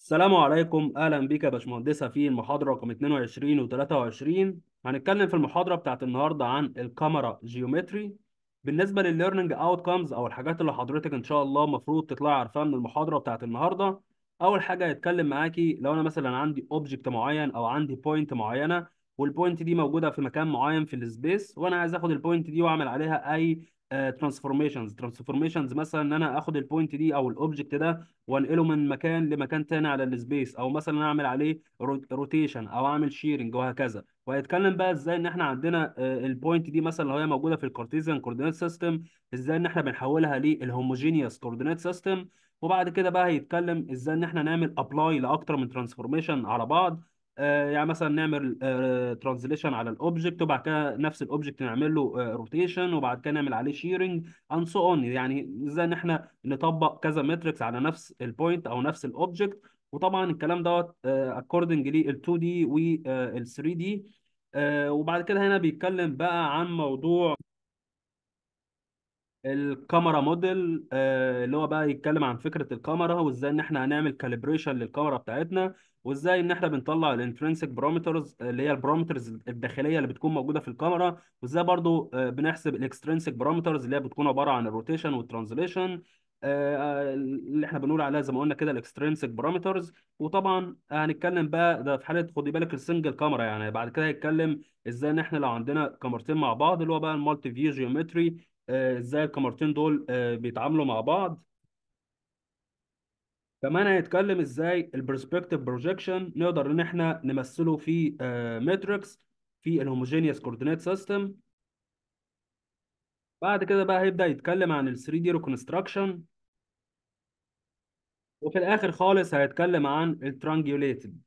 السلام عليكم اهلا بيك يا باشمهندسه في المحاضره رقم 22 و23 هنتكلم في المحاضره بتاعت النهارده عن الكاميرا جيومتري بالنسبه للليرنينج اوتكمز او الحاجات اللي حضرتك ان شاء الله المفروض تطلعي عارفاها من المحاضره بتاعت النهارده اول حاجه هيتكلم معاكي لو انا مثلا عندي اوبجكت معين او عندي بوينت معينه والبوينت دي موجوده في مكان معين في السبيس وانا عايز اخد البوينت دي واعمل عليها اي ترانسفورميشنز آه، ترانسفورميشنز مثلا ان انا اخد البوينت دي او الاوبجكت ده وانقله من مكان لمكان تاني على السبيس او مثلا اعمل عليه روتيشن او اعمل شيرنج وهكذا وهيتكلم بقى ازاي ان احنا عندنا آه، البوينت دي مثلا لو هي موجوده في الكارتيزيان كوردينيت سيستم ازاي ان احنا بنحولها للهوموجينيوس كوردينيت سيستم وبعد كده بقى هيتكلم ازاي ان احنا نعمل ابلاي لاكتر من ترانسفورميشن على بعض آه، يعني مثلا نعمل ترانزليشن آه، على الاوبجكت وبعد كده نفس الاوبجكت نعمل له روتيشن آه، وبعد كده نعمل عليه شيرنج اند سو اون يعني ازاي ان احنا نطبق كذا ماتريكس على نفس البوينت او نفس الاوبجكت وطبعا الكلام دوت اكوردنج ال 2 دي وال 3 دي وبعد كده هنا بيتكلم بقى عن موضوع الكاميرا موديل آه، اللي هو بقى يتكلم عن فكره الكاميرا وازاي ان احنا هنعمل كاليبريشن للكاميرا بتاعتنا وازاي ان احنا بنطلع الانترنسك بارامترز اللي هي البارامترز الداخليه اللي بتكون موجوده في الكاميرا وازاي برضو آه، بنحسب الاكسترنسك بارامترز اللي هي بتكون عباره عن الروتيشن والترانزليشن آه، اللي احنا بنقول عليها زي ما قلنا كده الاكسترنسك بارامترز وطبعا هنتكلم بقى ده في حاله خدي بالك السنجل كاميرا يعني بعد كده هيتكلم ازاي ان احنا لو عندنا كاميرتين مع بعض اللي هو بقى المالتي فيو جيومتري آه، ازاي الكاميرتين دول آه، بيتعاملوا مع بعض كمان هنتكلم ازاي البرسبكتيف بروجكشن نقدر ان احنا نمثله في ماتريكس آه، في الهوموجينيوس كوردينيت سيستم بعد كده بقى هيبدأ يتكلم عن ال 3 دي ريكونستراكشن وفي الاخر خالص هيتكلم عن الترانجيوليتد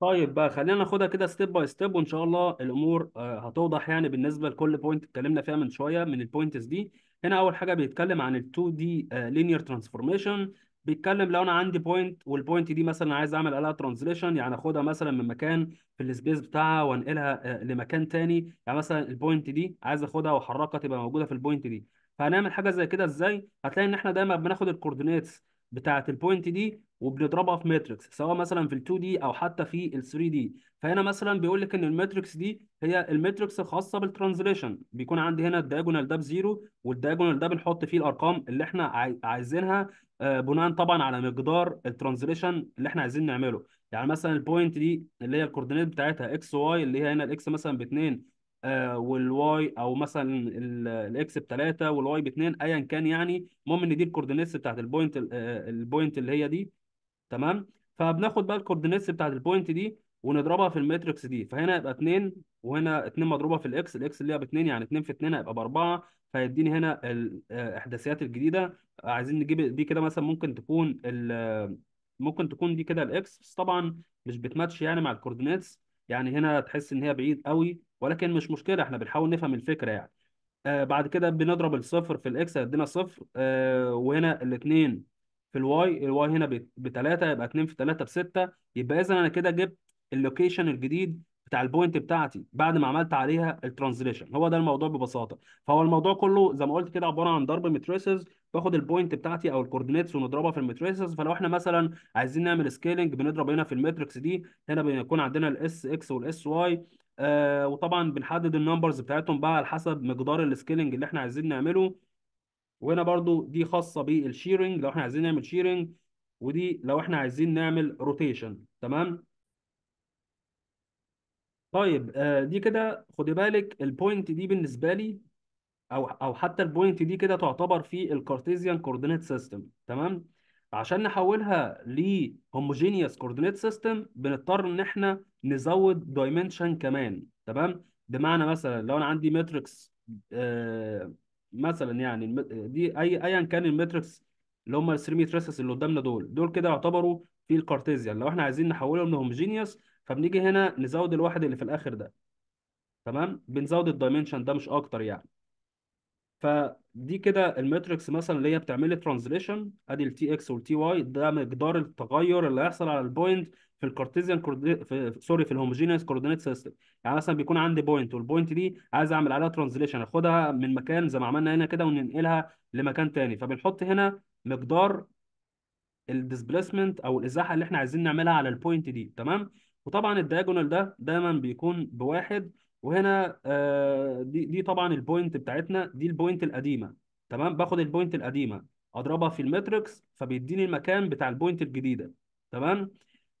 طيب بقى خلينا ناخدها كده ستيب باي ستيب وان شاء الله الامور آه، هتوضح يعني بالنسبه لكل بوينت اتكلمنا فيها من شويه من البوينتس دي هنا اول حاجه بيتكلم عن ال 2 دي لينير ترانسفورميشن بيتكلم لو انا عندي بوينت والبوينت دي مثلا عايز اعمل عليها ترانزليشن يعني اخدها مثلا من مكان في السبيس بتاعها وانقلها آه، لمكان تاني يعني مثلا البوينت دي عايز اخدها واحركها تبقى موجوده في البوينت دي فهنعمل حاجه زي كده ازاي هتلاقي ان احنا دايما بناخد الكوردينيتس بتاعه البوينت دي وبنضربها في ماتريكس سواء مثلا في ال 2 دي او حتى في ال 3 دي فهنا مثلا بيقول لك ان الماتريكس دي هي الماتريكس الخاصه بالترانزليشن بيكون عندي هنا الدايجونال ده بزيرو والدايجونال ده بنحط فيه الارقام اللي احنا عايزينها آه، بناء طبعا على مقدار الترانزليشن اللي احنا عايزين نعمله يعني مثلا البوينت دي اللي هي الكوردينيت بتاعتها اكس واي اللي هي هنا الاكس مثلا ب 2 آه، والواي او مثلا الاكس ب3 والواي ب2 ايا كان يعني المهم ان دي الكوردينيتس بتاعت البوينت البوينت اللي هي دي تمام فبناخد بقى الكوردينيتس بتاعت البوينت دي ونضربها في الماتريكس دي فهنا يبقى 2 وهنا 2 مضروبه في الاكس الاكس اللي هي ب 2 يعني 2 في 2 هيبقى ب 4 فيديني هنا الاحداثيات آه، الجديده عايزين نجيب دي كده مثلا ممكن تكون ممكن تكون دي كده الاكس بس طبعا مش بتماتش يعني مع الكوردينيتس يعني هنا تحس ان هي بعيد قوي ولكن مش مشكله احنا بنحاول نفهم الفكره يعني آه بعد كده بنضرب الصفر في الاكس هيدينا صفر آه وهنا الاثنين في الواي الواي هنا ب 3 يبقى 2 في 3 ب 6 يبقى اذا انا كده جبت اللوكيشن الجديد بتاع البوينت بتاعتي بعد ما عملت عليها الترانزليشن هو ده الموضوع ببساطه فهو الموضوع كله زي ما قلت كده عباره عن ضرب متريسز باخد البوينت بتاعتي او الكوردينيتس ونضربها في المتريسز فلو احنا مثلا عايزين نعمل سكيلنج بنضرب هنا في الماتريكس دي هنا بيكون عندنا الاس اكس والاس واي آه، وطبعا بنحدد النمبرز بتاعتهم بقى على حسب مقدار السكيلنج اللي احنا عايزين نعمله وهنا برضو دي خاصه بالشيرنج لو احنا عايزين نعمل شيرنج ودي لو احنا عايزين نعمل روتيشن تمام طيب آه دي كده خدي بالك البوينت دي بالنسبه لي او او حتى البوينت دي كده تعتبر في الكارتيزيان كوردينيت سيستم تمام عشان نحولها لهوموجينيوس كوردينيت سيستم بنضطر ان احنا نزود دايمنشن كمان تمام بمعنى مثلا لو انا عندي ماتريكس آه مثلا يعني دي اي ايا كان الماتريكس اللي هم الثري ميتريسس اللي قدامنا دول دول كده يعتبروا في الكارتيزيان لو احنا عايزين نحولهم لهوموجينيوس فبنيجي هنا نزود الواحد اللي في الاخر ده تمام بنزود الدايمنشن ده مش اكتر يعني فدي كده الماتريكس مثلا اللي هي بتعمل لي ترانزليشن ادي التي اكس والتي واي ده مقدار التغير اللي هيحصل على البوينت في الكارتيزيان كوردي... في... سوري في الهوموجينيوس كوردينيت سيستم يعني مثلا بيكون عندي بوينت والبوينت دي عايز اعمل عليها ترانزليشن اخدها من مكان زي ما عملنا هنا كده وننقلها لمكان تاني فبنحط هنا مقدار الديسبليسمنت او الازاحه اللي احنا عايزين نعملها على البوينت دي تمام وطبعا الدياجونال ده دايما بيكون بواحد وهنا آه، دي دي طبعا البوينت بتاعتنا دي البوينت القديمه تمام باخد البوينت القديمه اضربها في الماتريكس فبيديني المكان بتاع البوينت الجديده تمام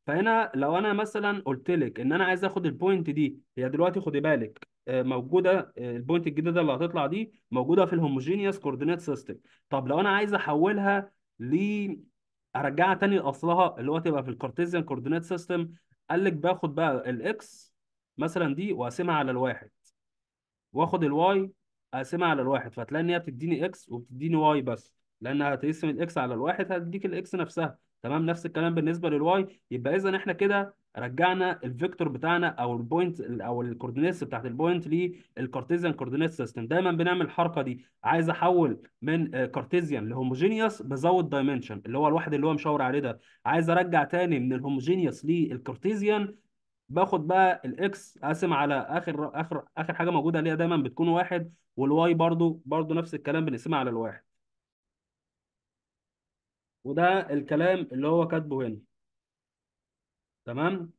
فهنا لو انا مثلا قلت لك ان انا عايز اخد البوينت دي هي دلوقتي خدي بالك آه، موجوده آه، البوينت الجديده اللي هتطلع دي موجوده في الهوموجينيوس كوردينيت سيستم طب لو انا عايز احولها ل ارجعها تاني لاصلها اللي هو تبقى في الكارتيزيان كوردينيت سيستم قال لك باخد بقى الاكس مثلا دي واقسمها على الواحد واخد الواي اقسمها على الواحد فتلاقي ان هي بتديني اكس وبتديني واي بس لانها هتقسم الاكس على الواحد هتديك الاكس نفسها تمام نفس الكلام بالنسبه للواي يبقى اذا احنا كده رجعنا الفيكتور بتاعنا او البوينت او الكوردينيتس بتاعت البوينت للكارتيزيان كوردينيت سيستم دايما بنعمل الحركه دي عايز احول من آه، كارتيزيان لهوموجينيوس بزود دايمنشن اللي هو الواحد اللي هو مشاور عليه ده عايز ارجع تاني من الهوموجينيوس للكارتيزيان باخد بقى الاكس قاسم على اخر اخر اخر حاجه موجوده اللي هي دايما بتكون واحد والواي برضو برضو نفس الكلام بنقسمها على الواحد وده الكلام اللي هو كاتبه هنا تمام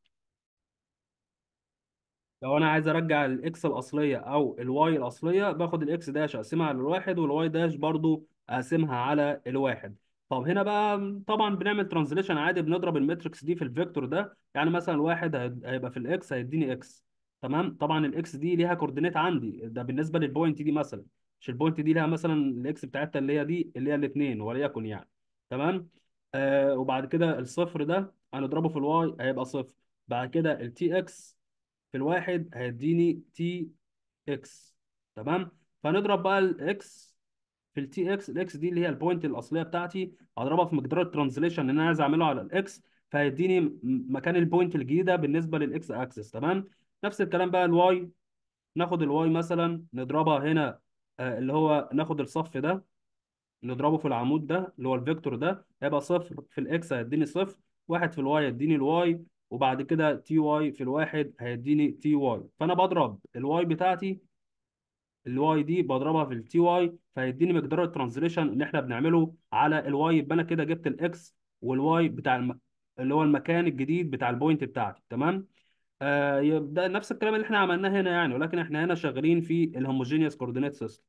لو انا عايز ارجع الاكس الاصليه او الواي الاصليه باخد الاكس داش اقسمها على الواحد والواي داش برضو اقسمها على الواحد طب هنا بقى طبعا بنعمل ترانزليشن عادي بنضرب المتركس دي في الفيكتور ده يعني مثلا الواحد هيبقى في الاكس هيديني اكس تمام طبعا الاكس دي ليها كوردينيت عندي ده بالنسبه للبوينت دي مثلا مش البوينت دي لها مثلا الاكس بتاعتها اللي هي دي اللي هي الاثنين وليكن يعني تمام آه وبعد كده الصفر ده هنضربه في الواي هيبقى صفر بعد كده التي اكس في الواحد هيديني تي اكس تمام فنضرب بقى الاكس في التي اكس الاكس دي اللي هي البوينت الاصليه بتاعتي هضربها في مقدار الترانزليشن اللي انا عايز اعمله على الاكس فهيديني مكان البوينت الجديده بالنسبه للاكس اكسس تمام نفس الكلام بقى الواي ناخد الواي مثلا نضربها هنا آه، اللي هو ناخد الصف ده اللي اضربه في العمود ده اللي هو الفيكتور ده هيبقى صفر في الاكس هيديني صفر واحد في الواي هيديني الواي وبعد كده تي واي في الواحد هيديني تي واي فانا بضرب الواي بتاعتي الواي دي بضربها في التي واي فهيديني مقدار الترانزليشن اللي احنا بنعمله على الواي يبقى انا كده جبت الاكس والواي بتاع الم... اللي هو المكان الجديد بتاع البوينت بتاعتي تمام آه يبدا نفس الكلام اللي احنا عملناه هنا يعني ولكن احنا هنا شغالين في الهوموجينيوس كوردينيت سيستم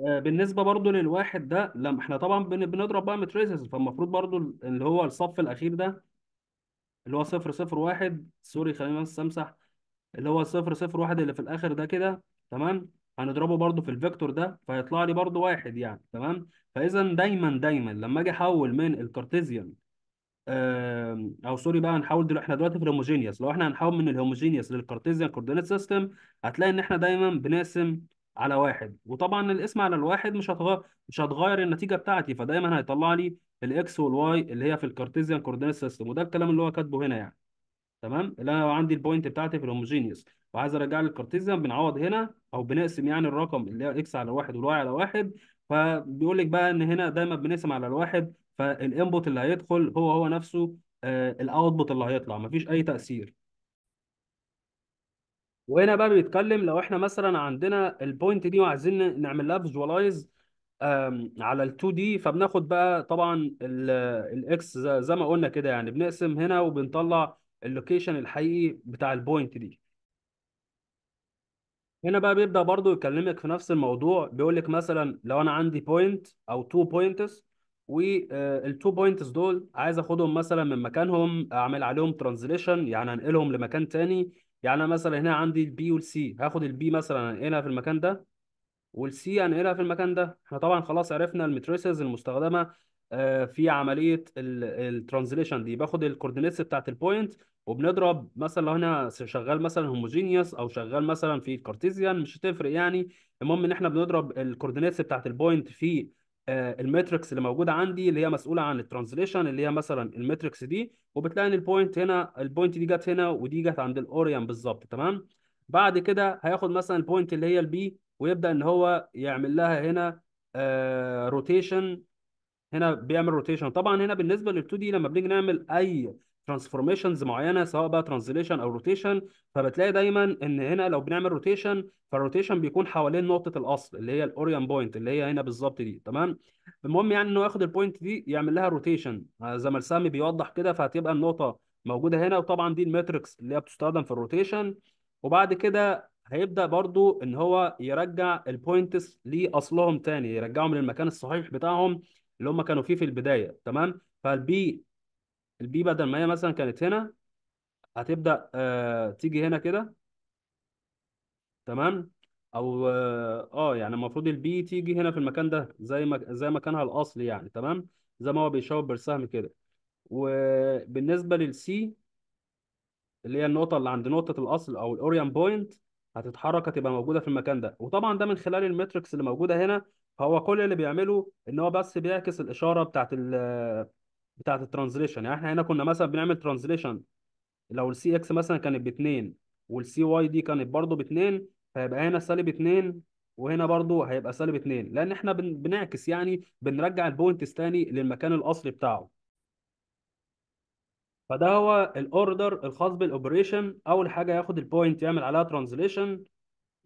آه، بالنسبه برضو للواحد ده لما احنا طبعا بنضرب بقى متريسز فالمفروض برضو اللي هو الصف الاخير ده اللي هو صفر صفر واحد سوري خلينا بس امسح اللي هو صفر صفر واحد اللي في الاخر ده كده تمام هنضربه برضو في الفيكتور ده فيطلع لي برضو واحد يعني تمام فاذا دايما دايما لما اجي احول من الكارتيزيان او سوري بقى هنحاول دلوقتي احنا دلوقتي في الهوموجينيوس لو احنا هنحاول من الهوموجينيوس للكارتيزيان كوردينيت سيستم هتلاقي ان احنا دايما بنقسم على واحد وطبعا القسمة على الواحد مش هتغير مش هتغير النتيجه بتاعتي فدايما هيطلع لي الاكس والواي اللي هي في الكارتيزيان كوردينيت سيستم وده الكلام اللي هو كاتبه هنا يعني تمام اللي انا لو عندي البوينت بتاعتي في الهوموجينيوس وعايز ارجع لي الكارتيزيان بنعوض هنا او بنقسم يعني الرقم اللي هي اكس على واحد والواي على واحد فبيقول لك بقى ان هنا دايما بنقسم على الواحد فالانبوت اللي هيدخل هو هو نفسه آه، الاوتبوت اللي هيطلع مفيش اي تاثير وهنا بقى بيتكلم لو احنا مثلا عندنا البوينت دي وعايزين نعمل لها فيجواليز على ال 2 دي فبناخد بقى طبعا الاكس زي ما قلنا كده يعني بنقسم هنا وبنطلع اللوكيشن الحقيقي بتاع البوينت دي هنا بقى بيبدأ برضو يكلمك في نفس الموضوع بيقول لك مثلا لو انا عندي بوينت او 2 بوينتس والتو بوينتس دول عايز اخدهم مثلا من مكانهم اعمل عليهم ترانزليشن يعني انقلهم لمكان تاني يعني انا مثلا هنا عندي البي والسي هاخد البي مثلا انقلها في المكان ده والسي انقلها في المكان ده احنا طبعا خلاص عرفنا المتريسز المستخدمه آه، في عمليه الترانزليشن دي باخد الكوردينيتس بتاعت البوينت وبنضرب مثلا لو هنا شغال مثلا هوموجينيوس او شغال مثلا في كارتيزيان مش هتفرق يعني المهم ان احنا بنضرب الكوردينيتس بتاعت البوينت في آه، الماتريكس اللي موجوده عندي اللي هي مسؤوله عن الترانزليشن اللي هي مثلا الماتريكس دي وبتلاقي ان البوينت هنا البوينت دي جت هنا ودي جت عند الاوريان بالظبط تمام بعد كده هياخد مثلا البوينت اللي هي البي ويبدا ان هو يعمل لها هنا روتيشن آه، هنا بيعمل روتيشن طبعا هنا بالنسبه لل2 دي لما بنيجي نعمل اي ترانسفورميشنز معينه سواء بقى ترانزليشن او روتيشن فبتلاقي دايما ان هنا لو بنعمل روتيشن فالروتيشن بيكون حوالين نقطه الاصل اللي هي الاوريان بوينت اللي هي هنا بالظبط دي تمام المهم يعني انه ياخد البوينت دي يعمل لها روتيشن آه، زي ما السامي بيوضح كده فهتبقى النقطه موجوده هنا وطبعا دي الماتريكس اللي هي بتستخدم في الروتيشن وبعد كده هيبدا برضو ان هو يرجع البوينتس لاصلهم تاني يرجعهم للمكان الصحيح بتاعهم اللي هم كانوا فيه في البدايه تمام فالبي البي بدل ما هي مثلا كانت هنا هتبدأ آه، تيجي هنا كده تمام او آه،, اه يعني المفروض البي تيجي هنا في المكان ده زي ما زي مكانها الاصلي يعني تمام زي ما هو بيشاور بالسهم كده وبالنسبه للسي اللي هي النقطه اللي عند نقطه الاصل او الاوريان بوينت هتتحرك هتبقى موجوده في المكان ده وطبعا ده من خلال الماتريكس اللي موجوده هنا فهو كل اللي بيعمله ان هو بس بيعكس الاشاره بتاعت بتاعت الترانزليشن يعني احنا هنا كنا مثلا بنعمل ترانزليشن لو السي اكس مثلا كانت باتنين والسي واي دي كانت برضه باتنين فيبقى هنا سالب اتنين وهنا برضه هيبقى سالب اتنين لان احنا بنعكس يعني بنرجع البوينتس تاني للمكان الاصلي بتاعه فده هو الاوردر الخاص بالاوبريشن اول حاجه ياخد البوينت يعمل عليها ترانزليشن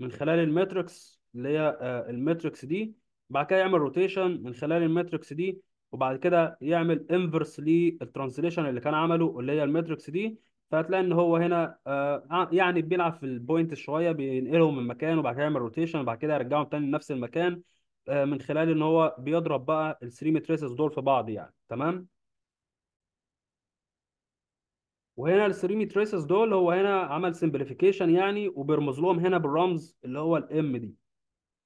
من خلال الماتريكس اللي هي آه، الماتريكس دي بعد كده يعمل روتيشن من خلال الماتريكس دي وبعد كده يعمل انفرس للترانسليشن اللي كان عمله اللي هي الماتريكس دي فهتلاقي ان هو هنا آه، آه، يعني بيلعب في البوينت شويه بينقلهم من مكان وبعد كده يعمل روتيشن وبعد كده يرجعهم تاني لنفس المكان آه، من خلال ان هو بيضرب بقى الثري ماتريسز دول في بعض يعني تمام وهنا الثري ماتريسز دول هو هنا عمل سمبليفيكيشن يعني وبيرمز لهم هنا بالرمز اللي هو الام دي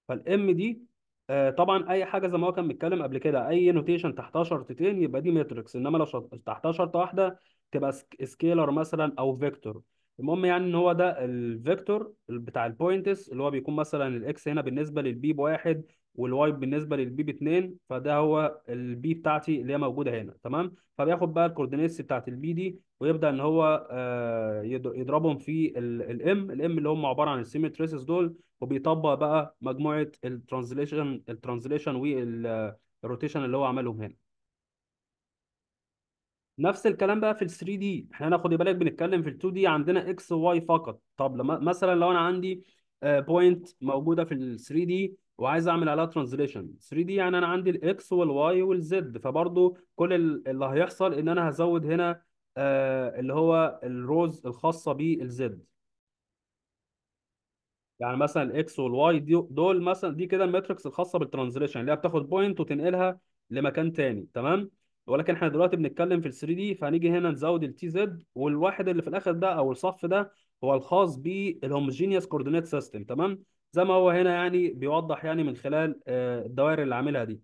فالام دي آه، طبعا اي حاجه زي ما هو كان بيتكلم قبل كده اي نوتيشن تحتها شرطتين يبقى دي ماتريكس انما لو تحت تحتها شرطه واحده تبقى سكيلر مثلا او فيكتور المهم يعني ان هو ده الفيكتور بتاع البوينتس اللي هو بيكون مثلا الاكس هنا بالنسبه للبي بواحد والواي بالنسبه للبي ب2 فده هو البي بتاعتي اللي هي موجوده هنا تمام فبياخد بقى الكوردينيتس بتاعت البي دي ويبدا ان هو آه، يضربهم في الام الام اللي هم عباره عن السيمتريسز دول وبيطبق بقى مجموعه الترانزليشن الترانزليشن والروتيشن اللي هو عملهم هنا نفس الكلام بقى في ال 3 دي احنا هنا بالك بنتكلم في ال 2 دي عندنا اكس وواي فقط طب لما مثلا لو انا عندي بوينت آه، موجوده في ال 3 دي وعايز اعمل عليها ترانزليشن 3 دي يعني انا عندي الاكس والواي والزد فبرضو كل اللي هيحصل ان انا هزود هنا آه اللي هو الروز الخاصه بالزد يعني مثلا الاكس والواي دول مثلا دي كده الماتريكس الخاصه بالترانزليشن اللي هي بتاخد بوينت وتنقلها لمكان تاني تمام ولكن احنا دلوقتي بنتكلم في ال 3 دي فهنيجي هنا نزود التي زد والواحد اللي في الاخر ده او الصف ده هو الخاص بالهوموجينيوس كوردينيت سيستم تمام زي ما هو هنا يعني بيوضح يعني من خلال آه، الدوائر اللي عاملها دي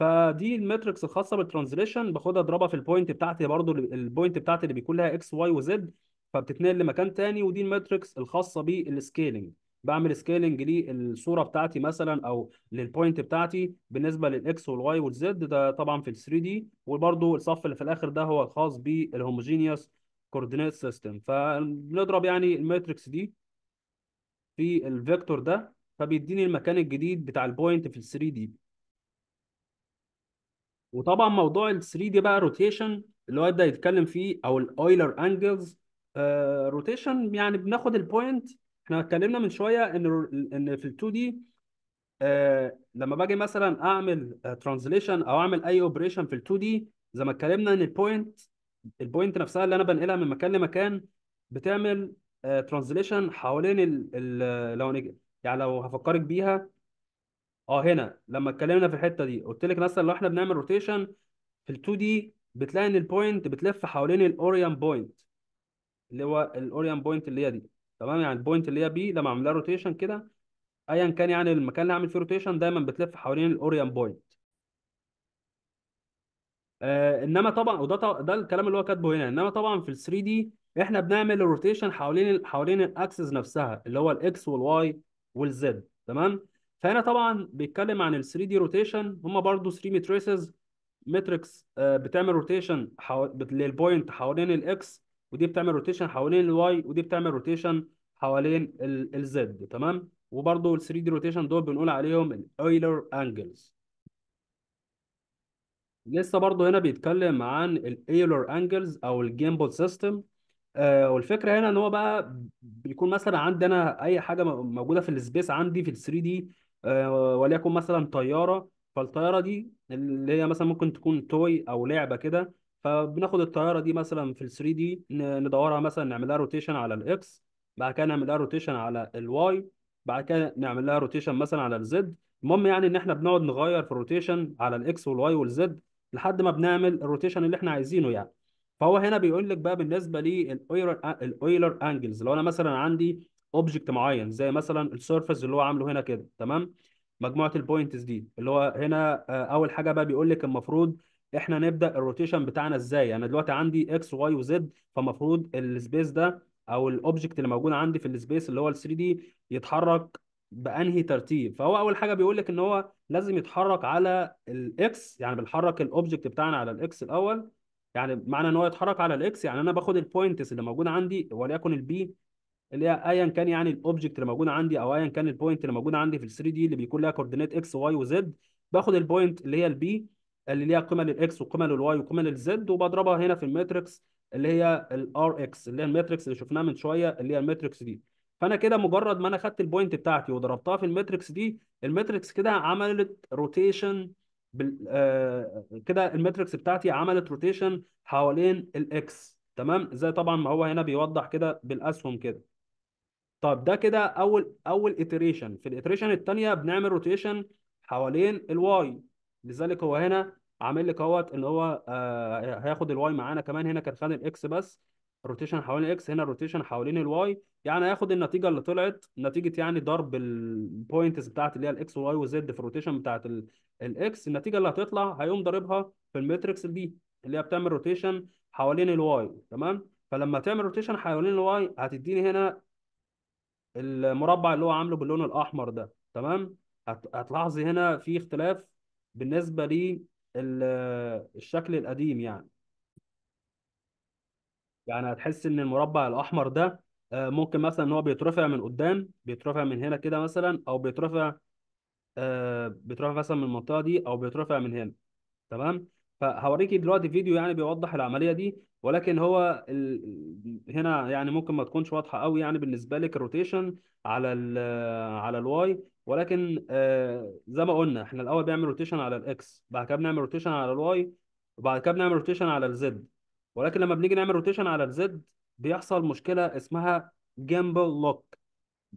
فدي الماتريكس الخاصه بالترانزليشن باخدها اضربها في البوينت بتاعتي برضو البوينت بتاعتي اللي بيكون لها اكس واي وزد فبتتنقل لمكان تاني ودي الماتريكس الخاصه بالسكيلنج بعمل سكيلنج للصوره بتاعتي مثلا او للبوينت بتاعتي بالنسبه للاكس والواي والزد ده طبعا في ال 3 دي وبرده الصف اللي في الاخر ده هو الخاص بالهوموجينيوس كوردينيت سيستم فبنضرب يعني الماتريكس دي في الفيكتور ده فبيديني المكان الجديد بتاع البوينت في ال 3 دي وطبعا موضوع ال 3 دي بقى روتيشن اللي هو يبدا يتكلم فيه او الاويلر انجلز روتيشن يعني بناخد البوينت احنا اتكلمنا من شويه ان ان في ال 2 دي آه لما باجي مثلا اعمل ترانزليشن آه، او اعمل اي اوبريشن في ال 2 دي زي ما اتكلمنا ان البوينت البوينت نفسها اللي انا بنقلها من مكان لمكان بتعمل ترانزليشن آه، حوالين ال ال آه، لو نج... يعني لو هفكرك بيها اه هنا لما اتكلمنا في الحته دي قلت لك مثلا لو احنا بنعمل روتيشن في ال 2 دي بتلاقي ان البوينت بتلف حوالين الاوريان بوينت اللي هو الاوريان بوينت اللي هي دي تمام يعني البوينت اللي هي بي لما اعمل روتيشن كده ايا كان يعني المكان اللي هعمل فيه روتيشن دايما بتلف حوالين الاوريان بوينت آه انما طبعا وده ده الكلام اللي هو كاتبه هنا انما طبعا في ال 3 دي احنا بنعمل الروتيشن حوالين حوالين الاكسس نفسها اللي هو الاكس والواي والزد تمام فهنا طبعا بيتكلم عن ال 3 دي روتيشن هم برضو 3 متريسز ماتريكس بتعمل روتيشن حو... للبوينت حوالين الاكس ودي بتعمل روتيشن حوالين الواي ودي بتعمل روتيشن حوالين الزد تمام وبرضو ال 3 دي روتيشن دول بنقول عليهم الاويلر انجلز لسه برضه هنا بيتكلم عن الايلر انجلز او الجيمبل سيستم آه، والفكره هنا ان هو بقى بيكون مثلا عندي انا اي حاجه موجوده في السبيس عندي في ال 3 دي وليكن مثلا طياره فالطياره دي اللي هي مثلا ممكن تكون توي او لعبه كده فبناخد الطياره دي مثلا في ال 3 دي ندورها مثلا نعمل لها روتيشن على الاكس بعد كده نعمل لها روتيشن على الواي بعد كده نعمل لها روتيشن مثلا على الزد المهم يعني ان احنا بنقعد نغير في الروتيشن على الاكس والواي والزد لحد ما بنعمل الروتيشن اللي احنا عايزينه يعني فهو هنا بيقول لك بقى بالنسبه للاويلر الاويلر انجلز لو انا مثلا عندي اوبجكت معين زي مثلا السيرفس اللي هو عامله هنا كده تمام مجموعه البوينتس دي اللي هو هنا آه، اول حاجه بقى بيقول لك المفروض احنا نبدا الروتيشن بتاعنا ازاي انا يعني دلوقتي عندي اكس واي وزد فمفروض السبيس ده او الاوبجكت اللي موجود عندي في السبيس اللي هو ال 3 دي يتحرك بانهي ترتيب فهو اول حاجه بيقول لك ان هو لازم يتحرك على الاكس يعني بنحرك الاوبجكت بتاعنا على الاكس الاول يعني معنى ان هو يتحرك على الاكس يعني انا باخد البوينتس اللي موجوده عندي وليكن البي اللي هي ايا كان يعني الاوبجكت اللي موجوده عندي او ايا كان البوينت اللي موجوده عندي في ال 3 دي اللي بيكون لها كوردينات اكس واي وزد باخد البوينت اللي هي البي اللي ليها قيمه للاكس وقيمه للواي وقيمه للزد وبضربها هنا في الماتريكس اللي هي الار اكس اللي هي الماتريكس اللي شفناها من شويه اللي هي الماتريكس دي فانا كده مجرد ما انا خدت البوينت بتاعتي وضربتها في الماتريكس دي الماتريكس كده عملت روتيشن بال... آه كده الماتريكس بتاعتي عملت روتيشن حوالين الاكس تمام زي طبعا ما هو هنا بيوضح كده بالاسهم كده طب ده كده اول اول اتريشن في الاتريشن الثانيه بنعمل روتيشن حوالين الواي لذلك هو هنا عامل لك اهوت ان هو آه هياخد الواي معانا كمان هنا كان خد الاكس بس روتيشن حوالين اكس هنا الروتيشن حوالين الواي يعني هاخد النتيجه اللي طلعت نتيجه يعني ضرب البوينتس بتاعت اللي هي الاكس واي وزد في الروتيشن بتاعت الاكس النتيجه اللي هتطلع هيقوم ضاربها في الماتريكس دي اللي هي بتعمل روتيشن حوالين الواي تمام فلما تعمل روتيشن حوالين الواي هتديني هنا المربع اللي هو عامله باللون الاحمر ده تمام هتلاحظي هنا في اختلاف بالنسبه للشكل القديم يعني يعني هتحس ان المربع الاحمر ده آه، ممكن مثلا ان هو بيترفع من قدام بيترفع من هنا كده مثلا او بيترفع آه، بيترفع مثلا من المنطقه دي او بيترفع من هنا تمام فهوريكي دلوقتي فيديو يعني بيوضح العمليه دي ولكن هو ال... هنا يعني ممكن ما تكونش واضحه قوي يعني بالنسبه لك الروتيشن على ال آه، على الواي ولكن زي ما قلنا احنا الاول بنعمل روتيشن على الاكس بعد كده بنعمل روتيشن على الواي وبعد كده بنعمل روتيشن على الزد ولكن لما بنيجي نعمل روتيشن على الزد بيحصل مشكله اسمها جامبل لوك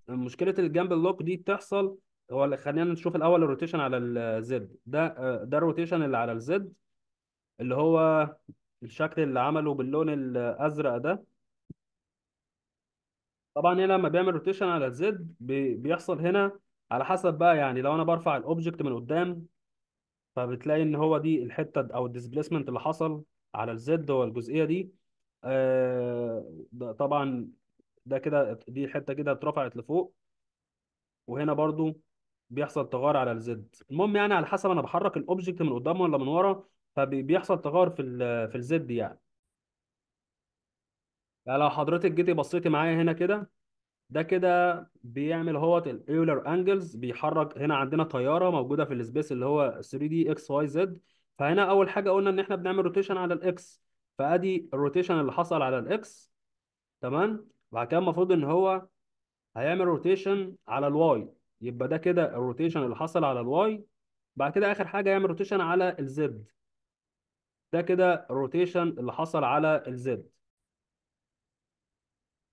مشكله الجامبل لوك دي بتحصل هو خلينا نشوف الاول الروتيشن على الزد ده ده الروتيشن اللي على الزد اللي هو الشكل اللي عمله باللون الازرق ده طبعا هنا لما بيعمل روتيشن على الزد بيحصل هنا على حسب بقى يعني لو انا برفع الاوبجكت من قدام فبتلاقي ان هو دي الحته او الديسبليسمنت اللي حصل على الزد هو الجزئيه دي آه، ده طبعا ده كده دي حته كده اترفعت لفوق وهنا برضو بيحصل تغير على الزد المهم يعني على حسب انا بحرك الاوبجكت من قدام ولا من ورا فبيحصل تغير في في الزد يعني. يعني لو حضرتك جيتي بصيتي معايا هنا كده ده كده بيعمل هوت الايولر انجلز بيحرك هنا عندنا طياره موجوده في السبيس اللي هو 3 دي اكس واي زد فهنا اول حاجه قلنا ان احنا بنعمل روتيشن على الاكس فادي الروتيشن اللي حصل على الاكس تمام بعد كده المفروض ان هو هيعمل روتيشن على الواي يبقى ده كده الروتيشن اللي حصل على الواي بعد كده اخر حاجه يعمل روتيشن على الزد ده كده الروتيشن اللي حصل على الزد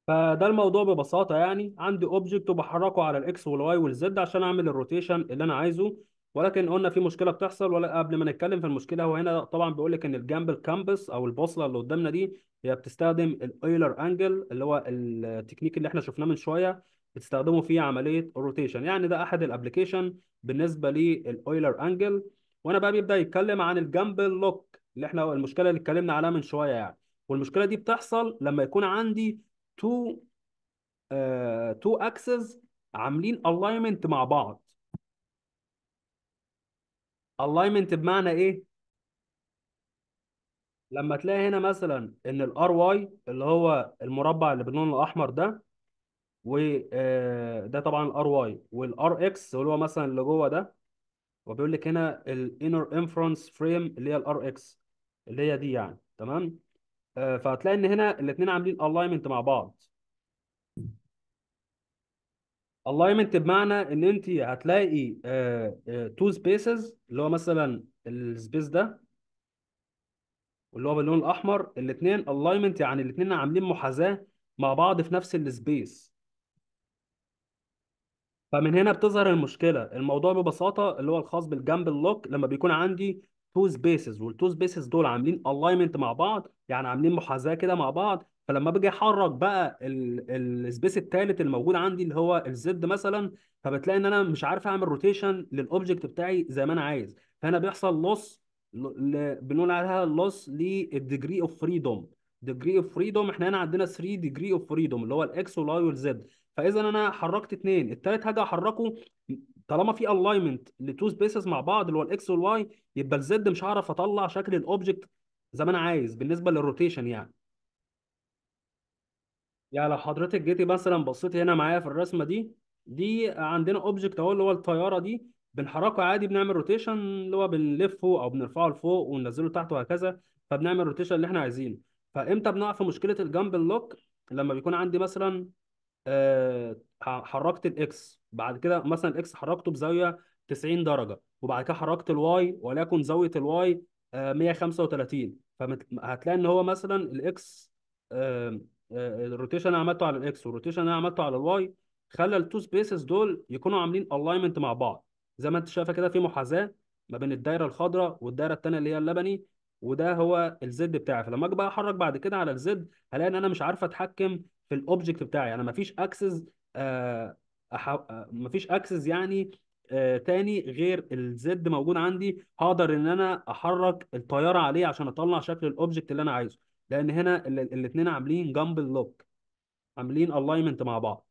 فده الموضوع ببساطه يعني عندي اوبجكت وبحركه على الاكس والواي والزد عشان اعمل الروتيشن اللي انا عايزه ولكن قلنا في مشكله بتحصل ولا قبل ما نتكلم في المشكله هو هنا طبعا بيقول لك ان الجامبل كامبس او البوصله اللي قدامنا دي هي بتستخدم الايلر انجل اللي هو التكنيك اللي احنا شفناه من شويه بتستخدمه في عمليه الروتيشن يعني ده احد الابلكيشن بالنسبه للايلر انجل وانا بقى بيبدا يتكلم عن الجامبل لوك اللي احنا المشكله اللي اتكلمنا عليها من شويه يعني والمشكله دي بتحصل لما يكون عندي تو تو اكسس عاملين الاينمنت مع بعض الاينمنت بمعنى ايه؟ لما تلاقي هنا مثلا ان الار واي اللي هو المربع اللي باللون الاحمر ده وده آه، طبعا الار واي والار اكس اللي هو مثلا اللي جوه ده وبيقول لك هنا الانر انفرنس فريم اللي هي الار اكس اللي هي دي يعني تمام آه، فهتلاقي ان هنا الاثنين عاملين الاينمنت مع بعض الاينمنت بمعنى ان انت هتلاقي تو آه، سبيسز آه، اللي هو مثلا السبيس ده واللي هو باللون الاحمر الاثنين الاينمنت يعني الاثنين عاملين محاذاه مع بعض في نفس السبيس فمن هنا بتظهر المشكله الموضوع ببساطه اللي هو الخاص بالجنب اللوك لما بيكون عندي تو سبيسز والتو سبيسز دول عاملين الاينمنت مع بعض يعني عاملين محاذاه كده مع بعض فلما باجي احرك بقى السبيس الثالث الموجود عندي اللي هو الزد مثلا فبتلاقي ان انا مش عارف اعمل روتيشن للاوبجكت بتاعي زي ما انا عايز فهنا بيحصل لوس بنقول عليها لوس للديجري اوف فريدوم ديجري اوف فريدوم احنا هنا عندنا 3 ديجري اوف فريدوم اللي هو الاكس والواي والزد فاذا انا حركت اثنين الثالث هاجي احركه طالما في الاينمنت لتو سبيسز مع بعض اللي هو الاكس والواي يبقى الزد مش هعرف اطلع شكل الاوبجكت زي ما انا عايز بالنسبه للروتيشن يعني يعني لو حضرتك جيتي مثلا بصيتي هنا معايا في الرسمه دي دي عندنا اوبجكت اهو اللي هو الطياره دي بنحركه عادي بنعمل روتيشن اللي هو بنلفه او بنرفعه لفوق وننزله تحت وهكذا فبنعمل روتيشن اللي احنا عايزينه فامتى بنقع في مشكله الجامب لوك لما بيكون عندي مثلا آه حركت الاكس بعد كده مثلا الاكس حركته بزاويه 90 درجه وبعد كده حركت الواي وليكن زاويه الواي آه 135 فهتلاقي ان هو مثلا الاكس آه الروتيشن انا عملته على الاكس والروتيشن انا عملته على الواي خلى التو سبيسز دول يكونوا عاملين الاينمنت مع بعض زي ما انت شايفه كده في محاذاه ما بين الدايره الخضراء والدايره الثانيه اللي هي اللبني وده هو الزد بتاعي فلما اجي بقى احرك بعد كده على الزد هلاقي ان انا مش عارف اتحكم في الاوبجكت بتاعي انا ما فيش اكسس آه، أح... ما فيش اكسس يعني آه، تاني غير الزد موجود عندي هقدر ان انا احرك الطياره عليه عشان اطلع شكل الاوبجكت اللي انا عايزه لان هنا الاثنين عاملين جامبل لوك عاملين الاينمنت مع بعض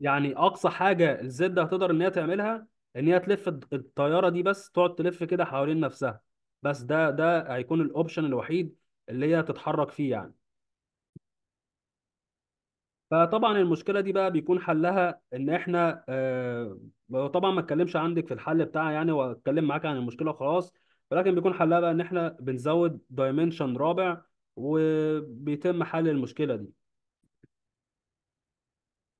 يعني اقصى حاجه الزد هتقدر ان هي تعملها ان هي تلف الطياره دي بس تقعد تلف كده حوالين نفسها بس ده ده هيكون الاوبشن الوحيد اللي هي تتحرك فيه يعني فطبعا المشكله دي بقى بيكون حلها ان احنا آه طبعا ما اتكلمش عندك في الحل بتاعها يعني واتكلم معاك عن المشكله وخلاص ولكن بيكون حلها بقى ان احنا بنزود دايمنشن رابع وبيتم حل المشكله دي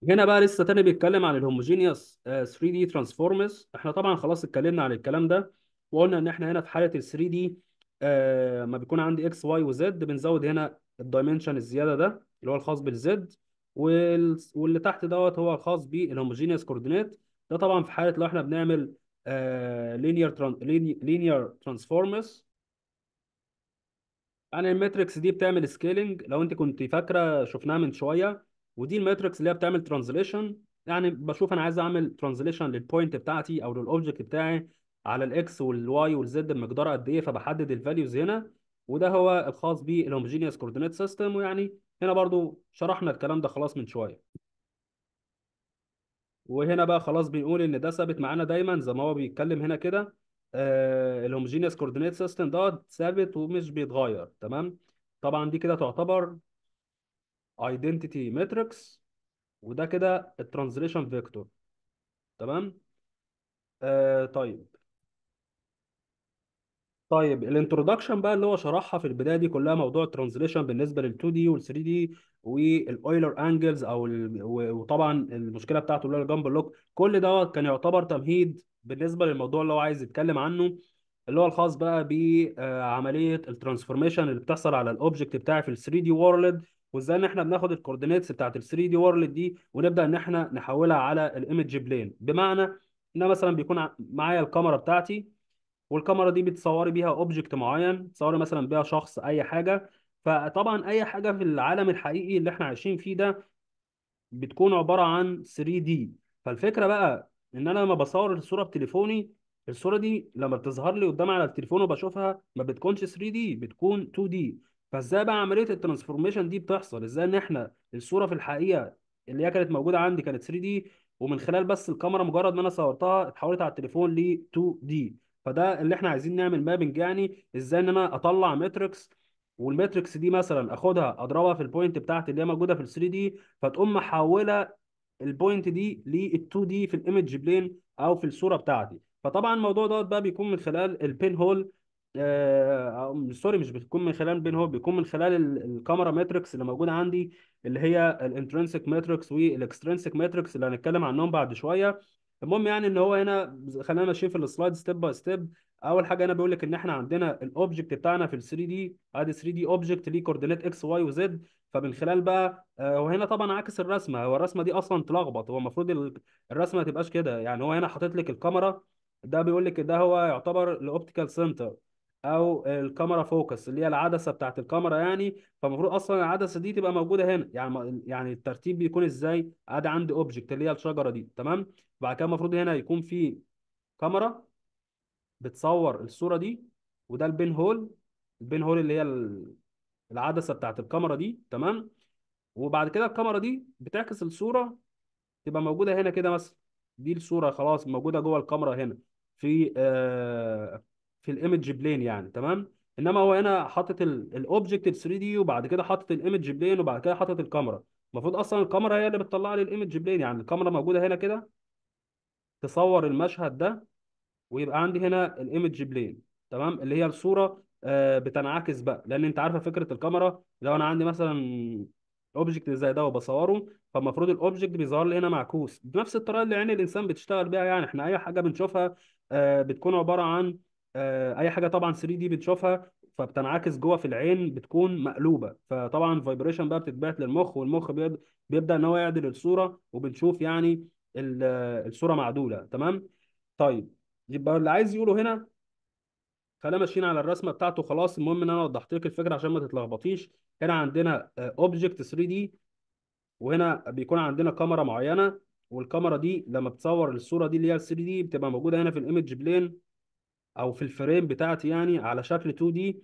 هنا بقى لسه تاني بيتكلم عن الهوموجينيوس 3 دي ترانسفورمز احنا طبعا خلاص اتكلمنا عن الكلام ده وقلنا ان احنا هنا في حاله ال 3 دي آه، ما بيكون عندي اكس واي وزد بنزود هنا الدايمنشن الزياده ده اللي هو الخاص بالزد واللي تحت دوت هو الخاص بالهوموجينيوس كوردينيت ده طبعا في حاله لو احنا بنعمل لينير لينير ترانسفورمرز يعني الماتريكس دي بتعمل سكيلينج لو انت كنت فاكره شفناها من شويه ودي الماتريكس اللي هي بتعمل ترانزليشن يعني بشوف انا عايز اعمل ترانزليشن للبوينت بتاعتي او للاوبجكت بتاعي على الاكس والواي والزد بمقدار قد ايه فبحدد الفاليوز هنا وده هو الخاص بالهوموجينيوس كوردينيت سيستم ويعني هنا برضو شرحنا الكلام ده خلاص من شويه وهنا بقى خلاص بنقول ان ده ثابت معانا دايما زي ما هو بيتكلم هنا كده آه، الهوموجينيوس كوردينيت سيستم ده ثابت ومش بيتغير تمام طبعا دي كده تعتبر ايدنتيتي ماتريكس وده كده الترانزليشن فيكتور تمام آه طيب طيب الانترودكشن بقى اللي هو شرحها في البدايه دي كلها موضوع الترانزليشن بالنسبه لل 2 دي وال 3 دي والاويلر انجلز او ال... وطبعا المشكله بتاعته اللي هو الجامب لوك كل ده كان يعتبر تمهيد بالنسبه للموضوع اللي هو عايز يتكلم عنه اللي هو الخاص بقى بعمليه آه، الترانسفورميشن اللي بتحصل على الاوبجكت بتاعي في ال 3 دي وورلد وازاي ان احنا بناخد الكوردينيتس بتاعت ال 3 دي وورلد دي ونبدا ان احنا نحولها على الايمج بلين بمعنى ان مثلا بيكون معايا الكاميرا بتاعتي والكاميرا دي بتصوري بيها اوبجكت معين تصوري مثلا بيها شخص اي حاجه فطبعا اي حاجه في العالم الحقيقي اللي احنا عايشين فيه ده بتكون عباره عن 3 دي فالفكره بقى ان انا لما بصور الصوره بتليفوني الصوره دي لما بتظهر لي قدام على التليفون وبشوفها ما بتكونش 3 دي بتكون 2 دي فازاي بقى عمليه الترانسفورميشن دي بتحصل ازاي ان احنا الصوره في الحقيقه اللي هي كانت موجوده عندي كانت 3 دي ومن خلال بس الكاميرا مجرد ما انا صورتها اتحولت على التليفون ل 2 دي فده اللي احنا عايزين نعمل مابنج يعني ازاي ان انا اطلع ماتريكس والماتريكس دي مثلا اخدها اضربها في البوينت بتاعتي اللي هي موجوده في ال 3 دي فتقوم محوله البوينت دي لل 2 دي في الايمج بلين او في الصوره بتاعتي فطبعا الموضوع دوت بقى بيكون من خلال البين هول آه سوري مش بتكون من خلال بين هول بيكون من خلال الكاميرا ماتريكس اللي موجوده عندي اللي هي الانترنسك ماتريكس والاكسترنسك ماتريكس اللي هنتكلم عنهم بعد شويه المهم يعني ان هو هنا خلينا ماشيين في السلايد ستيب باي ستيب اول حاجه هنا بيقول لك ان احنا عندنا الاوبجكت بتاعنا في ال 3 دي ادي 3 دي اوبجكت ليه كوردينات اكس واي وزد فمن خلال بقى هو آه، هنا طبعا عكس الرسمه هو الرسمه دي اصلا تلخبط هو المفروض الرسمه ما تبقاش كده يعني هو هنا حاطط لك الكاميرا ده بيقول لك ده هو يعتبر الاوبتيكال سنتر او الكاميرا فوكس اللي هي العدسه بتاعت الكاميرا يعني فالمفروض اصلا العدسه دي تبقى موجوده هنا يعني يعني الترتيب بيكون ازاي ادي عندي اوبجكت اللي هي الشجره دي تمام بعد كده المفروض هنا يكون في كاميرا بتصور الصوره دي وده البين هول البين هول اللي هي العدسه بتاعت الكاميرا دي تمام وبعد كده الكاميرا دي بتعكس الصوره تبقى موجوده هنا كده مثلا دي الصوره خلاص موجوده جوه الكاميرا هنا في آه في الايمج بلين يعني تمام انما هو هنا حاطط الاوبجكت 3 دي وبعد كده حاطط الايمج بلين وبعد كده حاطط الكاميرا المفروض اصلا الكاميرا هي اللي بتطلع لي الايمج بلين يعني الكاميرا موجوده هنا كده تصور المشهد ده ويبقى عندي هنا الايمج بلين تمام اللي هي الصوره آه، بتنعكس بقى لان انت عارفه فكره الكاميرا لو انا عندي مثلا اوبجكت زي ده وبصوره فالمفروض الاوبجكت بيظهر لي هنا معكوس بنفس الطريقه اللي عين الانسان بتشتغل بيها يعني احنا اي حاجه بنشوفها آه، بتكون عباره عن آه، اي حاجه طبعا 3 دي بتشوفها فبتنعكس جوه في العين بتكون مقلوبه فطبعا الفايبريشن بقى بتتبعت للمخ والمخ بيبدا, بيبدأ ان هو يعدل الصوره وبنشوف يعني الصوره معدوله تمام طيب يبقى اللي عايز يقوله هنا خلينا ماشيين على الرسمه بتاعته خلاص المهم ان انا وضحت لك الفكره عشان ما تتلخبطيش هنا عندنا اوبجكت 3 دي وهنا بيكون عندنا كاميرا معينه والكاميرا دي لما بتصور الصوره دي اللي هي 3 دي بتبقى موجوده هنا في الايمج بلين او في الفريم بتاعتي يعني على شكل 2 دي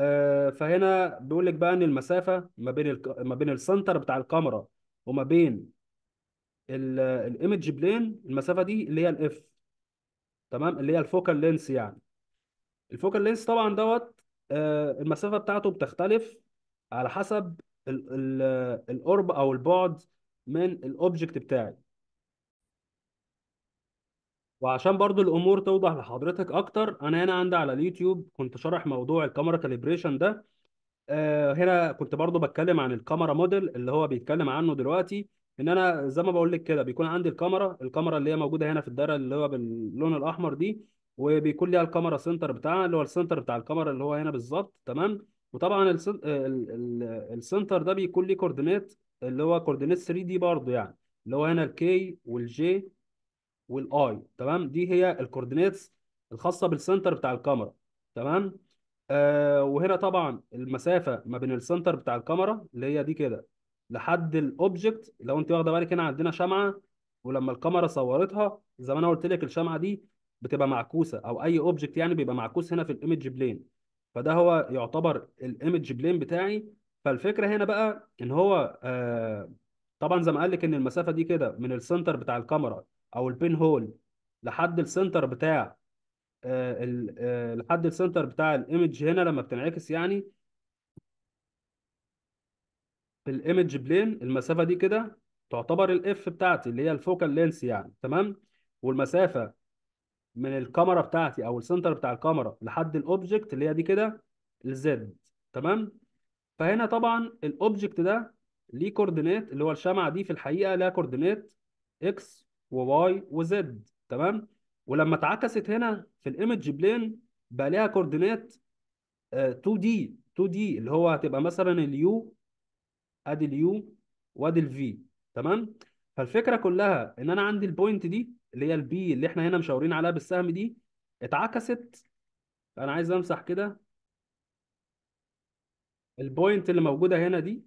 آه، فهنا بيقول لك بقى ان المسافه ما بين ما بين السنتر بتاع الكاميرا وما بين الايمج بلين المسافه دي اللي هي الاف تمام اللي هي الفوكال لينس يعني الفوكال لينس طبعا دوت آه، المسافه بتاعته بتختلف على حسب القرب او البعد من الاوبجكت بتاعي وعشان برضو الامور توضح لحضرتك اكتر انا هنا عندي على اليوتيوب كنت شارح موضوع الكاميرا كاليبريشن ده آه، هنا كنت برضو بتكلم عن الكاميرا موديل اللي هو بيتكلم عنه دلوقتي ان انا زي ما بقول لك كده بيكون عندي الكاميرا الكاميرا اللي هي موجوده هنا في الدايره اللي هو باللون الاحمر دي وبيكون ليها الكاميرا سنتر بتاعها اللي هو السنتر بتاع الكاميرا اللي هو هنا بالظبط تمام وطبعا السنتر ده بيكون ليه كوردينات اللي هو كوردينات 3 دي برضه يعني اللي هو هنا الكي والجي والاي تمام دي هي الكوردينيتس الخاصه بالسنتر بتاع الكاميرا تمام آه وهنا طبعا المسافه ما بين السنتر بتاع الكاميرا اللي هي دي كده لحد الاوبجكت لو انت واخده بالك هنا عندنا شمعه ولما الكاميرا صورتها زي ما انا قلت لك الشمعه دي بتبقى معكوسه او اي اوبجكت يعني بيبقى معكوس هنا في الايمج بلين فده هو يعتبر الايمج بلين بتاعي فالفكره هنا بقى ان هو آه طبعا زي ما قال لك ان المسافه دي كده من السنتر بتاع الكاميرا او البين هول لحد السنتر بتاع آه, آه، لحد السنتر بتاع الايمج هنا لما بتنعكس يعني في الايمج بلين المسافه دي كده تعتبر الاف بتاعتي اللي هي الفوكال لينس يعني تمام والمسافه من الكاميرا بتاعتي او السنتر بتاع الكاميرا لحد الاوبجكت اللي هي دي كده الزد تمام فهنا طبعا الاوبجكت ده ليه كوردينات اللي هو الشمعه دي في الحقيقه لها كوردينات اكس وواي وزد تمام ولما اتعكست هنا في الايمج بلين بقى ليها كوردينات 2 آه، دي 2 دي اللي هو هتبقى مثلا اليو ادي اليو وادي الفي تمام فالفكره كلها ان انا عندي البوينت دي اللي هي البي اللي احنا هنا مشاورين عليها بالسهم دي اتعكست انا عايز امسح كده البوينت اللي موجوده هنا دي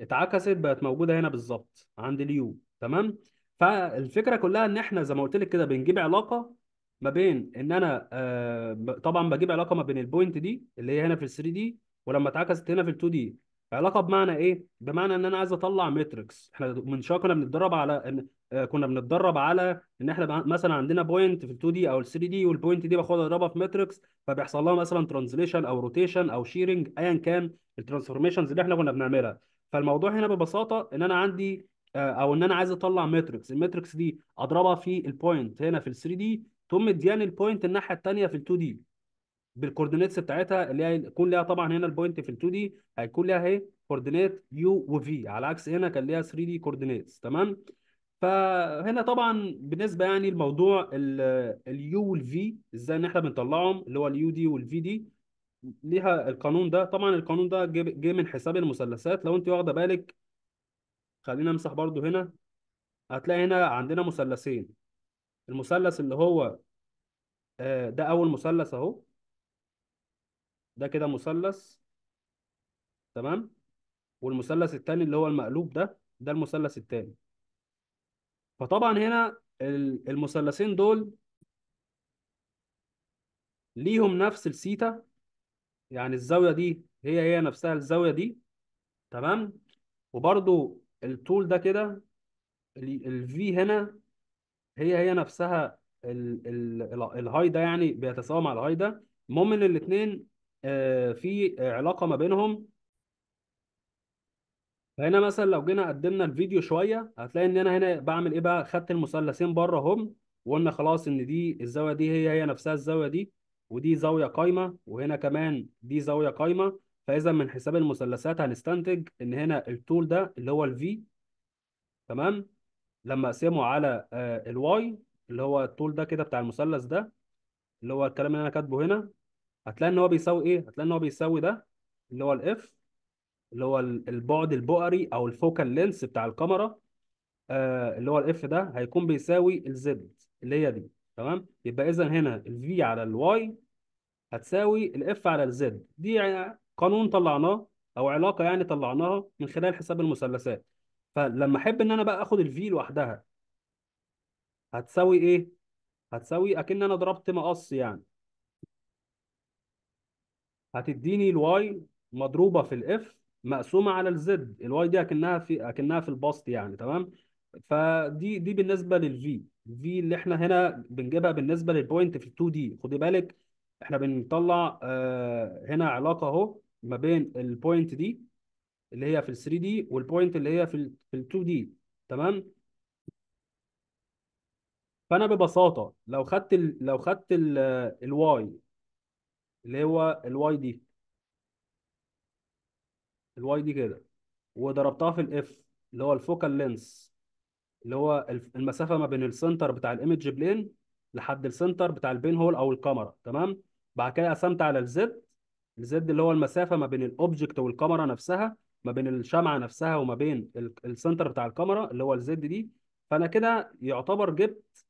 اتعكست بقت موجوده هنا بالظبط عند اليو تمام فالفكره كلها ان احنا زي ما قلت لك كده بنجيب علاقه ما بين ان انا آه، طبعا بجيب علاقه ما بين البوينت دي اللي هي هنا في ال 3 دي ولما اتعكست هنا في ال 2 دي علاقه بمعنى ايه؟ بمعنى ان انا عايز اطلع ماتريكس احنا من شويه كنا بنتدرب على ان آه، كنا بنتدرب على ان احنا مثلا عندنا بوينت في ال 2 دي او ال 3 دي والبوينت دي باخدها اضربها في ماتريكس فبيحصل لها مثلا ترانزليشن او روتيشن او شيرنج ايا كان الترانسفورميشنز اللي احنا كنا بنعملها فالموضوع هنا ببساطه ان انا عندي آه، او ان انا عايز اطلع ماتريكس الماتريكس دي اضربها في البوينت هنا في ال 3 دي ثم اداني البوينت الناحيه الثانيه في ال 2 دي بالكوردينيتس بتاعتها اللي هيكون ليها طبعا هنا البوينت في ال 2 دي هيكون ليها اهي كوردينيت يو وفي على عكس هنا كان ليها 3 دي كوردينيتس تمام فهنا طبعا بالنسبه يعني الموضوع اليو والفي ازاي ان احنا بنطلعهم اللي هو اليو دي والفي دي ليها القانون ده طبعا القانون ده جه من حساب المثلثات لو انت واخده بالك خلينا امسح برضو هنا هتلاقي هنا عندنا مثلثين المثلث اللي هو آه، ده اول مثلث اهو ده كده مثلث تمام والمثلث الثاني اللي هو المقلوب ده ده المثلث الثاني فطبعا هنا المثلثين دول ليهم نفس السيتا يعني الزاويه دي هي هي نفسها الزاويه دي تمام وبرضو الطول ده كده الفي هنا هي هي نفسها الهاي ده يعني بيتساوى مع الهاي ده المهم ان الاثنين آه، في علاقه ما بينهم فهنا مثلا لو جينا قدمنا الفيديو شويه هتلاقي ان انا هنا بعمل ايه بقى خدت المثلثين بره هم وقلنا خلاص ان دي الزاويه دي هي هي نفسها الزاويه دي ودي زاويه قايمه وهنا كمان دي زاويه قايمه فاذا من حساب المثلثات هنستنتج ان هنا الطول ده اللي هو الفي تمام لما اقسمه على آه، الواي اللي هو الطول ده كده بتاع المثلث ده اللي هو الكلام اللي انا كاتبه هنا هتلاقي ان هو بيساوي ايه هتلاقي ان هو بيساوي ده اللي هو الاف اللي هو البعد البؤري او الفوكال لينس بتاع الكاميرا آه اللي هو الاف ده هيكون بيساوي الزد اللي هي دي تمام يبقى اذا هنا الفي على الواي هتساوي الاف على الزد دي يعني قانون طلعناه او علاقه يعني طلعناها من خلال حساب المثلثات فلما احب ان انا بقى اخد الفي لوحدها هتساوي ايه هتساوي اكن انا ضربت مقص يعني هتديني الواي مضروبه في الاف مقسومه على الزد الواي دي اكنها في اكنها في البسط يعني تمام فدي دي بالنسبه للفي الفي اللي احنا هنا بنجيبها بالنسبه للبوينت في 2 دي خدي بالك احنا بنطلع آه هنا علاقه اهو ما بين البوينت دي اللي هي في ال 3 دي والبوينت اللي هي في ال في ال 2 دي تمام فانا ببساطه لو خدت الـ لو خدت الواي اللي هو الواي دي الواي دي كده وضربتها في الاف اللي هو الفوكال لينس اللي هو المسافه ما بين السنتر بتاع الايمج بلين لحد السنتر بتاع البين هول او الكاميرا تمام بعد كده قسمت على الزد الزد اللي هو المسافه ما بين الاوبجكت والكاميرا نفسها ما بين الشمعه نفسها وما بين السنتر بتاع الكاميرا اللي هو الزد دي فانا كده يعتبر جبت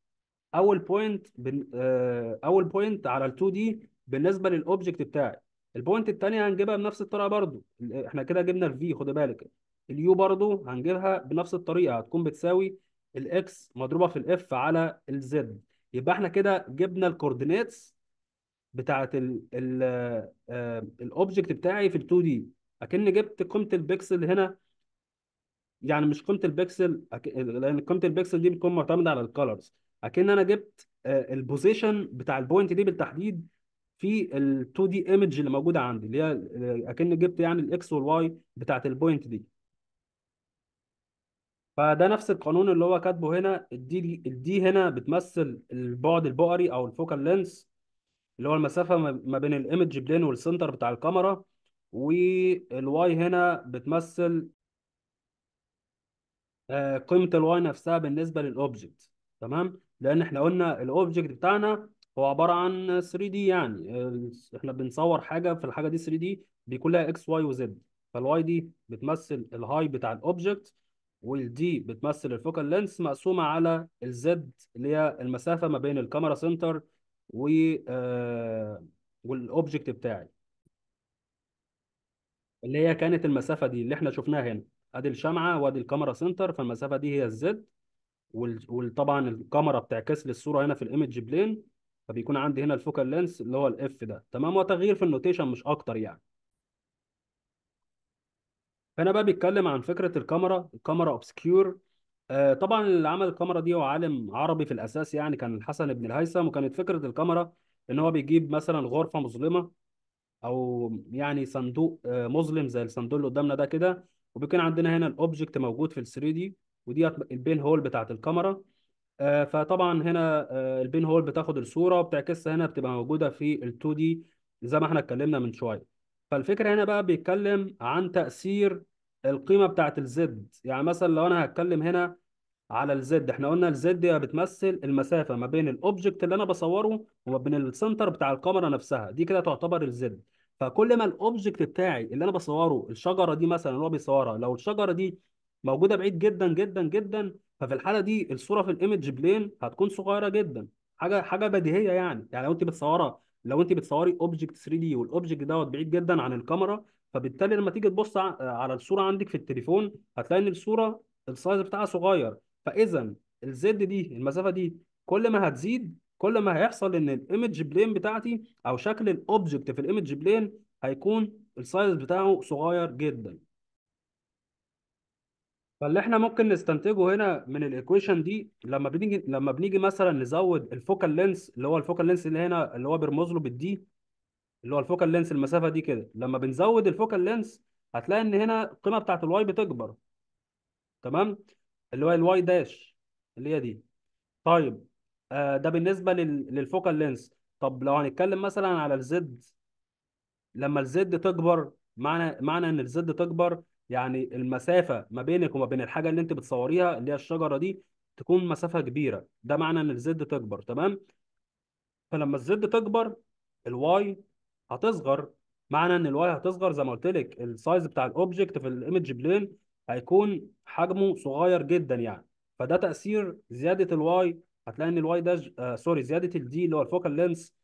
اول بوينت بن... آه، اول بوينت على ال 2 دي بالنسبه للاوبجكت بتاعي البوينت الثانيه هنجيبها بنفس الطريقه برضو احنا كده جبنا الفي خد بالك اليو برضو هنجيبها بنفس الطريقه هتكون بتساوي الاكس مضروبه في الاف على الزد يبقى احنا كده جبنا الكوردينيتس بتاعه آه، آه، الاوبجكت بتاعي في ال 2 دي اكن جبت قيمه البكسل هنا يعني مش قيمه البكسل لان قيمه البكسل دي بتكون معتمده على الكالرز اكن انا جبت آه، البوزيشن بتاع البوينت دي بالتحديد في ال 2 دي ايمج اللي موجوده عندي اللي هي اكن جبت يعني الاكس والواي بتاعه البوينت دي فده نفس القانون اللي هو كاتبه هنا الدي الدي هنا بتمثل البعد البؤري او الفوكال لينس اللي هو المسافه ما بين الايمج بلين والسنتر بتاع الكاميرا والواي هنا بتمثل آه، قيمه الواي نفسها بالنسبه للاوبجكت تمام لان احنا قلنا الاوبجكت بتاعنا هو عباره عن 3 دي يعني آه، احنا بنصور حاجه في الحاجه دي 3 دي بيكون لها اكس واي وزد فالواي دي بتمثل الهاي بتاع الاوبجكت والدي بتمثل الفوكال لينس مقسومه على الزد اللي هي المسافه ما بين الكاميرا سنتر و آه، والاوبجكت بتاعي اللي هي كانت المسافه دي اللي احنا شفناها هنا ادي الشمعه وادي الكاميرا سنتر فالمسافه دي هي الزد وطبعا الكاميرا بتعكس لي الصوره هنا في الايمج بلين فبيكون عندي هنا الفوكال لينس اللي هو الاف ده تمام وتغيير في النوتيشن مش اكتر يعني هنا بقى بيتكلم عن فكره الكاميرا الكاميرا اوبسكيور آه، طبعا اللي عمل الكاميرا دي هو عالم عربي في الاساس يعني كان الحسن بن الهيثم وكانت فكره الكاميرا ان هو بيجيب مثلا غرفه مظلمه او يعني صندوق آه، مظلم زي الصندوق اللي قدامنا ده كده وبيكون عندنا هنا الاوبجكت موجود في ال 3 دي ودي البين هول بتاعت الكاميرا آه، فطبعا هنا البين هول بتاخد الصوره وبتعكسها هنا بتبقى موجوده في ال 2 دي زي ما احنا اتكلمنا من شويه فالفكره هنا بقى بيتكلم عن تاثير القيمه بتاعت الزد يعني مثلا لو انا هتكلم هنا على الزد احنا قلنا الزد هي بتمثل المسافه ما بين الاوبجكت اللي انا بصوره وما بين السنتر بتاع الكاميرا نفسها دي كده تعتبر الزد فكل ما الاوبجكت بتاعي اللي انا بصوره الشجره دي مثلا اللي هو بيصورها لو الشجره دي موجوده بعيد جدا جدا جدا ففي الحاله دي الصوره في الايمج بلين هتكون صغيره جدا حاجه حاجه بديهيه يعني يعني لو انت بتصورها لو انت بتصوري اوبجكت 3 دي والاوبجكت دوت بعيد جدا عن الكاميرا فبالتالي لما تيجي تبص على الصوره عندك في التليفون هتلاقي ان الصوره السايز بتاعها صغير فاذا الزد دي المسافه دي كل ما هتزيد كل ما هيحصل ان الايمج بلين بتاعتي او شكل الاوبجكت في الايمج بلين هيكون السايز بتاعه صغير جدا فاللي احنا ممكن نستنتجه هنا من الايكويشن دي لما بنيجي لما بنيجي مثلا نزود الفوكال لينس اللي هو الفوكال لينس اللي هنا اللي هو بيرمز له بالدي اللي هو الفوكال لينس المسافه دي كده لما بنزود الفوكال لينس هتلاقي ان هنا القيمه بتاعه الواي بتكبر تمام اللي هو الواي داش اللي هي دي طيب آه ده بالنسبه لل... للفوكال لينس طب لو هنتكلم مثلا على الزد لما الزد تكبر معنى معنى ان الزد تكبر يعني المسافه ما بينك وما بين الحاجه اللي انت بتصوريها اللي هي الشجره دي تكون مسافه كبيره ده معنى ان الزد تكبر تمام فلما الزد تكبر الواي هتصغر معنى ان الواي هتصغر زي ما قلت لك السايز بتاع الاوبجكت في الايمج بلين هيكون حجمه صغير جدا يعني فده تاثير زياده الواي هتلاقي ان الواي ده سوري آه، زياده الدي اللي هو الفوكال لينس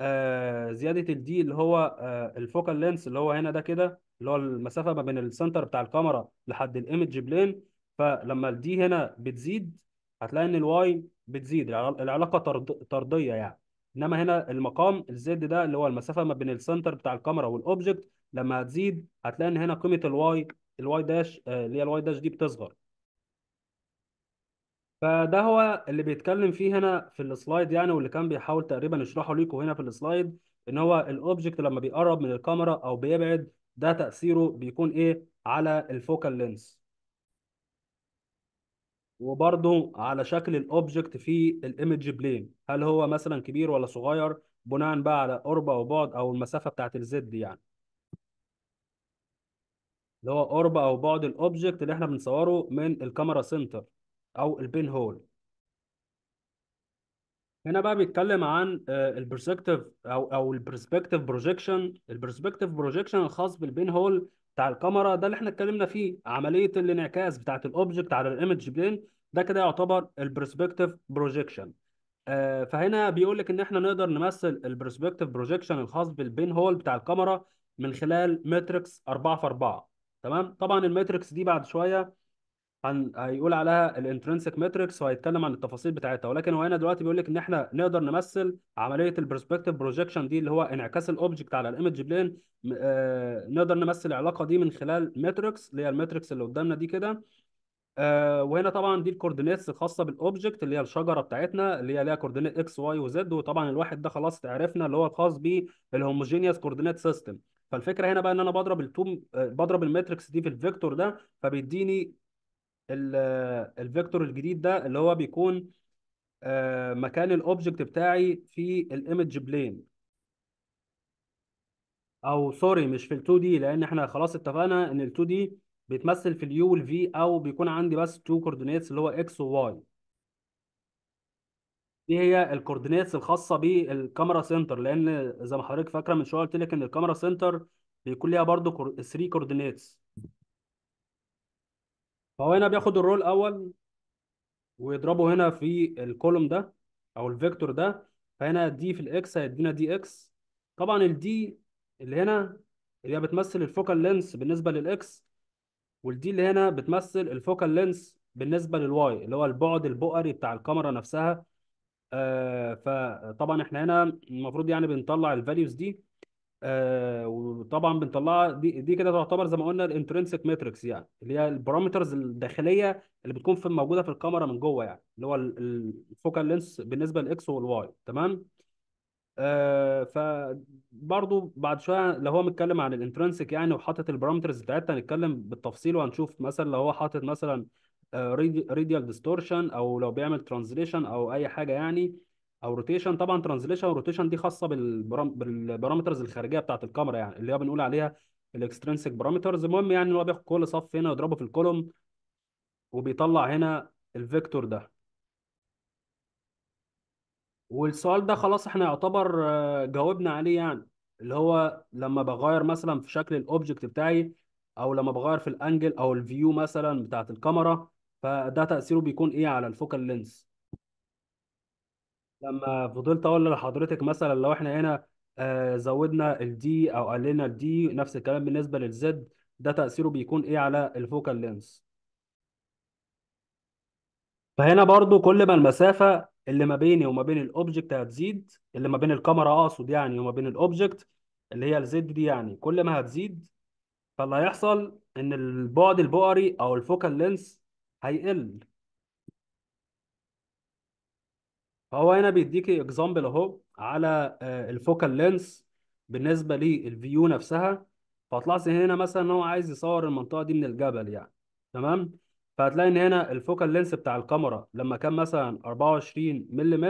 آه زياده الدي اللي هو آه الفوكال لينس اللي هو هنا ده كده اللي هو المسافه ما بين السنتر بتاع الكاميرا لحد الايمج بلين فلما الدي هنا بتزيد هتلاقي ان الواي بتزيد العلاقه طرديه يعني انما هنا المقام الزد ده اللي هو المسافه ما بين السنتر بتاع الكاميرا والاوبجكت لما هتزيد هتلاقي ان هنا قيمه الواي الواي آه، داش اللي هي الواي داش دي بتصغر فده هو اللي بيتكلم فيه هنا في السلايد يعني واللي كان بيحاول تقريبا يشرحه لكم هنا في السلايد ان هو الاوبجكت لما بيقرب من الكاميرا او بيبعد ده تاثيره بيكون ايه على الفوكال لينس وبرضه على شكل الاوبجكت في الايمج بلين هل هو مثلا كبير ولا صغير بناء بقى على قرب او بعد او المسافه بتاعت الزد يعني اللي هو قرب او بعد الاوبجكت اللي احنا بنصوره من الكاميرا سنتر او البين هول هنا بقى بيتكلم عن آه، البرسبكتيف او او البرسبكتيف بروجيكشن البرسبكتيف بروجيكشن الخاص بالبين هول بتاع الكاميرا ده اللي احنا اتكلمنا فيه عمليه الانعكاس بتاعه الاوبجكت على الايمج بلين ده كده يعتبر البرسبكتيف بروجكشن آه، فهنا بيقول لك ان احنا نقدر نمثل البرسبكتيف بروجكشن الخاص بالبين هول بتاع الكاميرا من خلال ماتريكس 4 في 4 تمام طبعا الماتريكس دي بعد شويه هن... هيقول عليها الانترنسك ماتريكس وهيتكلم عن التفاصيل بتاعتها ولكن هو هنا دلوقتي بيقول لك ان احنا نقدر نمثل عمليه البرسبكتيف بروجيكشن دي اللي هو انعكاس الاوبجكت على الايمج بلين آه نقدر نمثل العلاقه دي من خلال ماتريكس اللي هي الماتريكس اللي قدامنا دي كده آه وهنا طبعا دي الكوردينيتس الخاصه بالاوبجكت اللي هي الشجره بتاعتنا اللي هي ليها كوردينيت اكس واي وزد وطبعا الواحد ده خلاص عرفنا اللي هو الخاص الهوموجينيوس كوردينيت سيستم فالفكره هنا بقى ان انا بضرب التوم آه، بضرب الماتريكس دي في الفيكتور ده فبيديني ال الفيكتور الجديد ده اللي هو بيكون آه، مكان الاوبجكت بتاعي في الايمج بلين او سوري مش في ال 2 دي لان احنا خلاص اتفقنا ان ال 2 دي بيتمثل في اليو والفي او بيكون عندي بس 2 كوردينيتس اللي هو اكس وواي دي هي الكوردينيتس الخاصه بالكاميرا سنتر لان زي ما حضرتك فاكره من شويه قلت لك ان الكاميرا سنتر بيكون ليها برضو 3 كوردينيتس فهو هنا بياخد الرول الاول ويضربه هنا في الكولوم ده او الفيكتور ده فهنا دي في الاكس هيدينا دي اكس طبعا الدي اللي هنا اللي هي بتمثل الفوكال لينس بالنسبه للاكس والدي اللي هنا بتمثل الفوكال لينس بالنسبه للواي اللي هو البعد البؤري بتاع الكاميرا نفسها آه فطبعا احنا هنا المفروض يعني بنطلع الفاليوز دي آه، وطبعا بنطلعها دي دي كده تعتبر زي ما قلنا الانترنسك ماتريكس يعني اللي هي البارامترز الداخليه اللي بتكون في موجوده في الكاميرا من جوه يعني اللي هو الفوكال لينس بالنسبه للاكس والواي تمام آه فبرضو بعد شويه لو هو متكلم عن الانترنسك يعني وحاطط البارامترز بتاعتها هنتكلم بالتفصيل وهنشوف مثلا لو هو حاطط مثلا ريديال آه، ديستورشن او لو بيعمل ترانزليشن او اي حاجه يعني او روتيشن طبعا ترانزليشن والروتيشن دي خاصه بالبرام... بالبارامترز الخارجيه بتاعه الكاميرا يعني اللي هي بنقول عليها الاكسترنسك بارامترز المهم يعني ان هو بياخد كل صف هنا ويضربه في الكولوم وبيطلع هنا الفيكتور ده والسؤال ده خلاص احنا يعتبر آه، جاوبنا عليه يعني اللي هو لما بغير مثلا في شكل الاوبجكت بتاعي او لما بغير في الانجل او الفيو مثلا بتاعه الكاميرا فده تاثيره بيكون ايه على الفوكال لينس لما فضلت اقول لحضرتك مثلا لو احنا هنا آه، زودنا الدي او قللنا الدي نفس الكلام بالنسبه للزد ده تاثيره بيكون ايه على الفوكال لينس فهنا برضو كل ما المسافه اللي ما بيني وما بين الاوبجكت هتزيد اللي ما بين الكاميرا اقصد يعني وما بين الاوبجكت اللي هي الزد دي يعني كل ما هتزيد فاللي هيحصل ان البعد البؤري او الفوكال لينس هيقل فهو هنا بيديك اكزامبل اهو على الفوكال آه، لينس بالنسبه للفيو نفسها فهتلاحظ هنا مثلا ان هو عايز يصور المنطقه دي من الجبل يعني تمام فهتلاقي ان هنا الفوكال لينس بتاع الكاميرا لما كان مثلا 24 ملم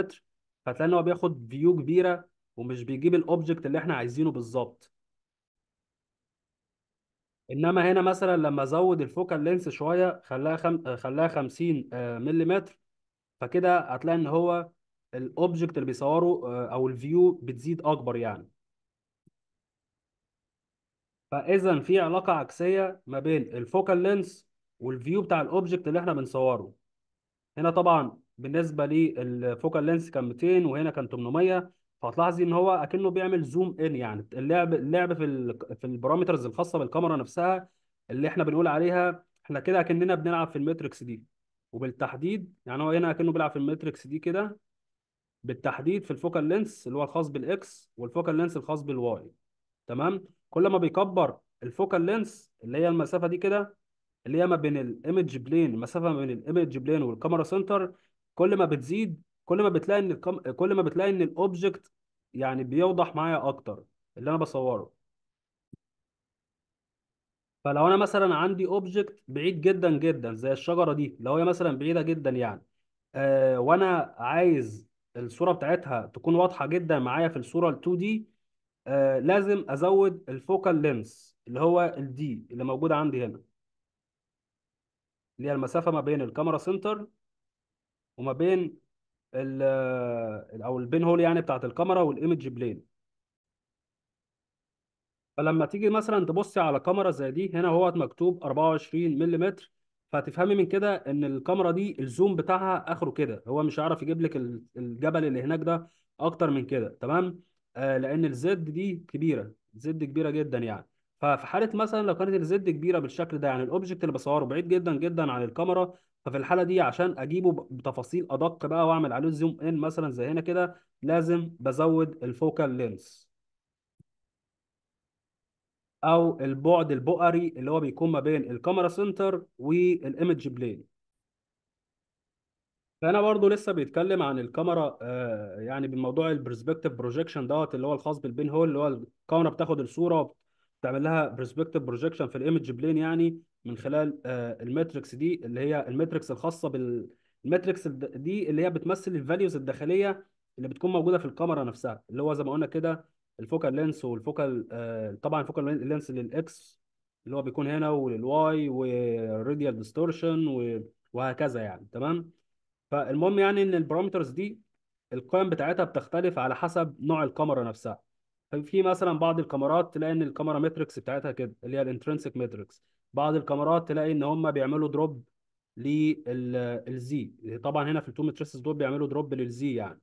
هتلاقي ان هو بياخد فيو كبيره ومش بيجيب الاوبجكت اللي احنا عايزينه بالظبط انما هنا مثلا لما ازود الفوكال لينس شويه خلاها خم... آه، خلاها 50 آه، ملم فكده هتلاقي ان هو الاوبجكت اللي بيصوره آه، او الفيو بتزيد اكبر يعني فاذا في علاقه عكسيه ما بين الفوكال لينس والفيو بتاع الاوبجكت اللي احنا بنصوره هنا طبعا بالنسبه للفوكال لينس كان 200 وهنا كان 800 فهتلاحظي ان هو اكنه بيعمل زوم ان يعني اللعب اللعب في في البارامترز الخاصه بالكاميرا نفسها اللي احنا بنقول عليها احنا كده اكننا بنلعب في الماتريكس دي وبالتحديد يعني هو هنا اكنه بيلعب في الماتريكس دي كده بالتحديد في الفوكال لينس اللي هو الخاص بالاكس والفوكال لينس الخاص بالواي تمام كل ما بيكبر الفوكال لينس اللي هي المسافه دي كده اللي هي ما بين الايمج بلين المسافه ما بين الايمج بلين والكاميرا سنتر كل ما بتزيد كل ما بتلاقي ان الكم... كل ما بتلاقي ان الاوبجكت يعني بيوضح معايا اكتر اللي انا بصوره فلو انا مثلا عندي اوبجكت بعيد جدا جدا زي الشجره دي لو هي مثلا بعيده جدا يعني آه وانا عايز الصوره بتاعتها تكون واضحه جدا معايا في الصوره ال 2 دي آه لازم ازود الفوكال لينس اللي هو الدي اللي موجود عندي هنا اللي هي المسافه ما بين الكاميرا سنتر وما بين ال آه، او البين هول يعني بتاعت الكاميرا والايمج بلين فلما تيجي مثلا تبصي على كاميرا زي دي هنا هو مكتوب 24 ملم فهتفهمي من كده ان الكاميرا دي الزوم بتاعها اخره كده هو مش هيعرف يجيب لك الجبل اللي هناك ده اكتر من كده تمام آه لان الزد دي كبيره زد كبيره جدا يعني ففي حاله مثلا لو كانت الزد كبيره بالشكل ده يعني الاوبجكت اللي بصوره بعيد جدا جدا عن الكاميرا ففي الحاله دي عشان اجيبه بتفاصيل ادق بقى واعمل عليه زوم ان مثلا زي هنا كده لازم بزود الفوكال لينس او البعد البؤري اللي هو بيكون ما بين الكاميرا سنتر والايمج بلين فانا برضو لسه بيتكلم عن الكاميرا آه، يعني بالموضوع البرسبكتيف بروجيكشن دوت اللي هو الخاص بالبين هول اللي هو الكاميرا بتاخد الصوره وبتعمل لها برسبكتيف بروجيكشن في الايمج بلين يعني من خلال آه، الماتريكس دي اللي هي الماتريكس الخاصه بالماتريكس دي اللي هي بتمثل الفاليوز الداخليه اللي بتكون موجوده في الكاميرا نفسها اللي هو زي ما قلنا كده الفوكال لينس والفوكال آه طبعا الفوكال لينس للاكس اللي هو بيكون هنا وللواي والراديال ديستورشن وهكذا يعني تمام فالمهم يعني ان البارامترز دي القيم بتاعتها بتختلف على حسب نوع الكاميرا نفسها في مثلا بعض الكاميرات تلاقي ان الكاميرا ماتريكس بتاعتها كده اللي هي الانترنسك ماتريكس بعض الكاميرات تلاقي ان هم بيعملوا دروب للزي طبعا هنا في التو ماتريسز دول بيعملوا دروب للزي يعني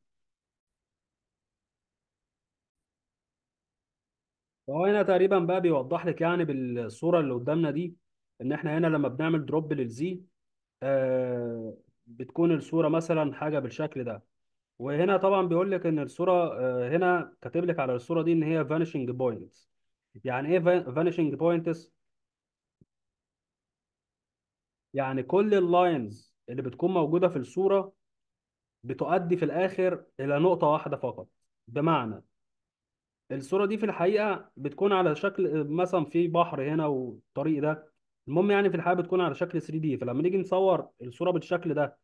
هو هنا تقريبا بقى بيوضح لك يعني بالصورة اللي قدامنا دي ان احنا هنا لما بنعمل دروب للزي آه بتكون الصورة مثلا حاجة بالشكل ده وهنا طبعا بيقول لك ان الصورة آه هنا كاتب لك على الصورة دي ان هي vanishing بوينتس يعني ايه vanishing بوينتس يعني كل اللاينز اللي بتكون موجودة في الصورة بتؤدي في الاخر الى نقطة واحدة فقط بمعنى الصورة دي في الحقيقة بتكون على شكل مثلا في بحر هنا والطريق ده المهم يعني في الحقيقة بتكون على شكل 3 دي فلما نيجي نصور الصورة بالشكل ده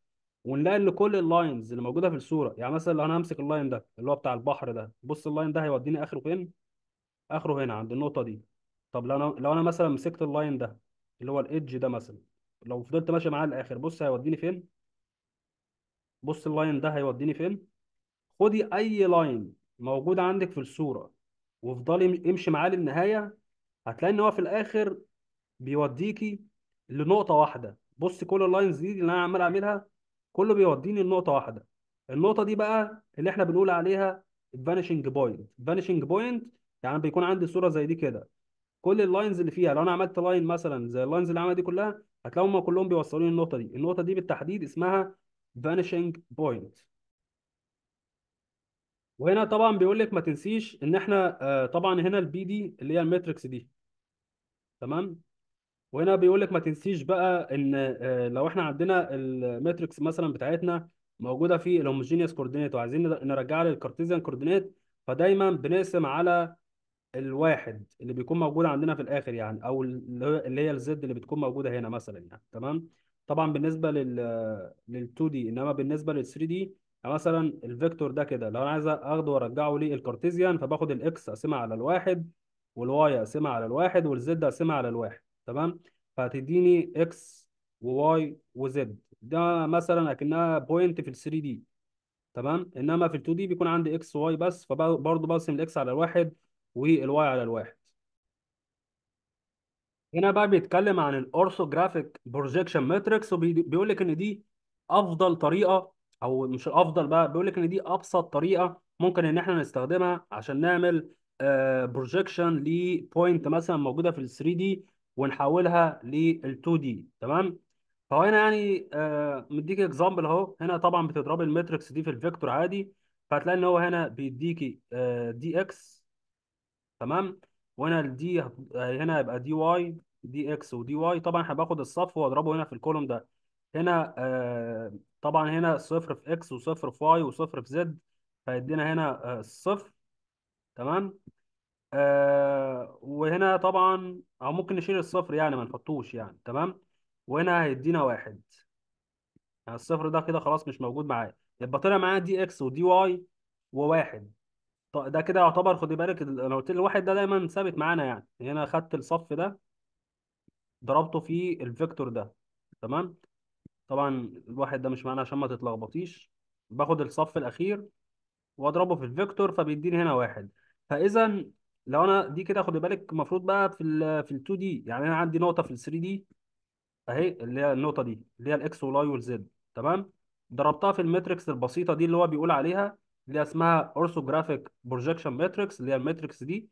ونلاقي ان كل اللاينز اللي موجودة في الصورة يعني مثلا لو انا همسك اللاين ده اللي هو بتاع البحر ده بص اللاين ده هيوديني اخره فين؟ اخره هنا عند النقطة دي طب لو انا لو انا مثلا مسكت اللاين ده اللي هو الايدج ده مثلا لو فضلت ماشي معاه للاخر بص هيوديني فين؟ بص اللاين ده هيوديني فين؟ خدي اي لاين موجود عندك في الصورة وافضلي امشي معاه للنهايه هتلاقي ان هو في الاخر بيوديكي لنقطه واحده بص كل اللاينز دي اللي انا عمال اعملها كله بيوديني لنقطه واحده النقطه دي بقى اللي احنا بنقول عليها فانيشنج بوينت فانيشنج بوينت يعني بيكون عندي صوره زي دي كده كل اللاينز اللي فيها لو انا عملت لاين مثلا زي اللاينز اللي عملت دي كلها هتلاقيهم كلهم بيوصلوني النقطه دي النقطه دي بالتحديد اسمها فانيشنج بوينت وهنا طبعا بيقول لك ما تنسيش ان احنا آه، طبعا هنا البي دي اللي هي الماتريكس دي تمام وهنا بيقول لك ما تنسيش بقى ان آه، لو احنا عندنا الماتريكس مثلا بتاعتنا موجوده في الهوموجينيوس كوردينيت وعايزين نرجعها للكارتيزيان كوردينيت فدايما بنقسم على الواحد اللي بيكون موجود عندنا في الاخر يعني او اللي هي الزد اللي بتكون موجوده هنا مثلا يعني تمام طبعا بالنسبه لل آه، لل 2 دي انما بالنسبه لل 3 دي يعني مثلا الفيكتور ده كده لو انا عايز اخده وارجعه للكارتيزيان فباخد الاكس اقسمها على الواحد والواي اقسمها على الواحد والزد اقسمها على الواحد تمام فهتديني اكس وواي وزد ده مثلا اكنها بوينت في ال 3 دي تمام انما في ال 2 دي بيكون عندي اكس وواي بس فبرضه برسم الاكس على الواحد والواي على الواحد هنا بقى بيتكلم عن الاورثوجرافيك بروجيكشن ماتريكس وبيقول لك ان دي افضل طريقه او مش الافضل بقى بيقول لك ان دي ابسط طريقه ممكن ان احنا نستخدمها عشان نعمل بروجكشن آه، لبوينت مثلا موجوده في ال 3 دي ونحولها لل 2 دي تمام فهنا يعني آه مديكي اكزامبل اهو هنا طبعا بتضربي الماتريكس دي في الفيكتور عادي فهتلاقي ان هو هنا بيديكي آه دي اكس تمام وهنا الدي آه، هنا يبقى دي واي دي اكس ودي واي طبعا هباخد الصف واضربه هنا في الكولوم ده هنا آه، طبعا هنا صفر في اكس وصفر في واي وصفر في زد فيدينا هنا الصفر آه، تمام آه وهنا طبعا او ممكن نشيل الصفر يعني ما نحطوش يعني تمام وهنا هيدينا واحد يعني الصفر ده كده خلاص مش موجود معايا يبقى طلع معايا دي اكس ودي واي وواحد ده كده يعتبر خدي بالك انا قلت الواحد ده دايما ثابت معانا يعني هنا خدت الصف ده ضربته في الفيكتور ده تمام طبعا الواحد ده مش معناه عشان ما تتلخبطيش باخد الصف الاخير واضربه في الفيكتور فبيديني هنا واحد فاذا لو انا دي كده خدي بالك المفروض بقى في الـ في ال 2 دي يعني انا عندي نقطه في ال 3 دي اهي اللي هي النقطه دي اللي هي الاكس والواي والزد تمام ضربتها في الماتريكس البسيطه دي اللي هو بيقول عليها اللي هي اسمها اورثوجرافيك بروجكشن ماتريكس اللي هي الماتريكس دي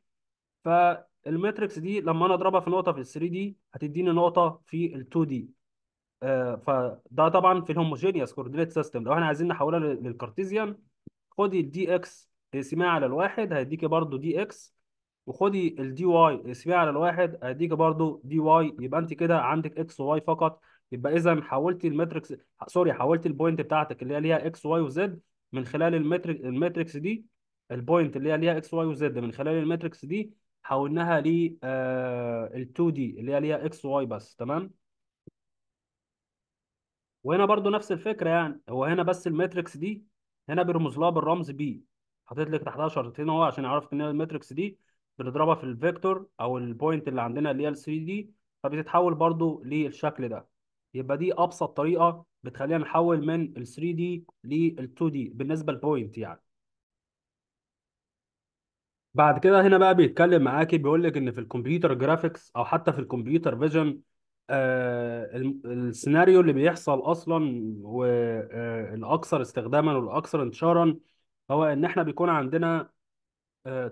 فالماتريكس دي لما انا اضربها في نقطه في ال 3 دي هتديني نقطه في ال 2 دي فده طبعا في الهوموجينيوس كوردينيت سيستم لو احنا عايزين نحولها للكارتيزيان خدي الدي اكس اقسميها على الواحد هيديكي برضو دي اكس وخدي الدي واي اقسميها على الواحد هيديكي برضو دي واي يبقى انت كده عندك اكس وواي فقط يبقى اذا حولتي الماتريكس سوري حولتي البوينت بتاعتك اللي هي ليها اكس واي وزد من خلال الماتريكس الماتريكس دي البوينت اللي هي ليها اكس واي وزد من خلال الماتريكس دي حولناها ل آه، ال 2 دي اللي هي ليها اكس واي بس تمام وهنا برضو نفس الفكره يعني هو هنا بس الماتريكس دي هنا بيرمز لها بالرمز بي حاطط لك تحتها شرطتين اهو عشان عرفت ان الماتريكس دي بنضربها في الفيكتور او البوينت اللي عندنا اللي هي ال 3 دي فبتتحول برضو للشكل ده يبقى دي ابسط طريقه بتخلينا نحول من ال 3 دي لل 2 دي بالنسبه للبوينت يعني بعد كده هنا بقى بيتكلم معاكي بيقول لك ان في الكمبيوتر جرافيكس او حتى في الكمبيوتر فيجن آه، السيناريو اللي بيحصل اصلا والاكثر آه، استخداما والاكثر انتشارا هو ان احنا بيكون عندنا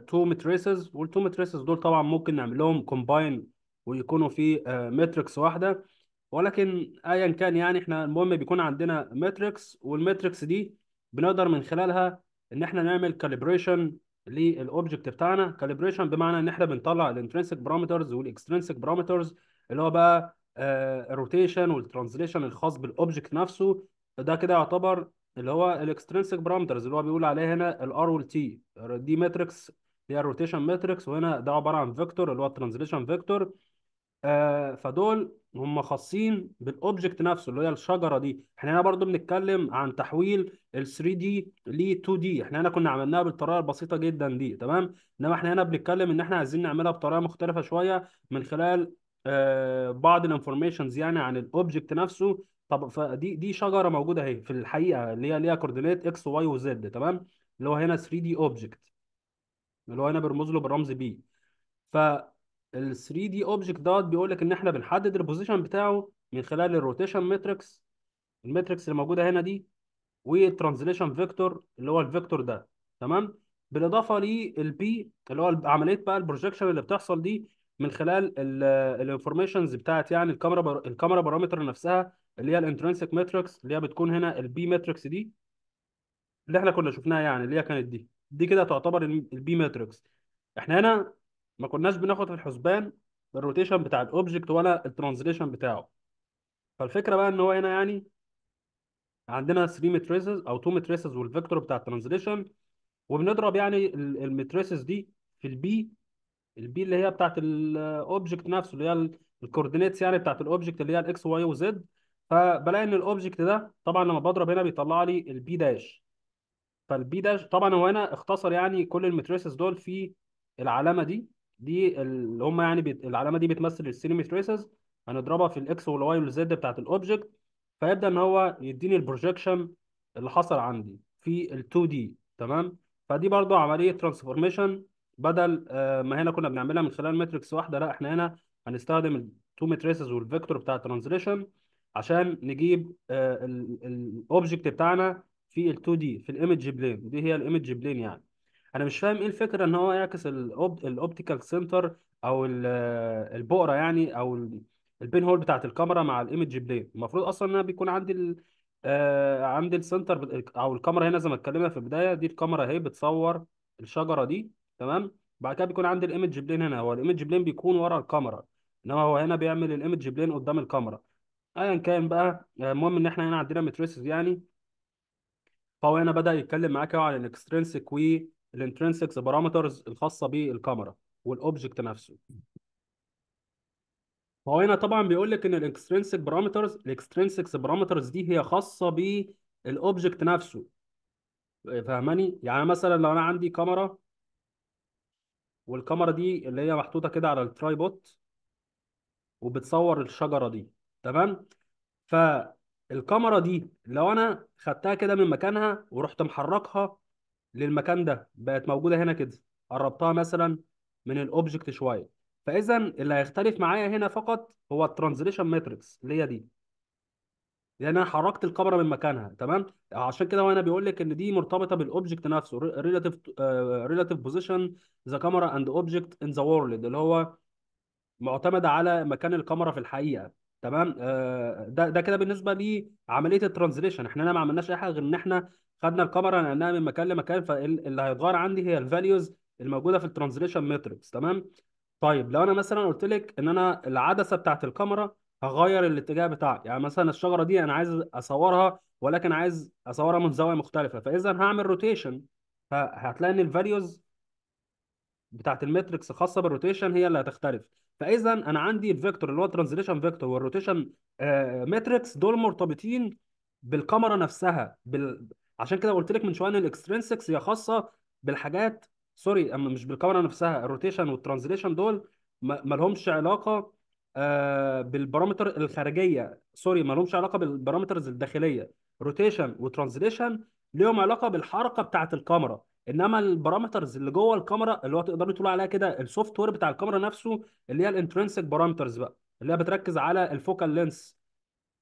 تو متريسز والتو متريسز دول طبعا ممكن نعمل لهم كومباين ويكونوا في ماتريكس آه، واحده ولكن ايا كان يعني احنا المهم بيكون عندنا ماتريكس والماتريكس دي بنقدر من خلالها ان احنا نعمل كاليبريشن للاوبجكت بتاعنا كاليبريشن بمعنى ان احنا بنطلع الانترنسك بارامترز والاكسترنسك بارامترز اللي هو بقى الروتيشن آه، والترانزليشن الخاص بالاوبجكت نفسه ده كده يعتبر اللي هو الاكسترنسك بارامترز اللي هو بيقول عليها هنا الار والتي دي ماتريكس هي الروتيشن ماتريكس وهنا ده عباره عن فيكتور اللي هو الترانزليشن آه، فيكتور فدول هم خاصين بالاوبجكت نفسه اللي هي الشجره دي احنا هنا برضو بنتكلم عن تحويل ال 3 دي ل 2 دي احنا هنا كنا عملناها بالطريقه البسيطه جدا دي تمام انما احنا هنا بنتكلم ان احنا عايزين نعملها بطريقه مختلفه شويه من خلال آه، بعض الانفورميشنز يعني عن الاوبجكت نفسه طب فدي دي شجره موجوده اهي في الحقيقه اللي هي ليها كوردينات اكس واي وزد تمام اللي هو هنا 3 دي اوبجكت اللي هو هنا برمز له بالرمز بي ف ال 3 دي اوبجكت دوت بيقول لك ان احنا بنحدد البوزيشن بتاعه من خلال الروتيشن ماتريكس الماتريكس اللي موجوده هنا دي والترانزليشن فيكتور اللي هو الفيكتور ده تمام بالاضافه للبي اللي هو عمليه بقى البروجكشن اللي بتحصل دي من خلال الانفورميشنز بتاعت يعني الكاميرا بر... الكاميرا بارامتر نفسها اللي هي الانترنسك ماتريكس اللي هي بتكون هنا البي ماتريكس دي اللي احنا كنا شفناها يعني اللي هي كانت دي دي كده تعتبر البي ماتريكس احنا هنا ما كناش بناخد في الحسبان الروتيشن بتاع الاوبجكت ولا الترانزليشن بتاعه فالفكره بقى ان هو هنا يعني عندنا 3 متريسز او 2 متريسز والفيكتور بتاع الترانزليشن وبنضرب يعني المتريسز دي في البي البي اللي هي بتاعت الاوبجكت نفسه اللي هي الكوردينيتس يعني بتاعت الاوبجكت اللي هي الاكس واي وزد فبلاقي ان الاوبجكت ده طبعا لما بضرب هنا بيطلع لي البي داش فالبي داش طبعا هو هنا اختصر يعني كل المتريسز دول في العلامه دي دي اللي هم يعني بيت... العلامه دي بتمثل السيني متريسز هنضربها في الاكس والواي والزد بتاعت الاوبجكت فيبدا ان هو يديني البروجيكشن اللي حصل عندي في ال 2 دي تمام فدي برضو عمليه ترانسفورميشن بدل آه، ما هنا كنا بنعملها من خلال ماتريكس واحده لا احنا هنا هنستخدم التو ماتريسز والفيكتور بتاع الترانزليشن عشان نجيب آه، الاوبجكت بتاعنا في ال 2 دي في الايمج بلين دي هي الايمج بلين يعني انا مش فاهم ايه الفكره ان هو يعكس الاوبتيكال سنتر او آه، البؤره يعني او البين هول بتاعت الكاميرا مع الايمج بلين المفروض اصلا ان انا بيكون عندي عندي السنتر او الكاميرا هنا زي ما اتكلمنا في البدايه دي الكاميرا اهي بتصور الشجره دي تمام بعد كده بيكون عندي الايمج بلين هنا هو الايمج بلين بيكون ورا الكاميرا انما هو هنا بيعمل الايمج بلين قدام الكاميرا ايا كان بقى المهم ان احنا هنا عندنا متريسز يعني فهو هنا بدا يتكلم معاك على الاكسترنسك والانترنسك بارامترز الخاصه بالكاميرا والاوبجكت نفسه فهو هنا طبعا بيقول لك ان الاكسترنسك بارامترز الاكسترنسك بارامترز دي هي خاصه بالاوبجكت نفسه فاهماني يعني مثلا لو انا عندي كاميرا والكاميرا دي اللي هي محطوطه كده على الترايبوت وبتصور الشجره دي تمام فالكاميرا دي لو انا خدتها كده من مكانها ورحت محركها للمكان ده بقت موجوده هنا كده قربتها مثلا من الاوبجكت شويه فاذا اللي هيختلف معايا هنا فقط هو الترانزليشن ماتريكس اللي هي دي لان يعني انا حركت الكاميرا من مكانها تمام عشان كده وانا بيقول لك ان دي مرتبطه بالاوبجكت نفسه ريلاتيف ريلاتيف بوزيشن ذا كاميرا اند اوبجكت ان ذا وورلد اللي هو معتمده على مكان الكاميرا في الحقيقه تمام آه، ده ده كده بالنسبه لعمليه الترانزليشن احنا هنا ما عملناش اي حاجه غير ان احنا خدنا الكاميرا نقلناها من مكان لمكان فاللي هيتغير عندي هي الفاليوز الموجوده في الترانزليشن ماتريكس تمام طيب لو انا مثلا قلت لك ان انا العدسه بتاعت الكاميرا هغير الاتجاه بتاعي يعني مثلا الشجره دي انا عايز اصورها ولكن عايز اصورها من زاويه مختلفه فاذا هعمل روتيشن فهتلاقي ان الفاليوز بتاعت المتريكس خاصه بالروتيشن هي اللي هتختلف فاذا انا عندي الفيكتور اللي هو الترانزليشن فيكتور والروتيشن ماتريكس دول مرتبطين بالكاميرا نفسها بال... عشان كده قلت لك من شويه ان الاكسترنسكس هي خاصه بالحاجات سوري اما مش بالكاميرا نفسها الروتيشن والترانزليشن دول ما لهمش علاقه آه، بالبارامتر الخارجيه سوري ما لهمش علاقه بالبارامترز الداخليه روتيشن وترانزليشن ليهم علاقه بالحركه بتاعه الكاميرا انما البارامترز اللي جوه الكاميرا اللي هو تقدر تقول عليها كده السوفت وير بتاع الكاميرا نفسه اللي هي الانترنسك بارامترز بقى اللي هي بتركز على الفوكال لينس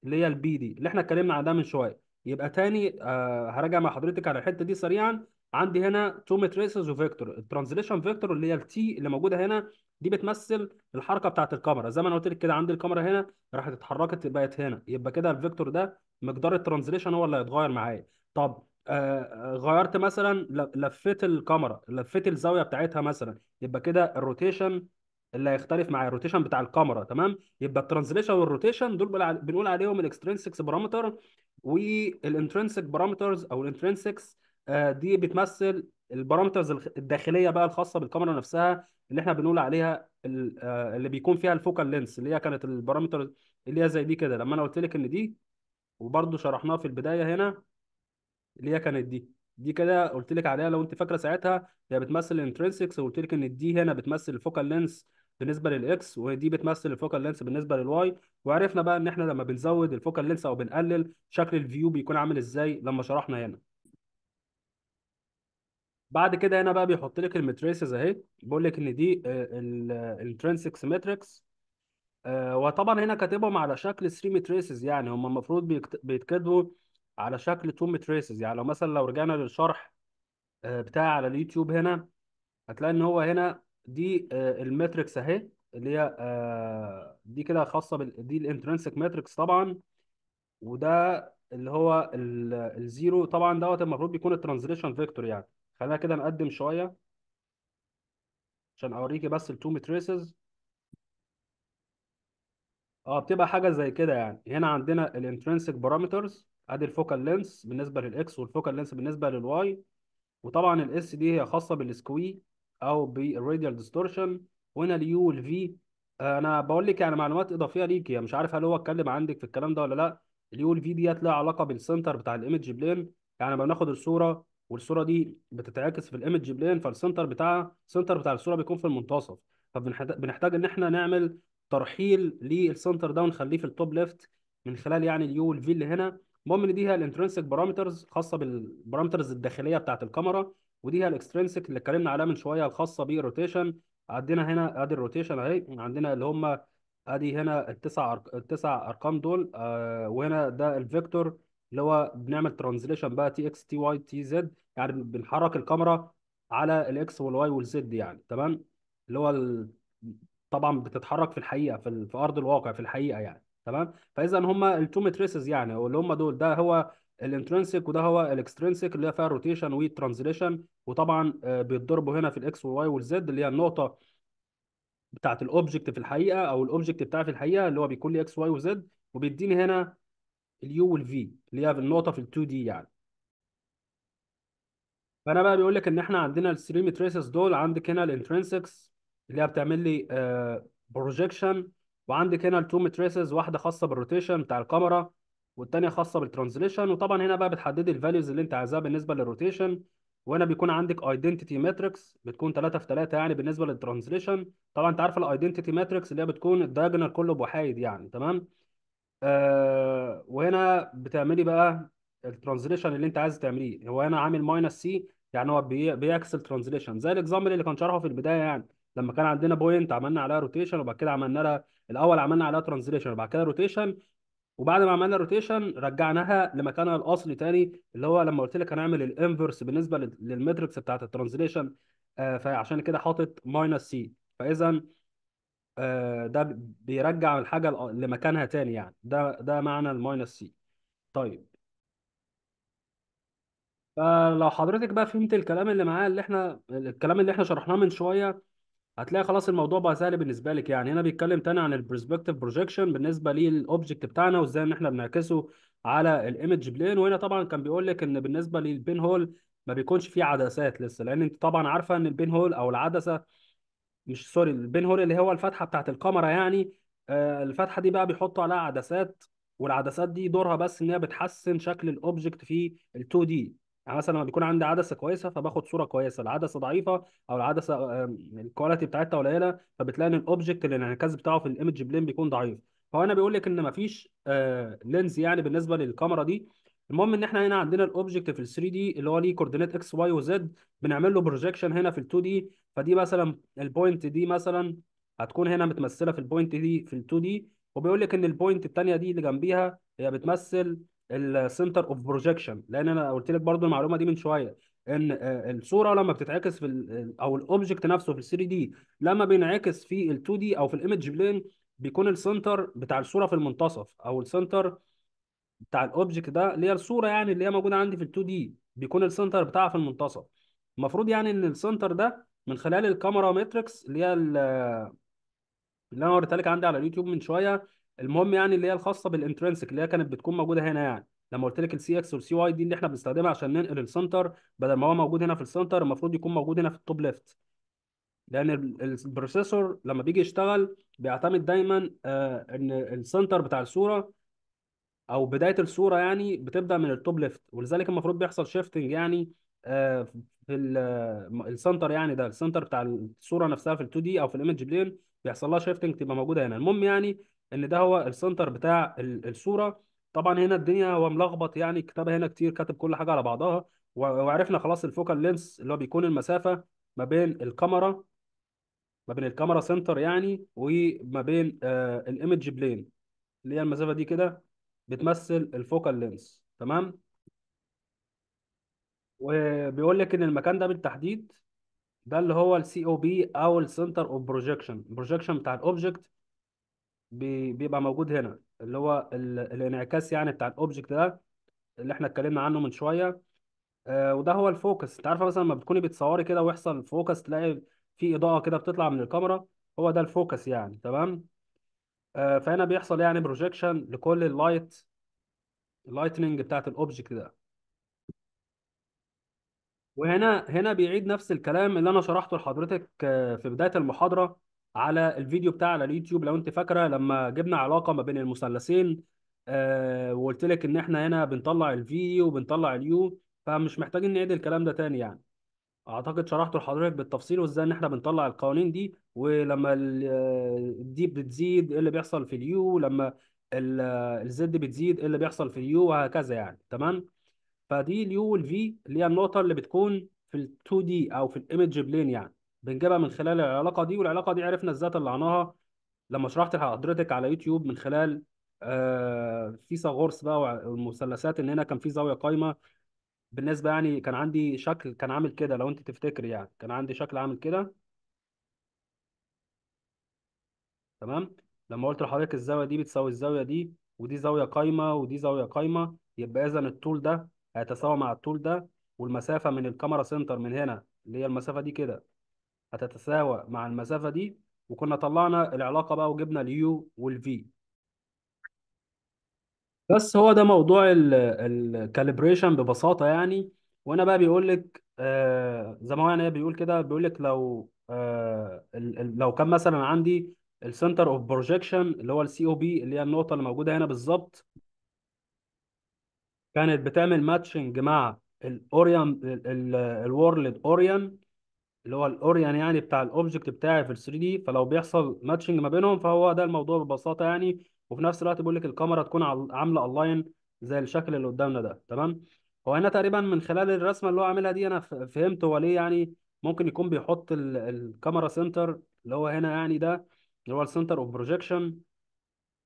اللي هي البي دي اللي احنا اتكلمنا عن ده من شويه يبقى تاني آه هراجع مع حضرتك على الحته دي سريعا عندي هنا تو ماتريسز وفيكتور الترانزليشن فيكتور اللي هي التي اللي موجوده هنا دي بتمثل الحركه بتاعه الكاميرا زي ما انا قلت لك كده عندي الكاميرا هنا راحت اتحركت بقت هنا يبقى كده الفيكتور ده مقدار الترانزليشن هو اللي هيتغير معايا طب آه, آه، غيرت مثلا لفيت الكاميرا لفيت الزاويه بتاعتها مثلا يبقى كده الروتيشن اللي هيختلف معايا الروتيشن بتاع الكاميرا تمام يبقى الترانزليشن والروتيشن دول بنقول عليهم الاكسترنسكس بارامتر والانترنسك بارامترز او الانترنسكس آه، دي بتمثل البارامترز الداخليه بقى الخاصه بالكاميرا نفسها اللي احنا بنقول عليها آه، اللي بيكون فيها الفوكال لينس اللي هي كانت البارامتر اللي هي زي دي كده لما انا قلت لك ان دي وبرده شرحناها في البدايه هنا اللي هي كانت دي دي كده قلت لك عليها لو انت فاكره ساعتها هي بتمثل الانترنسكس وقلت لك ان دي هنا بتمثل الفوكال لينس بالنسبه للاكس ودي بتمثل الفوكال لينس بالنسبه للواي وعرفنا بقى ان احنا لما بنزود الفوكال لينس او بنقلل شكل الفيو بيكون عامل ازاي لما شرحنا هنا بعد كده هنا بقى بيحط لك المتريسز اهي بيقول لك ان دي آه، الانترنسك آه، ماتريكس آه، وطبعا هنا كاتبهم على شكل 3 متريسز يعني هم المفروض بيتكتبوا على شكل 2 متريسز يعني لو مثلا لو رجعنا للشرح بتاعي على اليوتيوب هنا هتلاقي ان هو هنا دي الماتريكس اهي اللي هي دي كده خاصه بال دي الانترنسك ماتريكس طبعا وده اللي هو الزيرو طبعا دوت المفروض بيكون الترانزليشن فيكتور يعني خلينا كده نقدم شوية عشان اوريكي بس التو متريسز اه بتبقى حاجة زي كده يعني هنا عندنا الانترنسيك بارامترز ادي الفوكال لينس بالنسبة للاكس والفوكال لينس بالنسبة للواي وطبعا الاس دي هي خاصة بالسكوي او بالراديال ديستورشن وهنا اليو والفي آه، انا بقول لك يعني معلومات اضافيه ليكي يعني مش عارف هل هو اتكلم عندك في الكلام ده ولا لا اليو والفي ديت لها علاقه بالسنتر بتاع الايمج بلين يعني بناخد الصوره والصوره دي بتتعكس في الايمج بلين فالسنتر بتاعها السنتر بتاع الصوره بيكون في المنتصف فبنحتاج ان احنا نعمل ترحيل للسنتر ده ونخليه في التوب ليفت من خلال يعني اليو والفي اللي هنا المهم ان دي هي الانترنسك بارامترز خاصه بالبارامترز الداخليه بتاعه الكاميرا ودي هي الاكسترنسك اللي اتكلمنا عليها من شويه الخاصه بالروتيشن عندنا هنا ادي الروتيشن اهي عندنا اللي هم ادي هنا التسع التسع ارقام دول آه وهنا ده الفيكتور اللي هو بنعمل ترانزليشن بقى تي اكس تي واي تي زد يعني بنحرك الكاميرا على الاكس والواي والزد يعني تمام اللي هو ال... طبعا بتتحرك في الحقيقه في, ال... في ارض الواقع في الحقيقه يعني تمام فاذا هم التو ماتريسز يعني اللي هم دول ده هو الانترنسك وده هو الاكسترنسك اللي هي فيها روتيشن وترانزليشن وطبعا آه، بيتضربوا هنا في الاكس والواي والزد اللي هي النقطه بتاعت الاوبجكت في الحقيقه او الاوبجكت بتاعي في الحقيقه اللي هو بيكون لي اكس واي وزد وبيديني هنا اليو والفي اللي هي النقطه في ال 2 دي يعني فانا بقى بيقول لك ان احنا عندنا الستريم تريسز دول عندك هنا الانترنسكس اللي هي بتعمل لي بروجيكشن آه، وعندك هنا التو متريسز واحده خاصه بالروتيشن بتاع الكاميرا والثانيه خاصه بالترانزليشن وطبعا هنا بقى بتحددي الفاليوز اللي انت عايزاها بالنسبه للروتيشن وهنا بيكون عندك ايدنتيتي ماتريكس بتكون 3 في 3 يعني بالنسبه للترانزليشن طبعا انت عارفه الايدنتيتي ماتريكس اللي هي بتكون الدايجونال كله بوحايد يعني تمام آه وهنا بتعملي بقى الترانزليشن اللي انت عايز تعمليه هو هنا عامل ماينس سي يعني هو بي- بيعكس ترانزليشن زي الاكزامبل اللي كان شرحه في البدايه يعني لما كان عندنا بوينت عملنا عليها روتيشن وبعد كده عملنا لها الاول عملنا عليها ترانزليشن وبعد كده روتيشن وبعد ما عملنا روتيشن رجعناها لمكانها الاصلي تاني اللي هو لما قلت لك هنعمل الانفرس بالنسبه للمتركس بتاعت الترانزليشن آه فعشان كده حاطط ماينس سي فاذا آه، ده بيرجع الحاجة لمكانها تاني يعني ده ده معنى الماينس سي طيب فلو حضرتك بقى فهمت الكلام اللي معاه اللي احنا الكلام اللي احنا شرحناه من شوية هتلاقي خلاص الموضوع بقى سهل بالنسبة لك يعني هنا بيتكلم تاني عن البرسبكتيف بروجيكشن بالنسبة للأوبجكت بتاعنا وازاي ان احنا بنعكسه على الايمج بلين وهنا طبعا كان بيقول لك ان بالنسبة للبين هول ما بيكونش فيه عدسات لسه لان انت طبعا عارفة ان البين هول او العدسة مش سوري البين هول اللي هو الفتحه بتاعت الكاميرا يعني آه، الفتحه دي بقى بيحطوا عليها عدسات والعدسات دي دورها بس ان هي بتحسن شكل الاوبجكت في ال2 دي يعني مثلا لما بيكون عندي عدسه كويسه فباخد صوره كويسه العدسه ضعيفه او العدسه الكواليتي بتاعتها قليله فبتلاقي ان الاوبجكت اللي الانعكاس بتاعه في الايمج بلين بيكون ضعيف فهو انا بيقول لك ان مفيش فيش آه، لينز يعني بالنسبه للكاميرا دي المهم ان احنا هنا عندنا الاوبجكت في ال 3 دي اللي هو ليه كوردينات اكس واي وزد بنعمل له بروجيكشن هنا في ال 2 دي فدي مثلا البوينت دي مثلا هتكون هنا متمثله في البوينت دي في ال 2 دي وبيقول لك ان البوينت الثانيه دي اللي جنبيها هي بتمثل السنتر اوف بروجكشن لان انا قلت لك برضو المعلومه دي من شويه ان الصوره لما بتتعكس في او الاوبجكت نفسه في ال 3 دي لما بينعكس في ال 2 دي او في الايمج بلين بيكون السنتر بتاع الصوره في المنتصف او السنتر بتاع الاوبجكت ده اللي هي الصوره يعني اللي هي موجوده عندي في ال 2 دي بيكون السنتر بتاعها في المنتصف المفروض يعني ان السنتر ده من خلال الكاميرا ماتريكس اللي هي اللي انا وريتها لك عندي على اليوتيوب من شويه المهم يعني اللي هي الخاصه بالانترنسك اللي هي كانت بتكون موجوده هنا يعني لما قلت لك السي اكس والسي واي دي اللي احنا بنستخدمها عشان ننقل السنتر بدل ما هو موجود هنا في السنتر المفروض يكون موجود هنا في التوب ليفت لان البروسيسور لما بيجي يشتغل بيعتمد دايما آه ان السنتر بتاع الصوره او بدايه الصوره يعني بتبدا من التوب ليفت ولذلك المفروض بيحصل شيفتنج يعني آه، في آه، السنتر يعني ده السنتر بتاع الصوره نفسها في ال2 دي او في الايمج بلين بيحصل لها شيفتنج تبقى موجوده هنا المهم يعني ان ده هو السنتر بتاع الصوره طبعا هنا الدنيا هو ملخبط يعني الكتابه هنا كتير كاتب كل حاجه على بعضها وعرفنا خلاص الفوكال لينس اللي هو بيكون المسافه ما بين الكاميرا ما بين الكاميرا سنتر يعني وما بين آه، الايمج بلين اللي هي المسافه دي كده بتمثل الفوكال لينس تمام وبيقول لك ان المكان ده بالتحديد ده اللي هو السي او بي او السنتر اوف بروجكشن البروجكشن بتاع الاوبجكت بيبقى موجود هنا اللي هو الانعكاس يعني بتاع الاوبجكت ده اللي احنا اتكلمنا عنه من شويه آه، وده هو الفوكس انت عارفه مثلا لما بتكوني بتصوري كده ويحصل فوكس تلاقي في اضاءه كده بتطلع من الكاميرا هو ده الفوكس يعني تمام آه، فهنا بيحصل يعني بروجكشن لكل اللايت اللايتنينج بتاعت الاوبجكت ده وهنا هنا بيعيد نفس الكلام اللي انا شرحته لحضرتك آه، في بدايه المحاضره على الفيديو بتاع على اليوتيوب لو انت فاكره لما جبنا علاقه ما بين المثلثين آه، وقلت لك ان احنا هنا بنطلع الفي وبنطلع اليو فمش محتاجين نعيد الكلام ده تاني يعني اعتقد شرحته لحضرتك بالتفصيل وازاي ان احنا بنطلع القوانين دي ولما آه، الدي بتزيد ايه اللي بيحصل في اليو لما الزد بتزيد ايه اللي بيحصل في اليو وهكذا يعني تمام فدي اليو والفي اللي هي النقطه اللي بتكون في ال 2 دي او في الايمج بلين يعني بنجيبها من خلال العلاقه دي والعلاقه دي عرفنا ازاي طلعناها لما شرحت لحضرتك على يوتيوب من خلال آه، فيثاغورس بقى والمثلثات ان هنا كان في زاويه قايمه بالنسبه يعني كان عندي شكل كان عامل كده لو انت تفتكر يعني كان عندي شكل عامل كده تمام لما قلت لحضرتك الزاويه دي بتساوي الزاويه دي ودي زاويه قايمه ودي زاويه قايمه يبقى اذا الطول ده هيتساوى مع الطول ده والمسافة من الكاميرا سنتر من هنا اللي هي المسافة دي كده هتتساوى مع المسافة دي وكنا طلعنا العلاقة بقى وجبنا اليو والفي بس هو ده موضوع الكاليبريشن ببساطة يعني وهنا بقى بيقول لك آه زي ما هو يعني بيقول كده بيقول لك لو آه لو كان مثلا عندي السنتر اوف بروجكشن اللي هو السي او بي اللي هي النقطة اللي موجودة هنا بالظبط كانت بتعمل ماتشنج مع الاوريان الورلد اوريان اللي هو الاوريان يعني بتاع الاوبجكت بتاعي في ال 3 دي فلو بيحصل ماتشنج ما بينهم فهو ده الموضوع ببساطه يعني وفي نفس الوقت بيقول لك الكاميرا تكون عامله اونلاين زي الشكل اللي قدامنا ده تمام هو هنا تقريبا من خلال الرسمه اللي هو عاملها دي انا فهمت هو ليه يعني ممكن يكون بيحط الكاميرا سنتر اللي هو هنا يعني ده اللي هو السنتر اوف بروجيكشن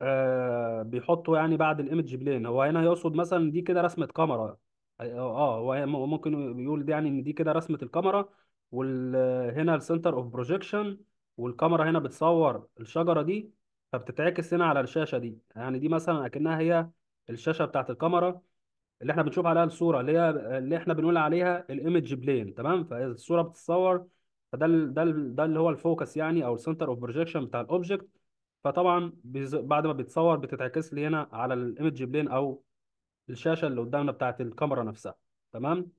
آه بيحطوا يعني بعد الايمج بلين هو هنا يقصد مثلا دي كده رسمة كاميرا آه،, اه هو ممكن يقول دي يعني ان دي كده رسمة الكاميرا وهنا السنتر اوف بروجيكشن والكاميرا هنا بتصور الشجرة دي فبتتعكس هنا على الشاشة دي يعني دي مثلا اكنها هي الشاشة بتاعت الكاميرا اللي احنا بنشوف عليها الصورة اللي هي اللي احنا بنقول عليها الايمج بلين تمام فالصورة بتتصور فده ده ده اللي هو الفوكس يعني او السنتر اوف بروجيكشن بتاع الاوبجكت فطبعا بعد ما بيتصور بتتعكس لي هنا على الايمج بلين او الشاشه اللي قدامنا بتاعت الكاميرا نفسها تمام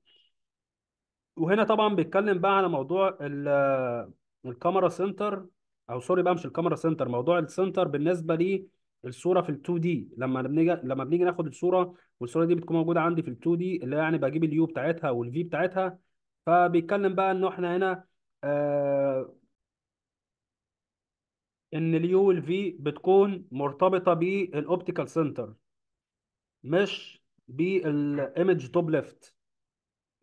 وهنا طبعا بيتكلم بقى على موضوع الكاميرا سنتر او سوري بقى مش الكاميرا سنتر موضوع السنتر بالنسبه لي الصوره في ال 2 دي لما بنيجي لما بنيجي ناخد الصوره والصوره دي بتكون موجوده عندي في ال 2 دي اللي هي يعني بجيب اليو بتاعتها والفي بتاعتها فبيتكلم بقى ان احنا هنا آه ان اليو والفي بتكون مرتبطه بالاوبتيكال سنتر مش بالايمج توب ليفت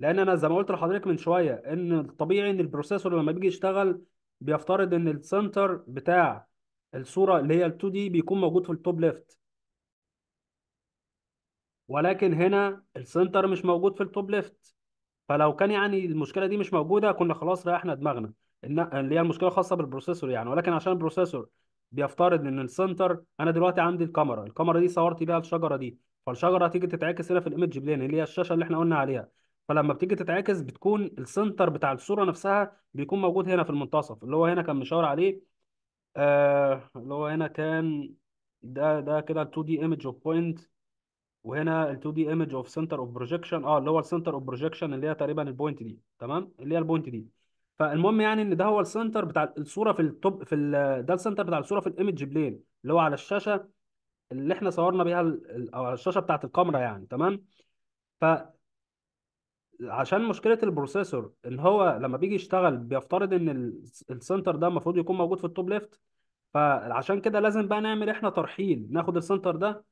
لان انا زي ما قلت لحضرتك من شويه ان الطبيعي ان البروسيسور لما بيجي يشتغل بيفترض ان السنتر بتاع الصوره اللي هي ال 2 دي بيكون موجود في التوب ليفت ولكن هنا السنتر مش موجود في التوب ليفت فلو كان يعني المشكله دي مش موجوده كنا خلاص ريحنا دماغنا اللي هي المشكله خاصه بالبروسيسور يعني ولكن عشان البروسيسور بيفترض ان السنتر انا دلوقتي عندي الكاميرا الكاميرا دي صورت بيها الشجره دي فالشجره هتيجي تتعكس هنا في الايمج بلين اللي هي الشاشه اللي احنا قلنا عليها فلما بتيجي تتعكس بتكون السنتر بتاع الصوره نفسها بيكون موجود هنا في المنتصف اللي هو هنا كان مشاور عليه آه اللي هو هنا كان ده ده كده ال 2 دي ايمج اوف بوينت وهنا ال 2 دي ايمج اوف سنتر اوف بروجيكشن اه اللي هو السنتر اوف بروجيكشن اللي هي تقريبا البوينت دي تمام اللي هي البوينت دي فالمهم يعني ان ده هو السنتر بتاع الصوره في التوب في ال... ده السنتر بتاع الصوره في الايمج بلين اللي هو على الشاشه اللي احنا صورنا بيها ال... او على الشاشه بتاعه الكاميرا يعني تمام ف عشان مشكله البروسيسور ان هو لما بيجي يشتغل بيفترض ان السنتر ده المفروض يكون موجود في التوب ليفت فعشان كده لازم بقى نعمل احنا ترحيل ناخد السنتر ده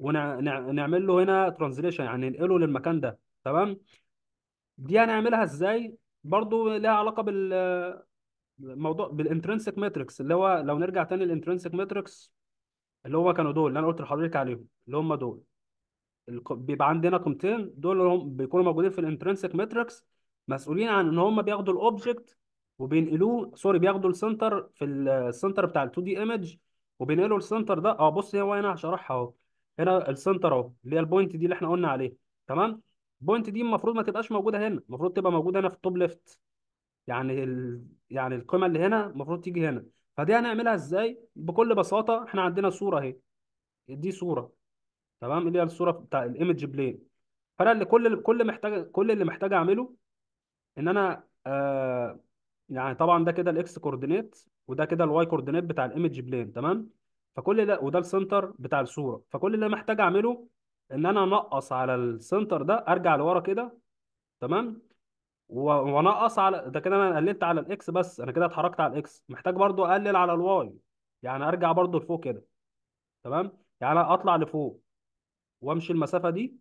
ونعمل له هنا ترانزليشن يعني ننقله للمكان ده تمام دي هنعملها ازاي برضه لها علاقه بال موضوع بالانترنسك ماتريكس اللي هو لو نرجع تاني للانترنسك ماتريكس اللي هو كانوا دول اللي انا قلت لحضرتك عليهم اللي هم دول بيبقى عندنا قيمتين دول اللي هم بيكونوا موجودين في الانترنسك ماتريكس مسؤولين عن ان هم بياخدوا الاوبجكت وبينقلوه سوري بياخدوا السنتر في السنتر بتاع ال 2 دي ايمج وبينقلوا السنتر ده اه بص هو هنا هشرحها اهو هنا السنتر اهو اللي هي البوينت دي اللي احنا قلنا عليها تمام البوينت دي المفروض ما تبقاش موجوده هنا المفروض تبقى موجوده هنا في التوب ليفت يعني ال... يعني القيمه اللي هنا المفروض تيجي هنا فدي هنعملها ازاي بكل بساطه احنا عندنا صوره اهي دي صوره تمام اللي هي الصوره بتاع الايمج بلين فانا اللي كل كل محتاج كل اللي محتاج اعمله ان انا آه يعني طبعا ده كده الاكس كوردينيت وده كده الواي كوردينيت بتاع الايمج بلين تمام فكل ده وده السنتر بتاع الصوره فكل اللي محتاج اعمله ان انا انقص على السنتر ده ارجع لورا كده تمام وانقص على ده كده انا قللت على الاكس بس انا كده اتحركت على الاكس محتاج برضو اقلل على الواي يعني ارجع برضو لفوق كده تمام يعني انا اطلع لفوق وامشي المسافه دي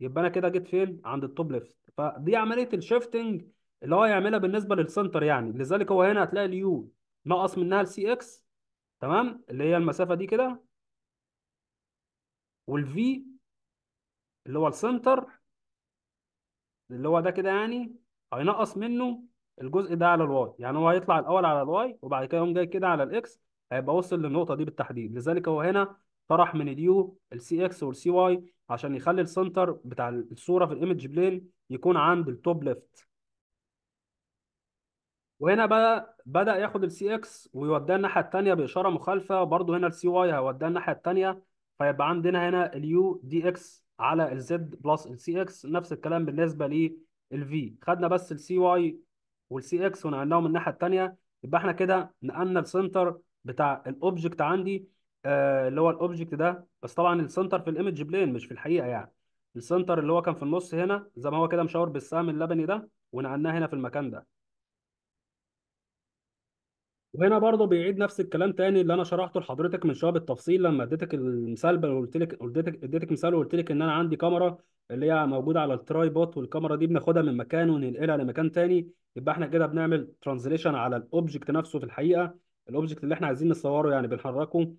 يبقى انا كده جيت فين عند التوب ليفت فدي عمليه الشيفتنج اللي هو يعملها بالنسبه للسنتر يعني لذلك هو هنا هتلاقي اليو نقص منها السي اكس تمام اللي هي المسافه دي كده والفي اللي هو السنتر اللي هو ده كده يعني هينقص منه الجزء ده على الواي يعني هو هيطلع الاول على الواي وبعد كده يقوم جاي كده على الاكس هيبقى وصل للنقطه دي بالتحديد لذلك هو هنا طرح من اليو السي اكس والسي واي عشان يخلي السنتر بتاع الصوره في الايمج بلين يكون عند التوب ليفت وهنا بقى بدا ياخد السي اكس ويوديه الناحيه الثانيه باشاره مخالفه برضه هنا السي واي هيوديه الناحيه الثانيه فيبقى عندنا هنا اليو دي اكس على الزد بلس السي اكس نفس الكلام بالنسبه للفي خدنا بس السي واي والسي اكس ونقلناهم الناحيه الثانيه يبقى احنا كده نقلنا السنتر بتاع الاوبجكت عندي آه اللي هو الاوبجكت ده بس طبعا السنتر في الايمج بلين مش في الحقيقه يعني السنتر اللي هو كان في النص هنا زي ما هو كده مشاور بالسهم اللبني ده ونقلناه هنا في المكان ده وهنا برضه بيعيد نفس الكلام تاني اللي انا شرحته لحضرتك من شويه بالتفصيل لما اديتك المثال وقلت لك اديتك اديتك مثال وقلت لك ان انا عندي كاميرا اللي هي موجوده على الترايبوت والكاميرا دي بناخدها من مكان وننقلها لمكان تاني يبقى احنا كده بنعمل ترانزليشن على الاوبجكت نفسه في الحقيقه الاوبجكت اللي احنا عايزين نصوره يعني بنحركه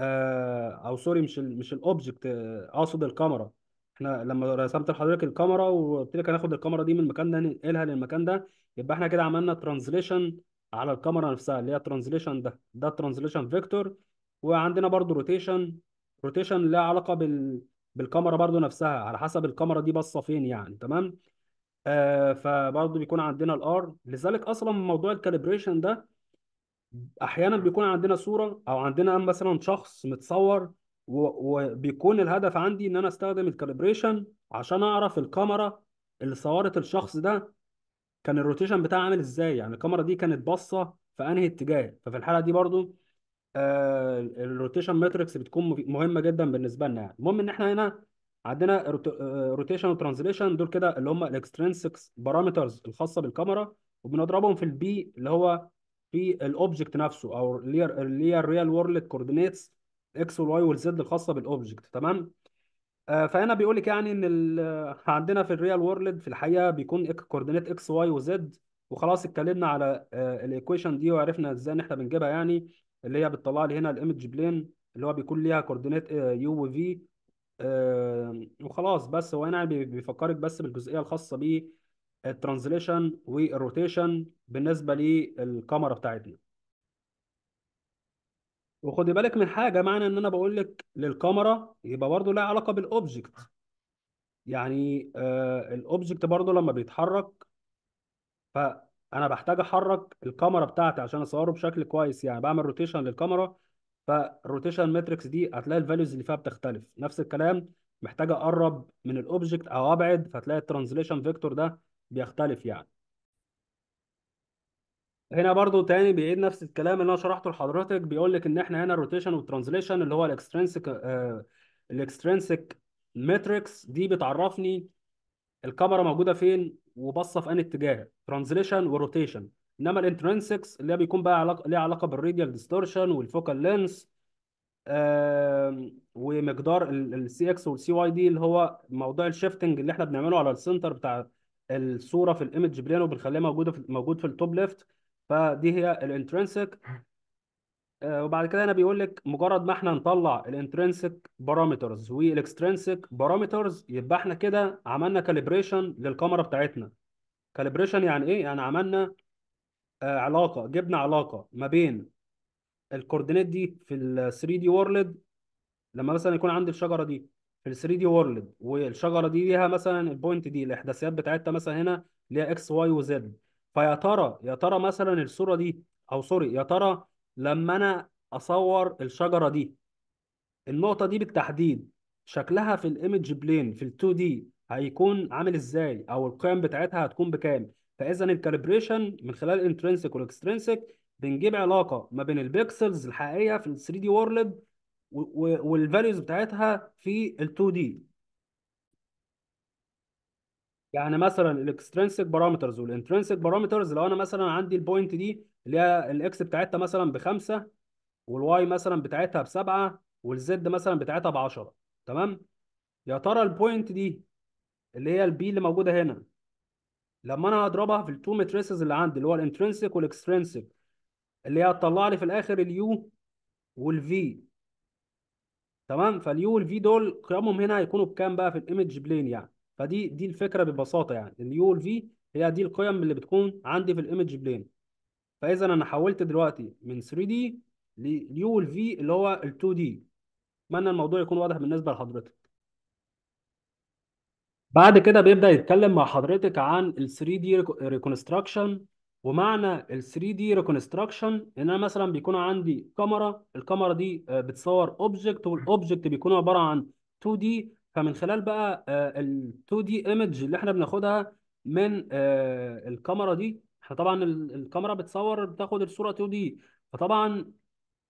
آه، او سوري مش الـ مش الاوبجكت اقصد آه، الكاميرا احنا لما رسمت لحضرتك الكاميرا وقلت لك هناخد الكاميرا دي من المكان ده ننقلها للمكان ده يبقى احنا كده عملنا ترانزليشن على الكاميرا نفسها اللي هي الترانزليشن ده ده الترانزليشن فيكتور وعندنا برضو روتيشن روتيشن لها علاقه بال بالكاميرا برضو نفسها على حسب الكاميرا دي باصه فين يعني تمام آه فبرضو بيكون عندنا الار لذلك اصلا موضوع الكاليبريشن ده احيانا بيكون عندنا صوره او عندنا مثلا شخص متصور وبيكون الهدف عندي ان انا استخدم الكاليبريشن عشان اعرف الكاميرا اللي صورت الشخص ده كان الروتيشن بتاعها عامل ازاي يعني الكاميرا دي كانت باصه في انهي اتجاه ففي الحاله دي برضو آه، الروتيشن ماتريكس بتكون مهمه جدا بالنسبه لنا يعني المهم ان احنا هنا عندنا روتيشن آه، وترانزليشن دول كده اللي هم الاكسترنسكس بارامترز الخاصه بالكاميرا وبنضربهم في البي اللي هو في الاوبجكت نفسه او اللي هي الريال وورلد كوردينيتس اكس والواي والزد الخاصه بالاوبجكت تمام آه، فهنا بيقول لك يعني ان ال- عندنا في الريال وورلد في الحقيقه بيكون كوردينيت كوردينات اكس واي وزد وخلاص اتكلمنا على آه، الايكويشن دي وعرفنا ازاي ان احنا بنجيبها يعني اللي هي بتطلع لي هنا الايمج بلين اللي هو بيكون ليها كوردينات يو وفي وخلاص بس هو هنا يعني بيفكرك بس بالجزئيه الخاصه بالترانزليشن والروتيشن بالنسبه للكاميرا بتاعتنا وخدي بالك من حاجه معنى ان انا بقول لك للكاميرا يبقى برضه لها علاقه بالاوبجكت يعني آه الاوبجكت برضه لما بيتحرك فانا بحتاج احرك الكاميرا بتاعتي عشان اصوره بشكل كويس يعني بعمل روتيشن للكاميرا فالروتيشن ماتريكس دي هتلاقي الفاليوز اللي فيها بتختلف نفس الكلام محتاج اقرب من الاوبجكت او ابعد فهتلاقي الترانزليشن فيكتور ده بيختلف يعني هنا برضو تاني بيعيد نفس الكلام اللي انا شرحته لحضرتك بيقول لك ان احنا هنا الروتيشن والترانزليشن اللي هو الاكسترنسك الاكسترنسك ماتريكس دي بتعرفني الكاميرا موجوده فين وباصه في انهي اتجاه ترانزليشن وروتيشن انما الانترنسكس اللي بيكون بقى علاقه ليها علاقه بالراديال ديستورشن والفوكال لينس ومقدار السي اكس والسي واي دي اللي هو موضوع الشيفتنج اللي احنا بنعمله على السنتر بتاع الصوره في الايمج بلين وبنخليها موجوده في موجود في التوب ليفت فدي هي الانترنسك آه، وبعد كده هنا بيقول لك مجرد ما احنا نطلع الانترنسك بارامترز والاكسترنسك بارامترز يبقى احنا كده عملنا كاليبريشن للكاميرا بتاعتنا كاليبريشن يعني ايه يعني عملنا آه، علاقه جبنا علاقه ما بين الكوردينات دي في ال 3 دي وورلد لما مثلا يكون عندي الشجره دي في ال 3 دي وورلد والشجره دي ليها مثلا البوينت دي الاحداثيات بتاعتها مثلا هنا ليها اكس واي وزد فيا ترى يا ترى مثلا الصورة دي أو سوري يا ترى لما أنا أصور الشجرة دي النقطة دي بالتحديد شكلها في الايمج بلين في ال 2 دي هيكون عامل ازاي او القيم بتاعتها هتكون بكام فاذا الكالبريشن من خلال الانترنسك والاكسترنسك بنجيب علاقه ما بين البيكسلز الحقيقيه في ال 3 دي وورلد والفاليوز بتاعتها في ال 2 دي يعني مثلا الاكسترنسك بارامترز والانترنسك بارامترز لو انا مثلا عندي البوينت دي اللي هي الاكس بتاعتها مثلا بخمسه والواي مثلا بتاعتها بسبعه والزد مثلا بتاعتها ب 10 تمام يا ترى البوينت دي اللي هي البي اللي موجوده هنا لما انا هضربها في التو ماتريسز اللي عندي اللي هو الانترنسك والاكسترنسك اللي هي هتطلع لي في الاخر اليو والفي تمام فاليو والفي دول قيمهم هنا هيكونوا بكام بقى في الايمج بلين يعني فدي دي الفكره ببساطه يعني اليو والفي هي دي القيم اللي بتكون عندي في الايمج بلين فاذا انا حولت دلوقتي من 3 دي لليو والفي اللي هو ال 2 دي اتمنى الموضوع يكون واضح بالنسبه لحضرتك بعد كده بيبدا يتكلم مع حضرتك عن ال 3 دي ريكونستراكشن ومعنى ال 3 دي ريكونستراكشن ان انا مثلا بيكون عندي كاميرا الكاميرا دي آه، بتصور اوبجكت والاوبجكت بيكون عباره عن 2 دي فمن خلال بقى آه، ال 2 دي ايمج اللي احنا بناخدها من آه، الكاميرا دي احنا طبعا الكاميرا بتصور بتاخد الصوره 2 دي فطبعا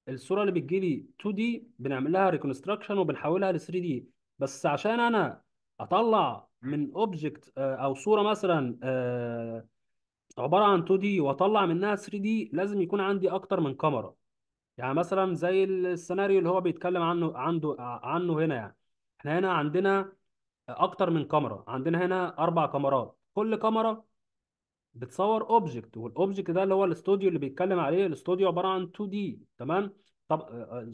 الصوره اللي بتجي لي 2 دي بنعمل لها ريكونستراكشن وبنحولها ل 3 دي بس عشان انا اطلع من اوبجكت آه، او صوره مثلا عباره عن 2 دي واطلع منها 3 دي لازم يكون عندي اكتر من كاميرا يعني مثلا زي السيناريو اللي هو بيتكلم عنه عنده عنه هنا يعني احنا هنا عندنا اكتر من كاميرا عندنا هنا اربع كاميرات كل كاميرا بتصور اوبجكت والاوبجكت ده اللي هو الاستوديو اللي بيتكلم عليه الاستوديو عباره عن 2 دي تمام طب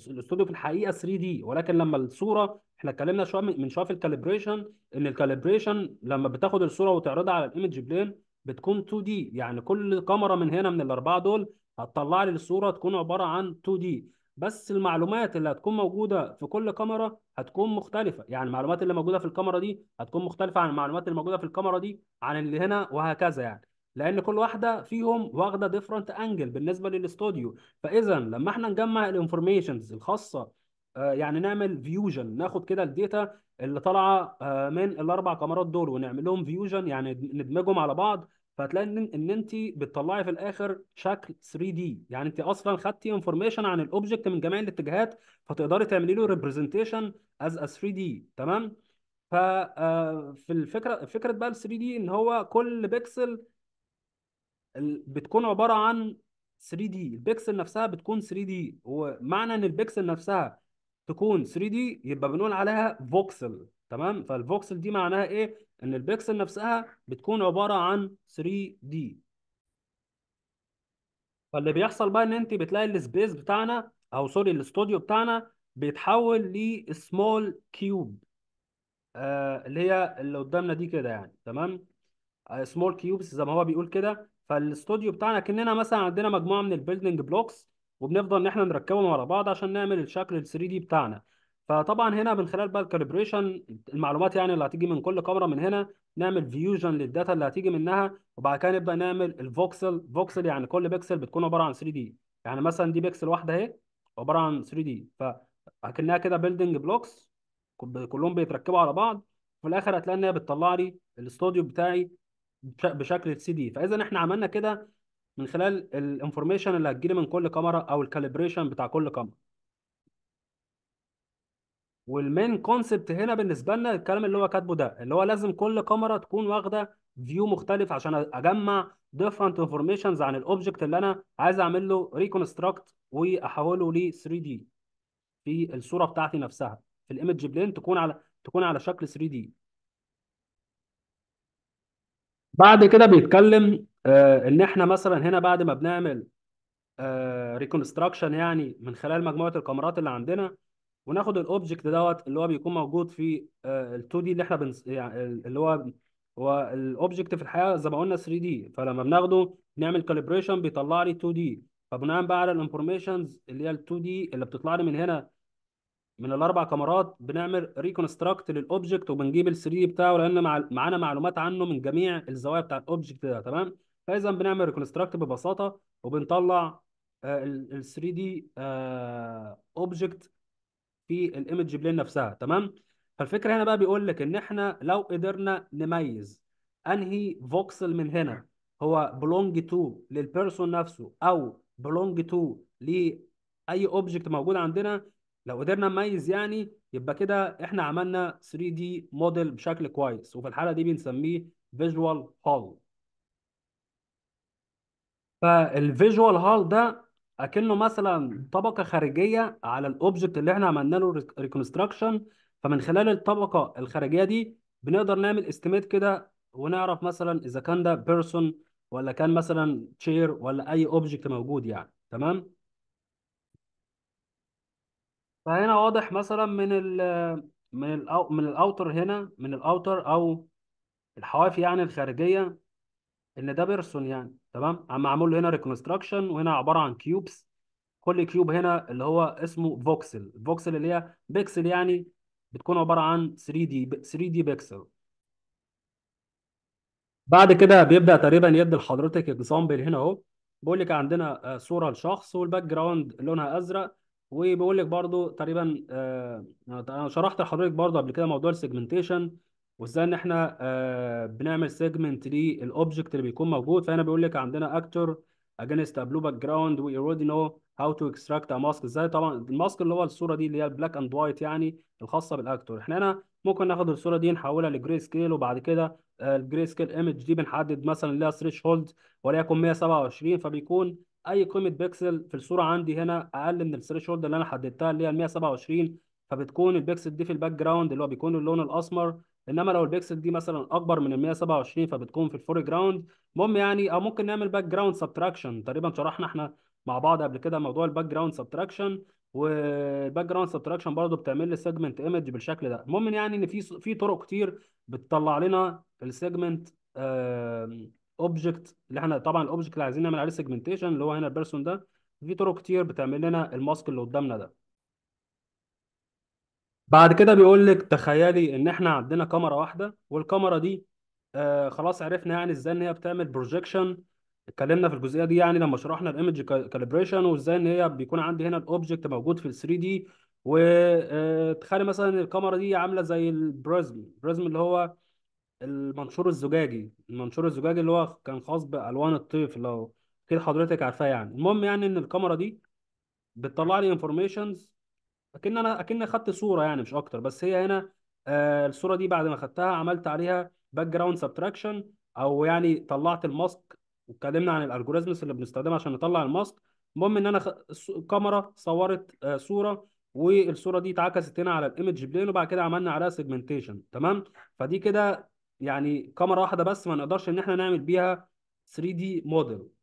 الاستوديو في الحقيقه 3 دي ولكن لما الصوره احنا اتكلمنا شويه من شويه في الكاليبريشن ان الكاليبريشن لما بتاخد الصوره وتعرضها على الايمج بلين بتكون 2 دي يعني كل كاميرا من هنا من الاربعه دول هتطلع لي الصوره تكون عباره عن 2 دي بس المعلومات اللي هتكون موجوده في كل كاميرا هتكون مختلفه يعني المعلومات اللي موجوده في الكاميرا دي هتكون مختلفه عن المعلومات اللي موجوده في الكاميرا دي عن اللي هنا وهكذا يعني لان كل واحده فيهم واخده ديفرنت انجل بالنسبه للاستوديو فاذا لما احنا نجمع الانفورميشنز الخاصه آه، يعني نعمل فيوجن ناخد كده الداتا اللي طالعه آه، من الاربع كاميرات دول ونعمل لهم فيوجن يعني ندمجهم على بعض فهتلاقي ان ان انت بتطلعي في الاخر شكل 3 دي يعني انت اصلا خدتي انفورميشن عن الاوبجكت من جميع الاتجاهات فتقدري تعملي له ريبريزنتيشن از 3 دي تمام ف آه، في الفكره فكره بقى ال 3 دي ان هو كل بيكسل بتكون عباره عن 3 دي البيكسل نفسها بتكون 3 دي ومعنى ان البيكسل نفسها تكون 3 دي يبقى بنقول عليها فوكسل تمام فالفوكسل دي معناها ايه ان البكسل نفسها بتكون عباره عن 3 دي فاللي بيحصل بقى ان انت بتلاقي السبيس بتاعنا او سوري الاستوديو بتاعنا بيتحول لسمول كيوب آه اللي هي اللي قدامنا دي كده يعني تمام سمول آه، كيوبس زي ما هو بيقول كده فالاستوديو بتاعنا كاننا مثلا عندنا مجموعه من البيلدنج بلوكس وبنفضل ان احنا نركبهم على بعض عشان نعمل الشكل ال 3 دي بتاعنا فطبعا هنا من خلال بقى الكاليبريشن المعلومات يعني اللي هتيجي من كل كاميرا من هنا نعمل فيوجن للداتا اللي هتيجي منها وبعد كده نبدا نعمل الفوكسل فوكسل يعني كل بكسل بتكون عباره عن 3 دي يعني مثلا دي بكسل واحده اهي عباره عن 3 دي فاكنها كده بيلدنج بلوكس كلهم بيتركبوا على بعض وفي الاخر هتلاقي ان هي بتطلع لي الاستوديو بتاعي بشكل سي دي فاذا احنا عملنا كده من خلال الانفورميشن اللي هتجيلي من كل كاميرا او الكاليبريشن بتاع كل كاميرا والمين كونسبت هنا بالنسبه لنا الكلام اللي هو كاتبه ده اللي هو لازم كل كاميرا تكون واخده فيو مختلف عشان اجمع ديفرنت انفورميشنز عن الاوبجكت اللي انا عايز اعمل له ريكونستراكت واحوله ل 3 دي في الصوره بتاعتي نفسها في الايمج بلين تكون على تكون على شكل 3 دي بعد كده بيتكلم آه، ان احنا مثلا هنا بعد ما بنعمل ريكونستراكشن آه، يعني من خلال مجموعه الكاميرات اللي عندنا وناخد الاوبجكت دوت اللي هو بيكون موجود في آه، ال 2 دي اللي احنا بنس... يعني اللي هو هو الاوبجكت في الحقيقه زي ما قلنا 3 دي فلما بناخده نعمل كاليبريشن بيطلع لي 2 دي فبناء بقى على الانفورميشنز اللي هي ال 2 دي اللي بتطلع لي من هنا من الاربع كاميرات بنعمل ريكونستراكت للاوبجكت وبنجيب ال 3 دي بتاعه لان مع... معانا معلومات عنه من جميع الزوايا بتاع الاوبجكت ده تمام فاذا بنعمل ريكونستراكت ببساطه وبنطلع آه، ال 3 دي اوبجكت في الايمج بلين نفسها تمام فالفكره هنا بقى بيقول لك ان احنا لو قدرنا نميز انهي فوكسل من هنا هو بلونج تو للبيرسون نفسه او بلونج تو لاي اوبجكت موجود عندنا لو قدرنا نميز يعني يبقى كده احنا عملنا 3 دي موديل بشكل كويس وفي الحاله دي بنسميه فيجوال هول فالفيجوال هول ده اكنه مثلا طبقه خارجيه على الاوبجكت اللي احنا عملنا له ريكونستراكشن فمن خلال الطبقه الخارجيه دي بنقدر نعمل استيميت كده ونعرف مثلا اذا كان ده بيرسون ولا كان مثلا تشير ولا اي اوبجكت موجود يعني تمام فهنا واضح مثلا من الـ من الـ من الاوتر هنا من الاوتر او الحواف يعني الخارجيه ان ده بيرسون يعني تمام عم معمول له هنا ريكونستراكشن وهنا عباره عن كيوبس كل كيوب هنا اللي هو اسمه فوكسل فوكسل اللي هي بيكسل يعني بتكون عباره عن 3 دي 3 دي بيكسل بعد كده بيبدا تقريبا يدي لحضرتك اكزامبل هنا اهو بيقول لك عندنا آه، صوره لشخص والباك جراوند لونها ازرق وبيقول لك برضو تقريبا آه، انا شرحت لحضرتك برضو قبل كده موضوع السيجمنتيشن وازاي ان احنا آه، بنعمل سيجمنت للاوبجكت اللي بيكون موجود فهنا بيقول لك عندنا اكتور اجينست بلو باك جراوند وي اوريدي نو هاو تو اكستراكت ا ماسك ازاي طبعا الماسك اللي هو الصوره دي اللي هي البلاك اند وايت يعني الخاصه بالاكتور احنا هنا ممكن ناخد الصوره دي نحولها لجري سكيل وبعد كده الجري سكيل ايمج دي بنحدد مثلا لها ثريش هولد وليكن 127 فبيكون اي قيمه بيكسل في الصوره عندي هنا اقل من الثريش هولد اللي انا حددتها اللي هي 127 فبتكون البيكسل دي في الباك جراوند اللي هو بيكون اللون الاسمر انما لو البيكسل دي مثلا اكبر من ال 127 فبتكون في الفور جراوند المهم يعني او آه، ممكن نعمل باك جراوند سبتراكشن تقريبا شرحنا احنا مع بعض قبل كده موضوع الباك جراوند سبتراكشن والباك جراوند سبتراكشن برضه بتعمل لي سيجمنت ايمج بالشكل ده المهم يعني ان في في طرق كتير بتطلع لنا السيجمنت اوبجكت اللي احنا طبعا الاوبجكت اللي عايزين نعمل عليه سيجمنتيشن اللي هو هنا البيرسون ده في طرق كتير بتعمل لنا الماسك اللي قدامنا ده بعد كده بيقول لك تخيلي ان احنا عندنا كاميرا واحده والكاميرا دي آه خلاص عرفنا يعني ازاي ان هي بتعمل بروجيكشن اتكلمنا في الجزئيه دي يعني لما شرحنا الايمج كاليبريشن وازاي ان هي بيكون عندي هنا الاوبجكت موجود في ال 3 دي وتخيلي آه، مثلا الكاميرا دي عامله زي البريزم البريزم اللي هو المنشور الزجاجي المنشور الزجاجي اللي هو كان خاص بالوان الطيف لو كده حضرتك عارفاه يعني المهم يعني ان الكاميرا دي بتطلع لي انفورميشنز اكن انا اكن خدت صوره يعني مش اكتر بس هي هنا آه الصوره دي بعد ما خدتها عملت عليها باك جراوند سبتراكشن او يعني طلعت الماسك واتكلمنا عن الالجوريزمز اللي بنستخدمها عشان نطلع الماسك المهم ان انا خ... الكاميرا صورت آه صوره والصوره دي اتعكست هنا على الايمج بلين وبعد كده عملنا عليها سيجمنتيشن تمام فدي كده يعني كاميرا واحده بس ما نقدرش ان احنا نعمل بيها 3 دي موديل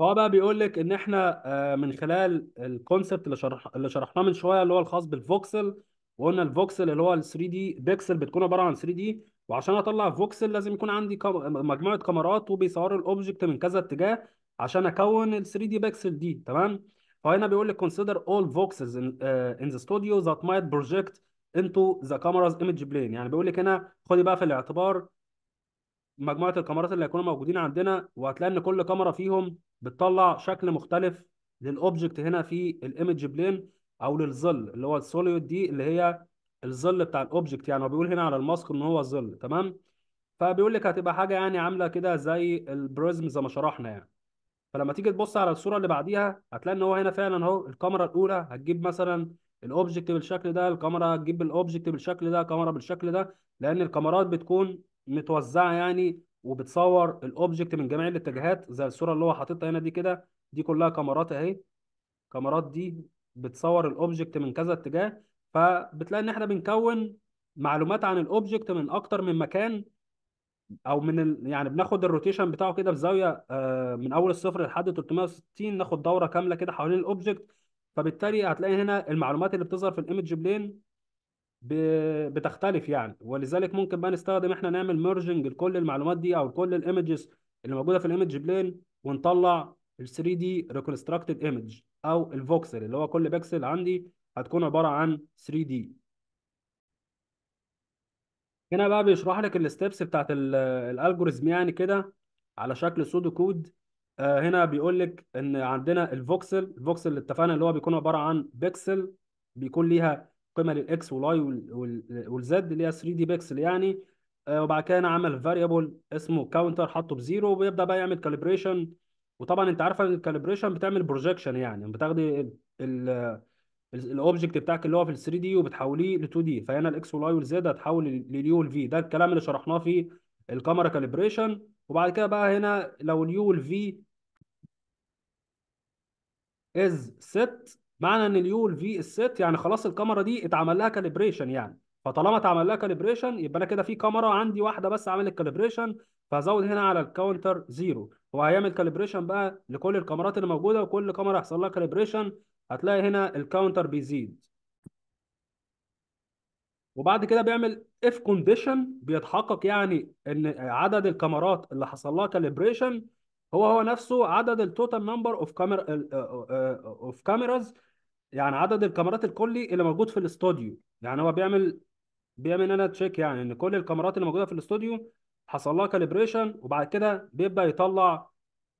فهو بقى بيقول لك ان احنا آه، من خلال الكونسبت اللي شرح اللي شرحناه من شويه اللي هو الخاص بالفوكسل وقلنا الفوكسل اللي هو ال 3 دي بيكسل بتكون عباره عن 3 دي وعشان اطلع فوكسل لازم يكون عندي مجموعه كاميرات وبيصوروا الاوبجكت من كذا اتجاه عشان اكون ال 3 دي بيكسل دي تمام فهنا بيقول لك consider all voxels in, uh, in the studio that might project into the camera's image plane يعني بيقول لك هنا خدي بقى في الاعتبار مجموعه الكاميرات اللي هيكونوا موجودين عندنا وهتلاقي ان كل كاميرا فيهم بتطلع شكل مختلف للاوبجكت هنا في الايمج بلين او للظل اللي هو السوليود دي اللي هي الظل بتاع الاوبجكت يعني هو بيقول هنا على الماسك ان هو ظل تمام فبيقول لك هتبقى حاجه يعني عامله كده زي البريزم زي ما شرحنا يعني فلما تيجي تبص على الصوره اللي بعديها هتلاقي ان هو هنا فعلا اهو الكاميرا الاولى هتجيب مثلا الاوبجكت بالشكل ده الكاميرا هتجيب الاوبجكت بالشكل ده كاميرا بالشكل ده لان الكاميرات بتكون متوزعه يعني وبتصور الاوبجكت من جميع الاتجاهات زي الصوره اللي هو حاططها هنا دي كده دي كلها كاميرات اهي كاميرات دي بتصور الاوبجكت من كذا اتجاه فبتلاقي ان احنا بنكون معلومات عن الاوبجكت من اكتر من مكان او من ال... يعني بناخد الروتيشن بتاعه كده في زاويه آه، من اول الصفر لحد 360 ناخد دوره كامله كده حوالين الاوبجكت فبالتالي هتلاقي هنا المعلومات اللي بتظهر في الايمج بلين بتختلف يعني ولذلك ممكن بقى نستخدم احنا نعمل ميرجنج لكل المعلومات دي او كل الايمجز اللي موجوده في الايمج بلين ونطلع ال 3 دي ريكونستراكتد ايمج او الفوكسل اللي هو كل بكسل عندي هتكون عباره عن 3 دي هنا بقى بيشرح لك الستبس بتاعت الالجوريزم يعني كده على شكل سودو كود آه، هنا بيقول لك ان عندنا الفوكسل الفوكسل اللي اتفقنا اللي هو بيكون عباره عن بكسل بيكون ليها قيمه للاكس والواي والزد اللي هي 3 دي بيكسل يعني آه، وبعد كده انا عمل فاريبل اسمه كاونتر حطه بزيرو وبيبدا بقى يعمل كاليبريشن وطبعا انت عارفه ان الكاليبريشن بتعمل بروجكشن يعني بتاخدي الاوبجكت بتاعك اللي هو في ال 3 دي وبتحوليه ل 2 دي فهنا الاكس والواي والزد هتحول لليو والفي ده الكلام اللي شرحناه في الكاميرا كاليبريشن وبعد كده بقى هنا لو اليو والفي از ست معنى ان اليو والفي الست يعني خلاص الكاميرا دي اتعمل لها كاليبريشن يعني فطالما اتعمل لها كاليبريشن يبقى انا كده في كاميرا عندي واحده بس عملت كاليبريشن فهزود هنا على الكاونتر زيرو هو هيعمل كاليبريشن بقى لكل الكاميرات اللي موجوده وكل كاميرا هيحصل لها كاليبريشن هتلاقي هنا الكاونتر بيزيد وبعد كده بيعمل اف كونديشن بيتحقق يعني ان عدد الكاميرات اللي حصل لها كاليبريشن هو هو نفسه عدد التوتال نمبر اوف كاميرا اوف كاميراز يعني عدد الكاميرات الكلي اللي موجود في الاستوديو يعني هو بيعمل بيعمل انا تشيك يعني ان كل الكاميرات اللي موجوده في الاستوديو حصل لها كاليبريشن وبعد كده بيبدا يطلع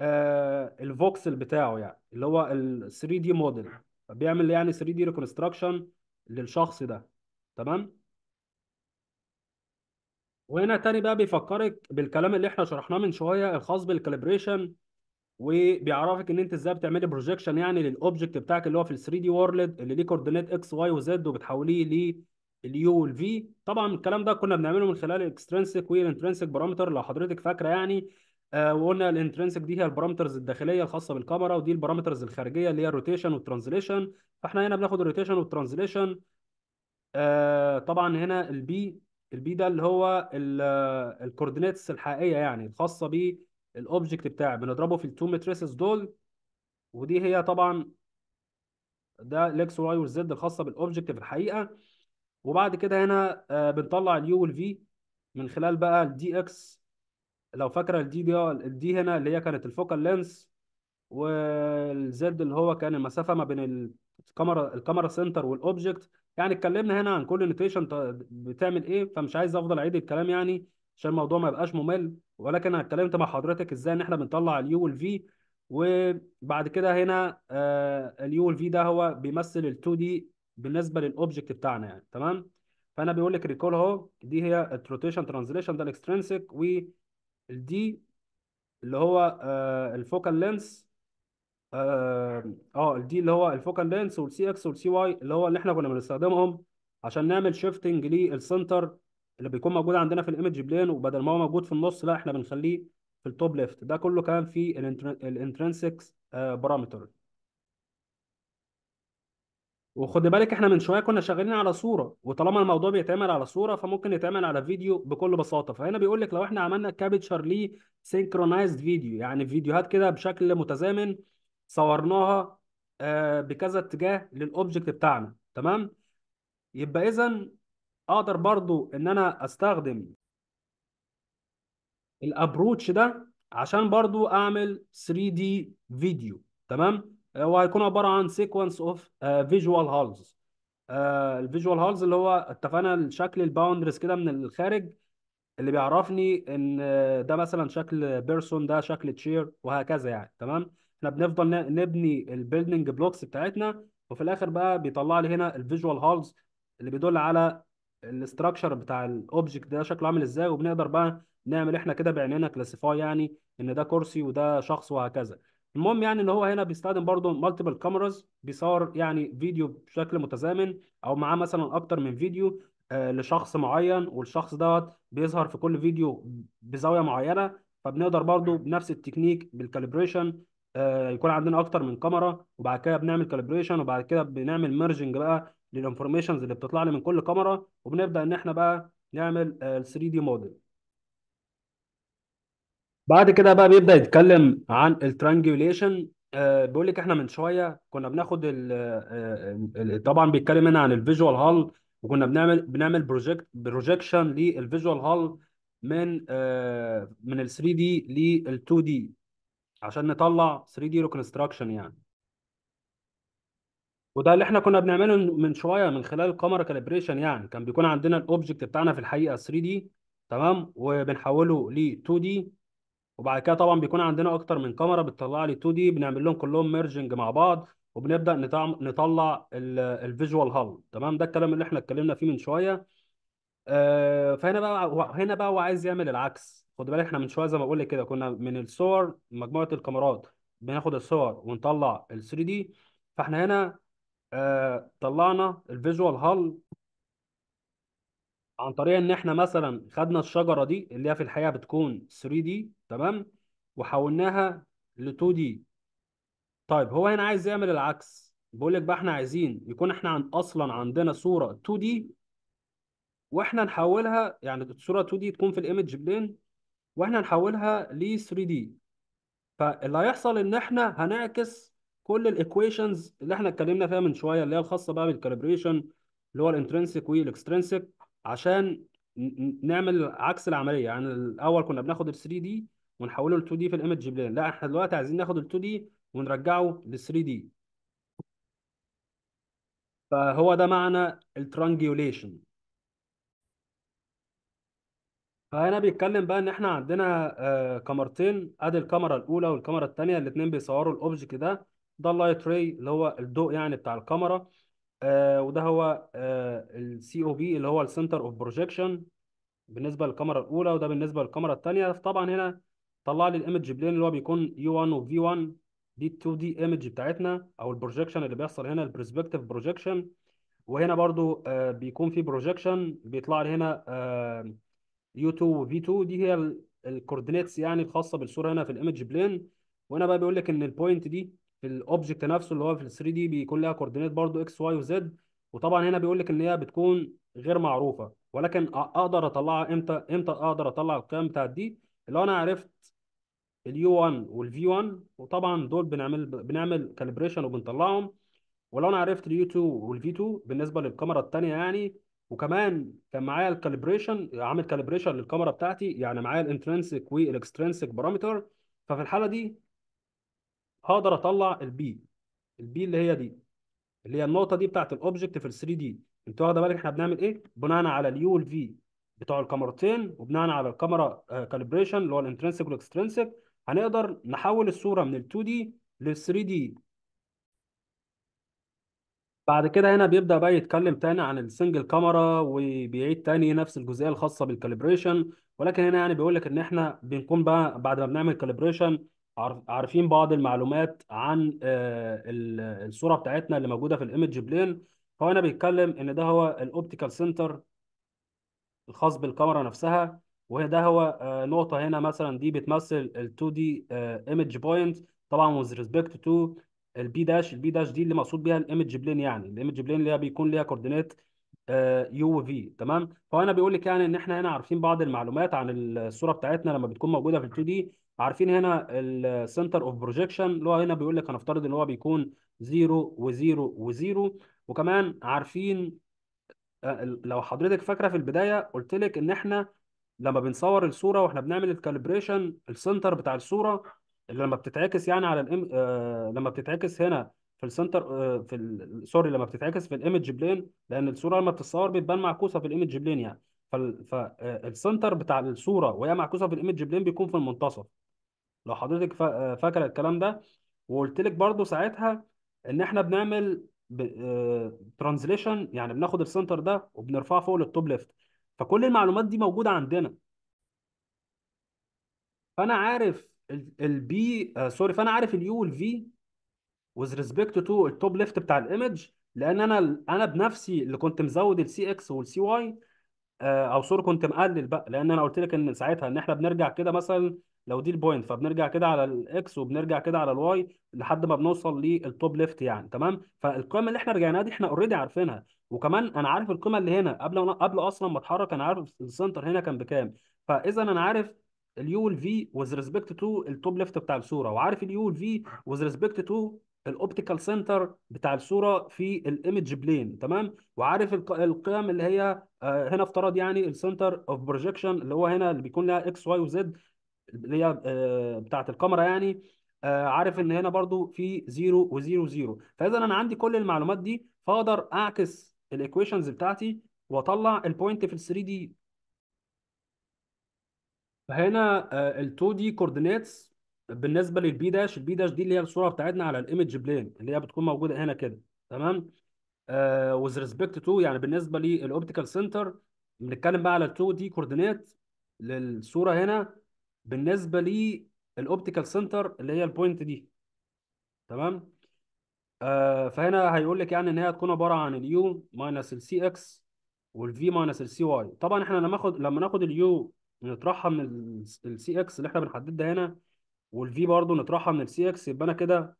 آه الفوكسل بتاعه يعني اللي هو ال 3 دي موديل بيعمل يعني 3 دي ريكونستراكشن للشخص ده تمام وهنا تاني بقى بيفكرك بالكلام اللي احنا شرحناه من شويه الخاص بالكاليبريشن وبيعرفك ان انت ازاي بتعملي بروجيكشن يعني للاوبجكت بتاعك اللي هو في ال 3 دي وورلد اللي ليه كوردينات اكس واي وزد وبتحوليه لليو والفي طبعا الكلام ده كنا بنعمله من خلال الاكسترنسك والانترنسك بارامتر لو حضرتك فاكره يعني آه وقلنا الانترنسك دي هي البارامترز الداخليه الخاصه بالكاميرا ودي البارامترز الخارجيه اللي هي الروتيشن والترانزليشن فاحنا هنا بناخد الروتيشن والترانزليشن آه طبعا هنا البي البي ده اللي هو الكوردينيتس آه، الحقيقيه يعني الخاصه بيه الاوبجكت بتاعي بنضربه في التو ماتريسز دول ودي هي طبعا ده الاكس واي والزد الخاصه بالاوبجكت في الحقيقه وبعد كده هنا آه، بنطلع اليو والفي من خلال بقى الدي اكس لو فاكره الدي دي الدي هنا اللي هي كانت الفوكال لينس والزد اللي هو كان المسافه ما بين الكاميرا الكاميرا سنتر والاوبجكت يعني اتكلمنا هنا عن كل نوتيشن طيب، بتعمل ايه فمش عايز افضل اعيد الكلام يعني عشان الموضوع ما يبقاش ممل ولكن انا اتكلمت مع حضرتك ازاي ان احنا بنطلع اليو والفي وبعد كده هنا آه، اليو والفي ده هو بيمثل ال 2 دي بالنسبه للاوبجكت بتاعنا يعني تمام فانا بيقول لك ريكول اهو دي هي التروتيشن ترانزليشن ده الاكسترنسك والدي اللي هو الفوكال لينس اه الدي آه، آه، اللي هو الفوكال لينس والسي اكس والسي واي اللي هو اللي احنا كنا بنستخدمهم عشان نعمل شيفتنج للسنتر اللي بيكون موجود عندنا في الايمج بلين وبدل ما هو موجود في النص لا احنا بنخليه في التوب ليفت ده كله كان في الانترنسكس بارامتر آه، وخد بالك احنا من شويه كنا شغالين على صوره وطالما الموضوع بيتعمل على صوره فممكن يتعمل على فيديو بكل بساطه فهنا بيقول لك لو احنا عملنا كابتشر لي سينكرونايزد فيديو يعني فيديوهات كده بشكل متزامن صورناها آه، بكذا اتجاه للاوبجكت بتاعنا تمام يبقى اذا اقدر برضو ان انا استخدم الابروتش ده عشان برضو اعمل 3D فيديو تمام وهيكون عباره عن سيكونس اوف فيجوال هولز الفيجوال هالز اللي هو اتفقنا الشكل الباوندرز كده من الخارج اللي بيعرفني ان آه، ده مثلا شكل بيرسون ده شكل تشير وهكذا يعني تمام احنا بنفضل نبني البيلدنج بلوكس بتاعتنا وفي الاخر بقى بيطلع لي هنا الفيجوال هالز اللي بيدل على الاستراكشر بتاع الاوبجكت ده شكله عامل ازاي وبنقدر بقى نعمل احنا كده بعنينا كلاسيفاي يعني ان ده كرسي وده شخص وهكذا المهم يعني ان هو هنا بيستخدم برضه مالتيبل كاميراز بيصور يعني فيديو بشكل متزامن او معاه مثلا اكتر من فيديو آه، لشخص معين والشخص دوت بيظهر في كل فيديو بزاويه معينه فبنقدر برضه بنفس التكنيك بالكاليبريشن آه، يكون عندنا اكتر من كاميرا وبعد كده بنعمل كاليبريشن وبعد كده بنعمل ميرجنج بقى للانفورميشنز اللي بتطلع لي من كل كاميرا وبنبدا ان احنا بقى نعمل آه، ال 3 دي موديل بعد كده بقى بيبدا يتكلم عن الترانجوليشن آه، بيقول لك احنا من شويه كنا بناخد آه، طبعا بيتكلم هنا عن الفيجوال هال وكنا بنعمل بنعمل بروجكت بروجكشن للفيجوال هال من من ال 3 دي لل 2 دي عشان نطلع 3 دي ريكونستراكشن يعني وده اللي احنا كنا بنعمله من شويه من خلال الكاميرا كاليبريشن يعني كان بيكون عندنا الاوبجكت بتاعنا في الحقيقه 3 دي تمام وبنحوله ل 2 دي وبعد كده طبعا بيكون عندنا اكتر من كاميرا بتطلع لي 2 دي بنعمل لهم كلهم ميرجنج مع بعض وبنبدا نطلع الفيجوال هال تمام ده الكلام اللي احنا اتكلمنا فيه من شويه آه، فهنا بقى هنا بقى هو عايز يعمل العكس خد بالك احنا من شويه زي ما بقول لك كده كنا من الصور مجموعه الكاميرات بناخد الصور ونطلع ال 3 دي فاحنا هنا آه، طلعنا الفيجوال هال عن طريق ان احنا مثلا خدنا الشجره دي اللي هي في الحقيقه بتكون 3 دي تمام وحولناها ل 2 دي طيب هو هنا عايز يعمل العكس بيقول لك بقى احنا عايزين يكون احنا عن اصلا عندنا صوره 2 دي واحنا نحولها يعني الصوره 2 دي تكون في الايمج بلين واحنا نحولها ل 3 دي فاللي هيحصل ان احنا هنعكس كل الايكويشنز اللي احنا اتكلمنا فيها من شويه اللي هي الخاصه بقى بالكالبريشن اللي هو الانترنسيك والاكسترنسيك عشان نعمل عكس العمليه يعني الاول كنا بناخد ال 3 دي ونحوله ل 2 دي في الايمج بلين لا احنا دلوقتي عايزين ناخد ال 2 دي ونرجعه ل 3 دي فهو ده معنى الترانجيوليشن فهنا بيتكلم بقى ان احنا عندنا آه، كاميرتين ادي الكاميرا الاولى والكاميرا الثانيه الاثنين بيصوروا الاوبجكت ده ده اللايت راي اللي هو الضوء يعني بتاع الكاميرا آه وده هو آه السي او بي اللي هو السنتر اوف بروجيكشن بالنسبه للكاميرا الاولى وده بالنسبه للكاميرا الثانيه طبعا هنا طلع لي الايمج بلين اللي هو بيكون يو 1 وفي 1 دي 2 دي ايمج بتاعتنا او البروجيكشن اللي بيحصل هنا البرسبكتيف بروجيكشن وهنا برضو آه بيكون في بروجيكشن بيطلع لي هنا يو 2 وفي 2 دي هي الكوردينيتس يعني الخاصه بالصوره هنا في الايمج بلين وهنا بقى بيقول لك ان البوينت دي في الاوبجكت نفسه اللي هو في ال 3 دي بيكون لها كوردينيت برضو اكس واي وزد وطبعا هنا بيقول لك ان هي بتكون غير معروفه ولكن اقدر اطلعها امتى امتى اقدر اطلع القيم بتاعت دي لو انا عرفت اليو 1 والفي 1 وطبعا دول بنعمل بنعمل كالبريشن وبنطلعهم ولو انا عرفت اليو 2 والفي 2 بالنسبه للكاميرا الثانيه يعني وكمان كان معايا الكالبريشن عامل كالبريشن للكاميرا بتاعتي يعني معايا الانترنسك والاكسترنسك بارامتر ففي الحاله دي هقدر اطلع البي البي اللي هي دي اللي هي النقطه دي بتاعت الاوبجكت في ال 3 دي انت واخده بالك احنا بنعمل ايه بناء على اليو والفي بتوع الكاميرتين وبناء على الكاميرا كاليبريشن آه، اللي هو الانترنسك والاكسترنسك هنقدر نحول الصوره من ال 2 دي لل 3 دي بعد كده هنا بيبدأ بقى يتكلم تاني عن السنجل كاميرا وبيعيد تاني نفس الجزئية الخاصة بالكاليبريشن ولكن هنا يعني بيقول لك ان احنا بنكون بقى بعد ما بنعمل كاليبريشن عارفين بعض المعلومات عن آه، الصوره بتاعتنا اللي موجوده في الايمج بلين فهنا بيتكلم ان ده هو الاوبتيكال سنتر الخاص بالكاميرا نفسها وده هو آه، نقطه هنا مثلا دي بتمثل ال 2 دي ايمج بوينت طبعا وذ ريسبكت تو البي داش البي داش دي اللي مقصود بيها الايمج بلين يعني الايمج بلين اللي هي بيكون ليها كوردينيت يو وفي تمام فهنا بيقول لك يعني ان احنا هنا عارفين بعض المعلومات عن الصوره بتاعتنا لما بتكون موجوده في ال 2 دي عارفين هنا السنتر اوف بروجيكشن اللي هو هنا بيقول لك هنفترض ان هو بيكون 0 و0 و0 وكمان عارفين آه، لو حضرتك فاكره في البدايه قلت لك ان احنا لما بنصور الصوره واحنا بنعمل الكالبريشن السنتر بتاع الصوره اللي لما بتتعكس يعني على الام آه لما بتتعكس هنا في السنتر آه في سوري لما بتتعكس في الايمج بلين لان الصوره لما بتتصور بتبان معكوسه في الايمج بلين يعني فالسنتر آه، بتاع الصوره وهي معكوسه في الايمج بلين بيكون في المنتصف لو حضرتك آه، فاكره الكلام ده وقلت لك برضه ساعتها ان احنا بنعمل ترانزليشن آه، يعني بناخد السنتر ده وبنرفعه فوق للتوب ليفت فكل المعلومات دي موجوده عندنا فانا عارف البي سوري آه، فانا عارف اليو والفي وذ ريسبكت تو التوب ليفت بتاع الايمج لان انا انا بنفسي اللي كنت مزود السي اكس والسي واي او سوري كنت مقلل بقى لان انا قلت لك ان ساعتها ان احنا بنرجع كده مثلا لو دي البوينت فبنرجع كده على الاكس وبنرجع كده على الواي لحد ما بنوصل للتوب ليفت يعني تمام فالقيمه اللي احنا رجعناها دي احنا اوريدي عارفينها وكمان انا عارف القيمه اللي هنا قبل قبل اصلا ما اتحرك انا عارف السنتر هنا كان بكام فاذا انا عارف اليو والفي وذ ريسبكت تو التوب ليفت بتاع الصوره وعارف اليو والفي وذ ريسبكت تو الاوبتيكال سنتر بتاع الصوره في الايمج بلين تمام وعارف القيم اللي هي آه، هنا افترض يعني السنتر اوف بروجكشن اللي هو هنا اللي بيكون لها اكس واي وزد اللي هي آه، بتاعه الكاميرا يعني آه، عارف ان هنا برضو في 0 و0 و0 فاذا انا عندي كل المعلومات دي فاقدر اعكس الايكويشنز بتاعتي واطلع البوينت في ال 3 دي فهنا آه، ال 2 دي كوردينيتس بالنسبه للبي داش البي داش دي اللي هي الصوره بتاعتنا على الايمج بلين اللي هي بتكون موجوده هنا كده تمام وذ ريسبكت تو يعني بالنسبه للاوبتيكال سنتر بنتكلم بقى على ال 2 دي كوردينيت للصوره هنا بالنسبه للاوبتيكال سنتر اللي هي البوينت دي تمام آه فهنا هيقول لك يعني ان هي هتكون عباره عن اليو ماينس السي اكس والفي ماينس السي واي طبعا احنا لما ناخد لما ناخد اليو نطرحها من السي اكس اللي احنا بنحددها هنا والفي برضه نطرحها من السي اكس يبقى انا كده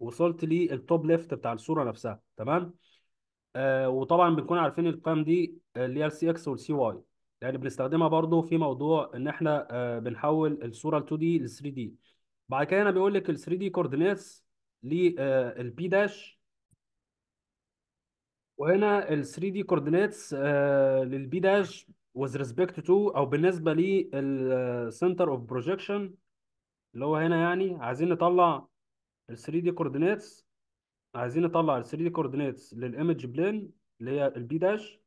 وصلت للتوب ليفت بتاع الصوره نفسها تمام آه وطبعا بنكون عارفين القيم دي اللي هي السي اكس والسي واي يعني بنستخدمها برضو في موضوع ان احنا آه، بنحول الصوره ال 2 دي ل 3 دي بعد كده انا بيقول لك ال 3 دي كوردينيتس للبي داش وهنا ال 3 دي كوردينيتس للبي داش with respect to او بالنسبه للسنتر اوف بروجيكشن اللي هو هنا يعني عايزين نطلع ال 3 دي كوردينيتس عايزين نطلع ال 3 دي كوردينيتس للايمج بلين اللي هي البي داش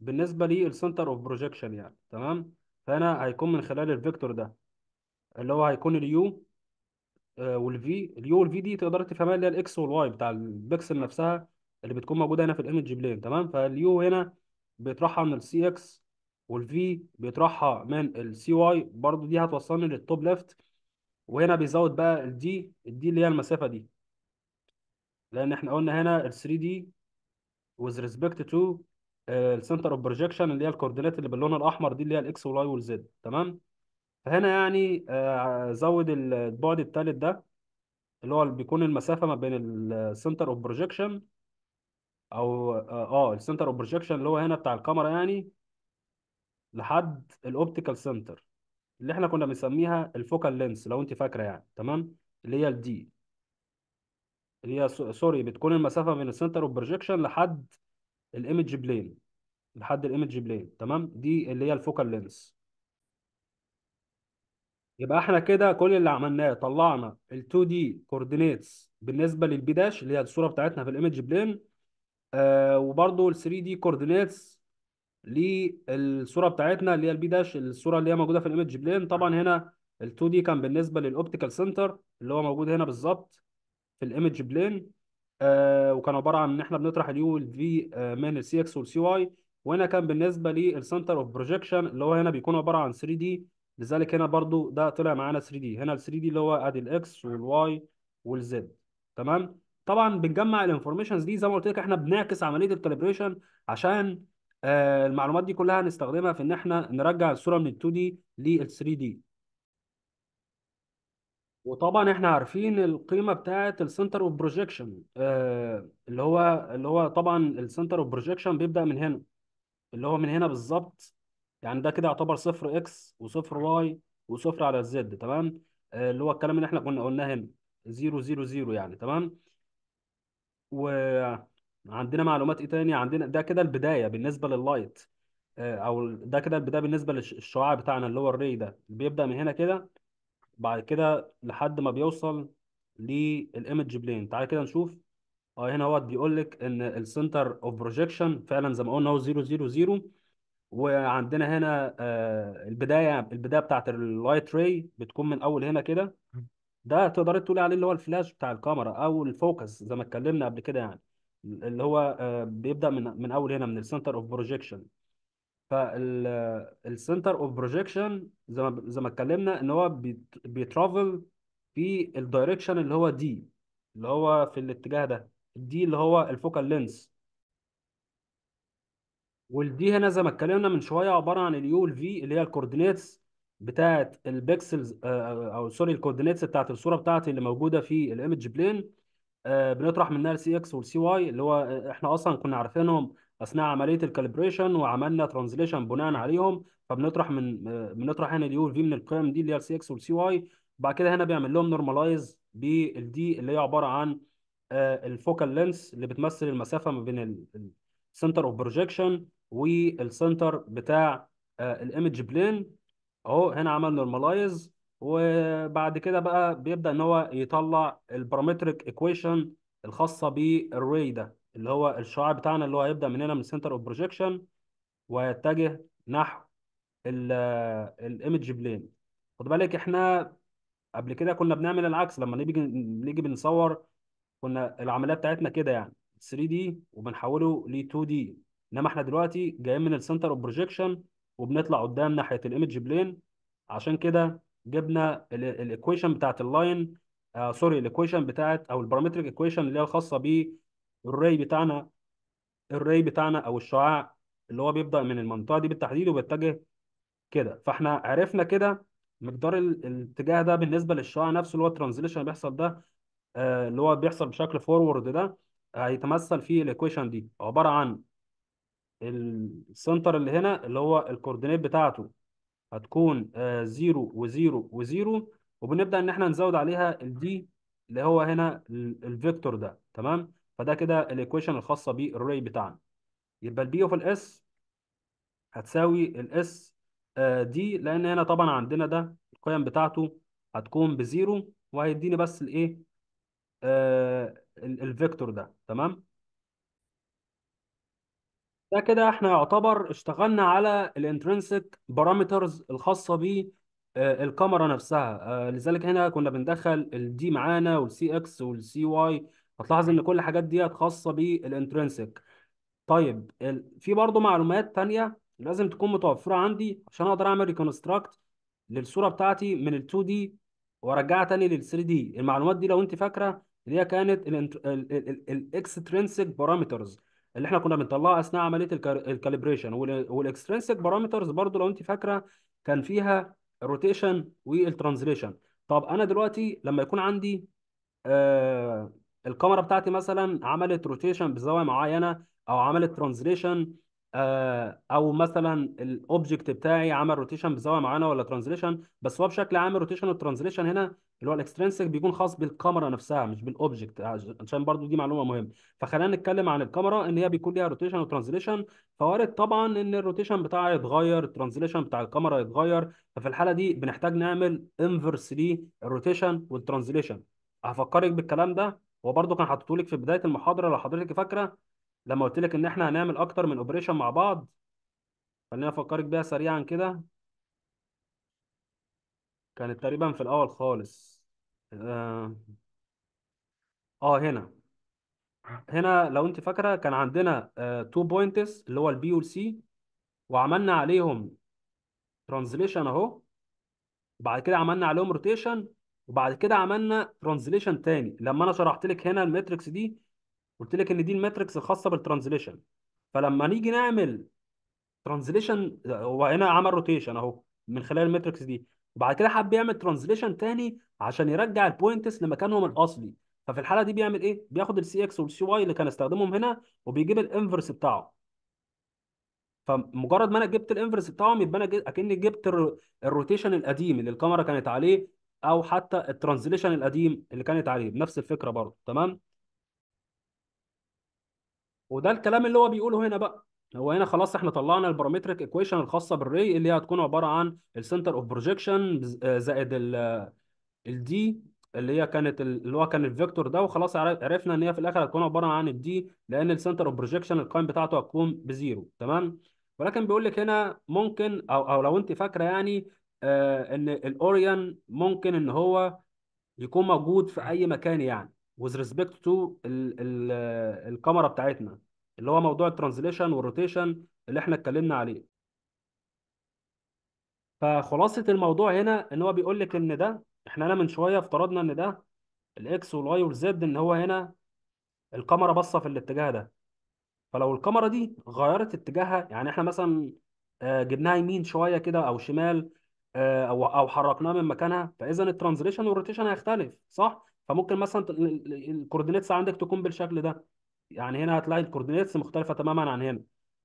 بالنسبه للسنتر اوف بروجكشن يعني تمام فانا هيكون من خلال الفيكتور ده اللي هو هيكون اليو آه، والفي اليو والفي دي تقدر تفهمها اللي هي الاكس والواي بتاع البكسل نفسها اللي بتكون موجوده هنا في الايمج بلين تمام فاليو هنا بيطرحها من السي اكس والفي بيطرحها من السي واي برضو دي هتوصلني للتوب ليفت وهنا بيزود بقى الدي الدي اللي هي المسافه دي لان احنا قلنا هنا ال 3 دي with respect to السنتر اوف بروجكشن اللي هي الكوردينات اللي باللون الاحمر دي اللي هي الاكس والواي والزد تمام فهنا يعني آه، زود البعد الثالث ده اللي هو بيكون المسافه ما بين السنتر اوف بروجكشن او اه السنتر اوف بروجكشن اللي هو هنا بتاع الكاميرا يعني لحد الاوبتيكال سنتر اللي احنا كنا بنسميها الفوكال لينس لو انت فاكره يعني تمام اللي هي الدي اللي هي سوري بتكون المسافه بين السنتر اوف بروجكشن لحد الايمج بلين لحد الايمج بلين تمام دي اللي هي الفوكال لينس يبقى احنا كده كل اللي عملناه طلعنا ال 2 دي كوردينيتس بالنسبه للبي داش اللي هي الصوره بتاعتنا في الايمج بلين آه وبرده ال 3 دي كوردينيتس للصوره بتاعتنا اللي هي البي داش الصوره اللي هي موجوده في الايمج بلين طبعا هنا ال 2 دي كان بالنسبه للاوبتيكال سنتر اللي هو موجود هنا بالظبط في الايمج بلين آه وكان عباره عن ان احنا بنطرح اليو والفي آه، من السي اكس والسي واي وهنا كان بالنسبه للسنتر اوف بروجكشن اللي هو هنا بيكون عباره عن 3 دي لذلك هنا برضو ده طلع معانا 3 دي هنا ال 3 دي اللي هو ادي الاكس والواي والزد تمام طبعا بنجمع الانفورميشنز دي زي ما قلت لك احنا بنعكس عمليه الكاليبريشن عشان آه المعلومات دي كلها هنستخدمها في ان احنا نرجع الصوره من ال 2 دي لل 3 دي وطبعا احنا عارفين القيمه بتاعه السنتر اوف بروجكشن اللي هو اللي هو طبعا السنتر اوف بروجكشن بيبدا من هنا اللي هو من هنا بالظبط يعني ده كده يعتبر صفر اكس وصفر واي وصفر على الزد تمام آه، اللي هو الكلام اللي احنا كنا قلناه هنا زيرو زيرو زيرو يعني تمام وعندنا معلومات ايه تاني عندنا ده كده البدايه بالنسبه لللايت آه، او ده كده البدايه بالنسبه للشعاع بتاعنا اللي هو الري ده بيبدا من هنا كده بعد كده لحد ما بيوصل للايمج بلين تعالى كده نشوف اه هنا هو بيقول لك ان السنتر اوف بروجيكشن فعلا زي ما قلنا هو 0 0 0 وعندنا هنا آه، البدايه البدايه بتاعت اللايت راي بتكون من اول هنا كده ده تقدر تقول عليه اللي هو الفلاش بتاع الكاميرا او الفوكس زي ما اتكلمنا قبل كده يعني اللي هو آه، بيبدا من من اول هنا من السنتر اوف بروجيكشن فالسنتر اوف بروجيكشن زي ما زي ما اتكلمنا ان هو بيترافل في الدايركشن اللي هو دي اللي هو في الاتجاه ده دي اللي هو الفوكال لينس والدي هنا زي ما اتكلمنا من شويه عباره عن اليو والفي اللي هي الكوردينيتس بتاعت البكسلز آه، آه، او سوري الكوردينيتس بتاعت الصوره بتاعتي اللي موجوده في الايمج آه، بلين بنطرح منها السي اكس والسي واي اللي هو احنا اصلا كنا عارفينهم اثناء عمليه الكالبريشن وعملنا ترانزليشن بناء عليهم فبنطرح من بنطرح هنا اليو في من القيم دي اللي هي السي اكس والسي واي بعد كده هنا بيعمل لهم نورمالايز بالدي اللي هي عباره عن الفوكال آه، لينس اللي بتمثل المسافه ما بين السنتر اوف بروجيكشن والسنتر بتاع آه، الايمج بلين اهو هنا عمل نورمالايز وبعد كده بقى بيبدا ان هو يطلع البارامتريك ايكويشن الخاصه بالري ده اللي هو الشعاع بتاعنا اللي هو هيبدا من هنا من سنتر اوف بروجيكشن ويتجه نحو الايمج بلين خد بالك احنا قبل كده كنا بنعمل العكس لما نيجي نيجي بنصور كنا العمليه بتاعتنا كده يعني 3 دي وبنحوله ل 2 دي انما احنا دلوقتي جايين من السنتر اوف بروجيكشن وبنطلع قدام ناحيه الايمج بلين عشان كده جبنا الايكويشن بتاعت اللاين آه سوري الايكويشن بتاعت او البارامتريك ايكويشن اللي هي الخاصه بيه الري بتاعنا الري بتاعنا او الشعاع اللي هو بيبدا من المنطقه دي بالتحديد وبيتجه كده فاحنا عرفنا كده مقدار الاتجاه ده بالنسبه للشعاع نفسه اللي هو الترانزليشن اللي بيحصل ده آه، اللي هو بيحصل بشكل فورورد ده هيتمثل في الايكويشن دي عباره عن السنتر اللي هنا اللي هو الكوردينيت بتاعته هتكون و آه، زيرو وزيرو وزيرو وبنبدا ان احنا نزود عليها الدي اللي هو هنا الفيكتور ده تمام فده كده الايكويشن الخاصه بالري بتاعنا يبقى البي اوف الاس هتساوي الاس آه، دي لان هنا طبعا عندنا ده القيم بتاعته هتكون بزيرو وهيديني بس الايه آه الفيكتور ده تمام ده كده احنا يعتبر اشتغلنا على الانترنسك بارامترز الخاصه ب آه، الكاميرا نفسها آه، لذلك هنا كنا بندخل الدي معانا والسي اكس والسي واي هتلاحظ ان كل الحاجات ديت خاصه بالانترنسك طيب ال... في برضه معلومات تانية لازم تكون متوفره عندي عشان اقدر اعمل ريكونستراكت للصوره بتاعتي من ال 2 دي وارجعها تاني لل 3 دي المعلومات دي لو انت فاكره اللي هي كانت الاكسترنسك بارامترز اللي احنا كنا بنطلعها اثناء عمليه الكاليبريشن والاكسترنسك بارامترز برضو لو انت فاكره كان فيها الروتيشن والترانزليشن طب انا دلوقتي لما يكون عندي آه الكاميرا بتاعتي مثلا عملت روتيشن بزاويه معينه او عملت ترانزليشن آه، او مثلا الاوبجكت بتاعي عمل روتيشن بزاويه معينه ولا ترانزليشن بس هو بشكل عام الروتيشن والترانزليشن هنا اللي هو الاكسترنسك بيكون خاص بالكاميرا نفسها مش بالاوبجكت عشان برضو دي معلومه مهمه فخلينا نتكلم عن الكاميرا ان هي بيكون ليها روتيشن وترانزليشن فوارد طبعا ان الروتيشن بتاعها يتغير الترانزليشن بتاع الكاميرا يتغير ففي الحاله دي بنحتاج نعمل انفرس للروتيشن والترانزليشن هفكرك بالكلام ده هو برضو كان حاطه لك في بدايه المحاضره لو حضرتك فاكره لما قلت لك ان احنا هنعمل اكتر من اوبريشن مع بعض خليني افكرك بيها سريعا كده كانت تقريبا في الاول خالص اه آه، هنا هنا لو انت فاكره كان عندنا تو آه، بوينتس اللي هو البي والسي وعملنا عليهم ترانزليشن اهو بعد كده عملنا عليهم روتيشن وبعد كده عملنا ترانزليشن تاني لما انا شرحت لك هنا الماتريكس دي قلت لك ان دي الماتريكس الخاصه بالترانزليشن فلما نيجي نعمل ترانزليشن هو هنا عمل روتيشن اهو من خلال الماتريكس دي وبعد كده حب يعمل ترانزليشن تاني عشان يرجع البوينتس لمكانهم الاصلي ففي الحاله دي بيعمل ايه بياخد السي اكس والسي واي اللي كان استخدمهم هنا وبيجيب الانفرس بتاعه فمجرد ما انا جبت الانفرس بتاعهم يبقى انا اكني جبت الروتيشن القديم اللي الكاميرا كانت عليه او حتى الترانزليشن القديم اللي كانت عليه بنفس الفكره برضه تمام وده الكلام اللي هو بيقوله هنا بقى هو هنا خلاص احنا طلعنا البارامتريك ايكويشن الخاصه بالري اللي هي هتكون عباره عن السنتر اوف بروجيكشن زائد ال آه، الدي اللي هي كانت اللي هو كان الفيكتور ده وخلاص عرفنا ان هي في الاخر هتكون عباره عن الدي لان السنتر اوف بروجيكشن القيم بتاعته هتكون بزيرو تمام ولكن بيقول لك هنا ممكن او او لو انت فاكره يعني آه، ان الاوريان ممكن ان هو يكون موجود في اي مكان يعني with respect to الكاميرا بتاعتنا اللي هو موضوع الترانزليشن والروتيشن اللي احنا اتكلمنا عليه فخلاصه الموضوع هنا ان هو بيقول لك ان ده احنا هنا من شويه افترضنا ان ده الاكس والواي والزد ان هو هنا الكاميرا باصه في الاتجاه ده فلو الكاميرا دي غيرت اتجاهها يعني احنا مثلا آه، جبناها يمين شويه كده او شمال آه، او او حركناها من مكانها فاذا الترانزليشن والروتيشن هيختلف صح فممكن مثلا الكوردينيتس عندك تكون بالشكل ده يعني هنا هتلاقي الكوردينيتس مختلفه تماما عن هنا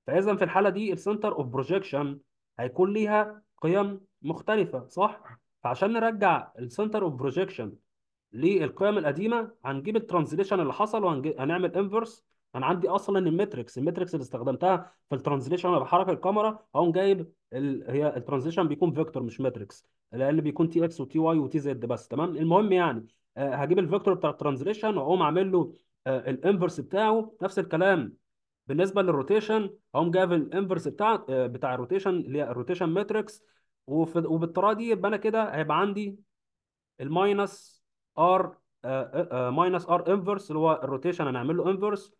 فاذا في الحاله دي السنتر اوف بروجيكشن هيكون ليها قيم مختلفه صح فعشان نرجع السنتر اوف بروجيكشن للقيم القديمه هنجيب الترانزليشن اللي حصل وهنعمل انفرس انا عندي اصلا الماتريكس الماتريكس اللي استخدمتها في الترانزليشن انا بحرك الكاميرا هقوم جايب ال... هي الترانزليشن بيكون فيكتور مش ماتريكس لان بيكون تي اكس وتي واي وتي زد بس تمام المهم يعني آه هجيب الفيكتور بتاع الترانزليشن واقوم عامل له آه الانفرس بتاعه نفس الكلام بالنسبه للروتيشن هقوم جايب الانفرس بتاع آه بتاع الروتيشن اللي هي الروتيشن ماتريكس وف... وبالطريقه دي يبقى انا كده هيبقى عندي الماينس ار ماينس ار انفرس اللي هو الروتيشن هنعمل له انفرس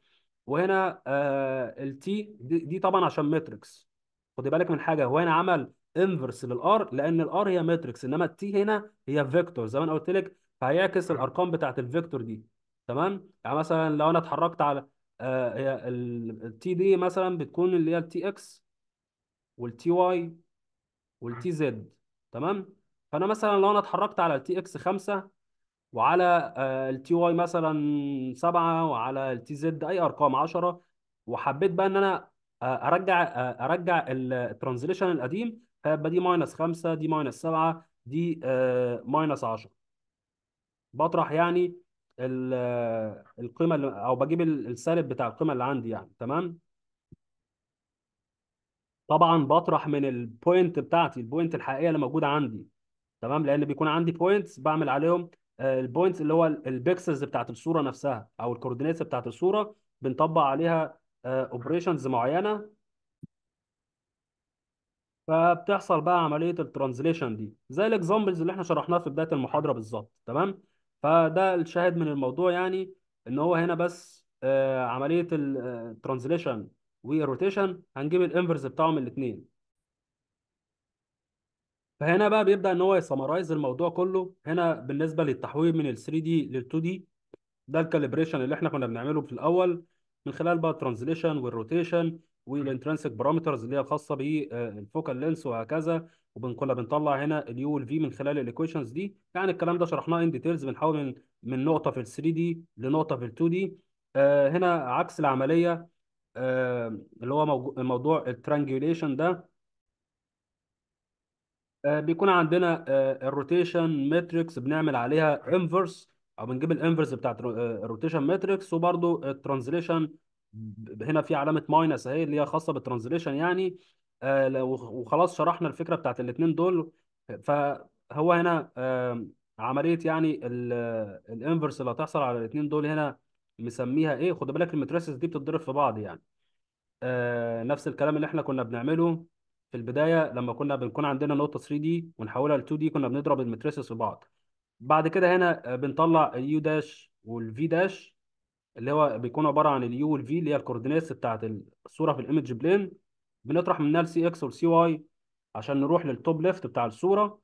وهنا آه تي دي, دي طبعا عشان ماتريكس خدي بالك من حاجه هو هنا عمل انفرس للار لان الار هي ماتريكس انما التي هنا هي فيكتور زي ما انا قلت لك فهيعكس الارقام بتاعت الفيكتور دي تمام يعني مثلا لو انا اتحركت على آه، هي التي دي مثلا بتكون اللي هي التي اكس والتي واي والتي زد تمام فانا مثلا لو انا اتحركت على التي اكس 5 وعلى آه، التي واي مثلا 7 وعلى التي زد اي ارقام 10 وحبيت بقى ان انا آه، ارجع آه، ارجع الترانزليشن القديم فيبقى دي ماينس 5 دي ماينس 7 دي ماينس 10 بطرح يعني القيمه اللي او بجيب السالب بتاع القيمه اللي عندي يعني تمام طبعا بطرح من البوينت بتاعتي البوينت الحقيقيه اللي موجوده عندي تمام لان بيكون عندي بوينتس بعمل عليهم آه، البوينتس اللي هو البيكسلز بتاعت الصوره نفسها او الكوردينيتس بتاعت الصوره بنطبق عليها اوبريشنز آه، معينه فبتحصل بقى عمليه الترانزليشن دي زي الاكزامبلز اللي احنا شرحناها في بدايه المحاضره بالظبط تمام فده الشاهد من الموضوع يعني ان هو هنا بس آه، عمليه الترانزليشن والروتيشن هنجيب الانفرز بتاعهم الاثنين فهنا بقى بيبدا ان هو يسمرايز الموضوع كله هنا بالنسبه للتحويل من ال 3 دي لل 2 دي ده الكاليبريشن اللي احنا كنا بنعمله في الاول من خلال بقى الترانزليشن والروتيشن والانترنسك بارامترز اللي هي الخاصه بالفوكال لينس وهكذا وبنكون بنطلع هنا اليو والفي من خلال الايكويشنز دي يعني الكلام ده شرحناه ان ديتيلز بنحول من من نقطه في ال 3 دي لنقطه في ال 2 دي آه هنا عكس العمليه آه اللي هو موضوع الترانجيوليشن ده آه، بيكون عندنا آه، الروتيشن ماتريكس بنعمل عليها انفرس او بنجيب الانفرس بتاعت الروتيشن ماتريكس وبرده الترانزليشن هنا في علامه ماينس اهي اللي هي خاصه بالترانزليشن يعني آه، وخلاص شرحنا الفكره بتاعت الاثنين دول فهو هنا عمليه يعني الانفرس اللي هتحصل على الاثنين دول هنا مسميها ايه خد بالك الماتريسز دي بتتضرب في بعض يعني نفس الكلام اللي احنا كنا بنعمله في البدايه لما كنا بنكون عندنا نقطه 3 دي ونحولها ل 2 دي كنا بنضرب الماتريسز في بعض بعد كده هنا آه، بنطلع اليو داش والفي داش اللي هو بيكون عباره عن اليو والفي اللي هي الكوردينيتس بتاعت الصوره في الايمج بلين بنطرح منها السي اكس والسي واي عشان نروح للتوب ليفت بتاع الصوره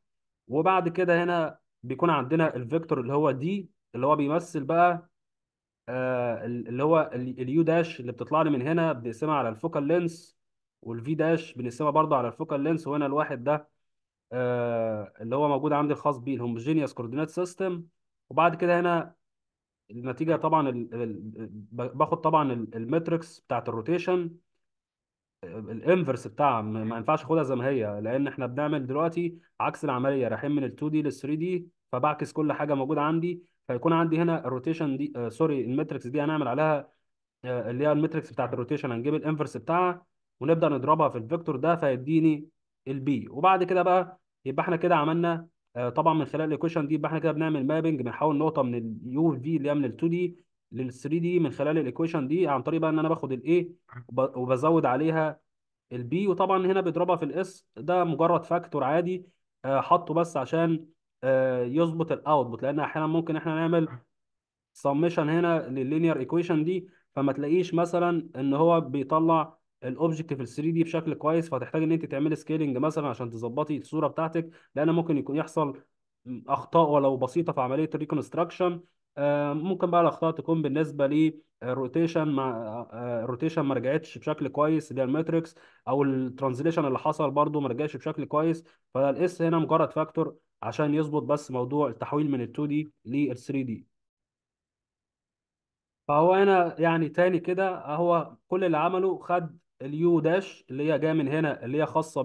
وبعد كده هنا بيكون عندنا الفيكتور اللي هو دي اللي هو بيمثل بقى آه اللي هو اليو داش اللي بتطلع لي من هنا بنقسمها على الفوكال لينس والفي داش بنقسمها برضه على الفوكال لينس وهنا الواحد ده آه، اللي هو موجود عندي الخاص بيه الهوموجينيوس كوردينات سيستم وبعد كده هنا النتيجه طبعا الـ الـ باخد طبعا الماتريكس بتاعت الروتيشن آه، الانفرس بتاعها ما ينفعش اخدها زي ما هي لان احنا بنعمل دلوقتي عكس العمليه رايحين من ال 2 دي لل 3 دي فبعكس كل حاجه موجوده عندي فيكون عندي هنا الروتيشن دي سوري آه، الماتريكس دي هنعمل عليها اللي هي الماتريكس بتاعت الروتيشن هنجيب الانفرس بتاعها ونبدا نضربها في الفيكتور ده فيديني البي وبعد كده بقى يبقى احنا كده عملنا آه، طبعا من خلال الايكويشن دي يبقى احنا كده بنعمل مابنج بنحول نقطه من اليو في اللي هي من ال 2 دي لل 3 دي من خلال الايكويشن دي عن طريق بقى ان انا باخد الاي وبزود عليها البي وطبعا هنا بيضربها في الاس ده مجرد فاكتور عادي آه، حاطه بس عشان آه، يظبط الاوتبوت لان احيانا ممكن احنا نعمل سمشن هنا لللينير ايكويشن دي فما تلاقيش مثلا ان هو بيطلع الاوبجكت في ال 3 دي بشكل كويس فهتحتاج ان انت تعملي سكيلنج مثلا عشان تظبطي الصوره بتاعتك لان ممكن يكون يحصل اخطاء ولو بسيطه في عمليه الريكونستراكشن آه، ممكن بقى الاخطاء تكون بالنسبه للروتيشن مع الروتيشن ما رجعتش بشكل كويس اللي هي الماتريكس او الترانزليشن اللي حصل برده ما رجعش بشكل كويس فالاس هنا مجرد فاكتور عشان يظبط بس موضوع التحويل من ال 2 دي لل 3 دي فهو هنا يعني تاني كده هو كل اللي عمله خد اليو داش اللي هي جايه من هنا اللي هي خاصه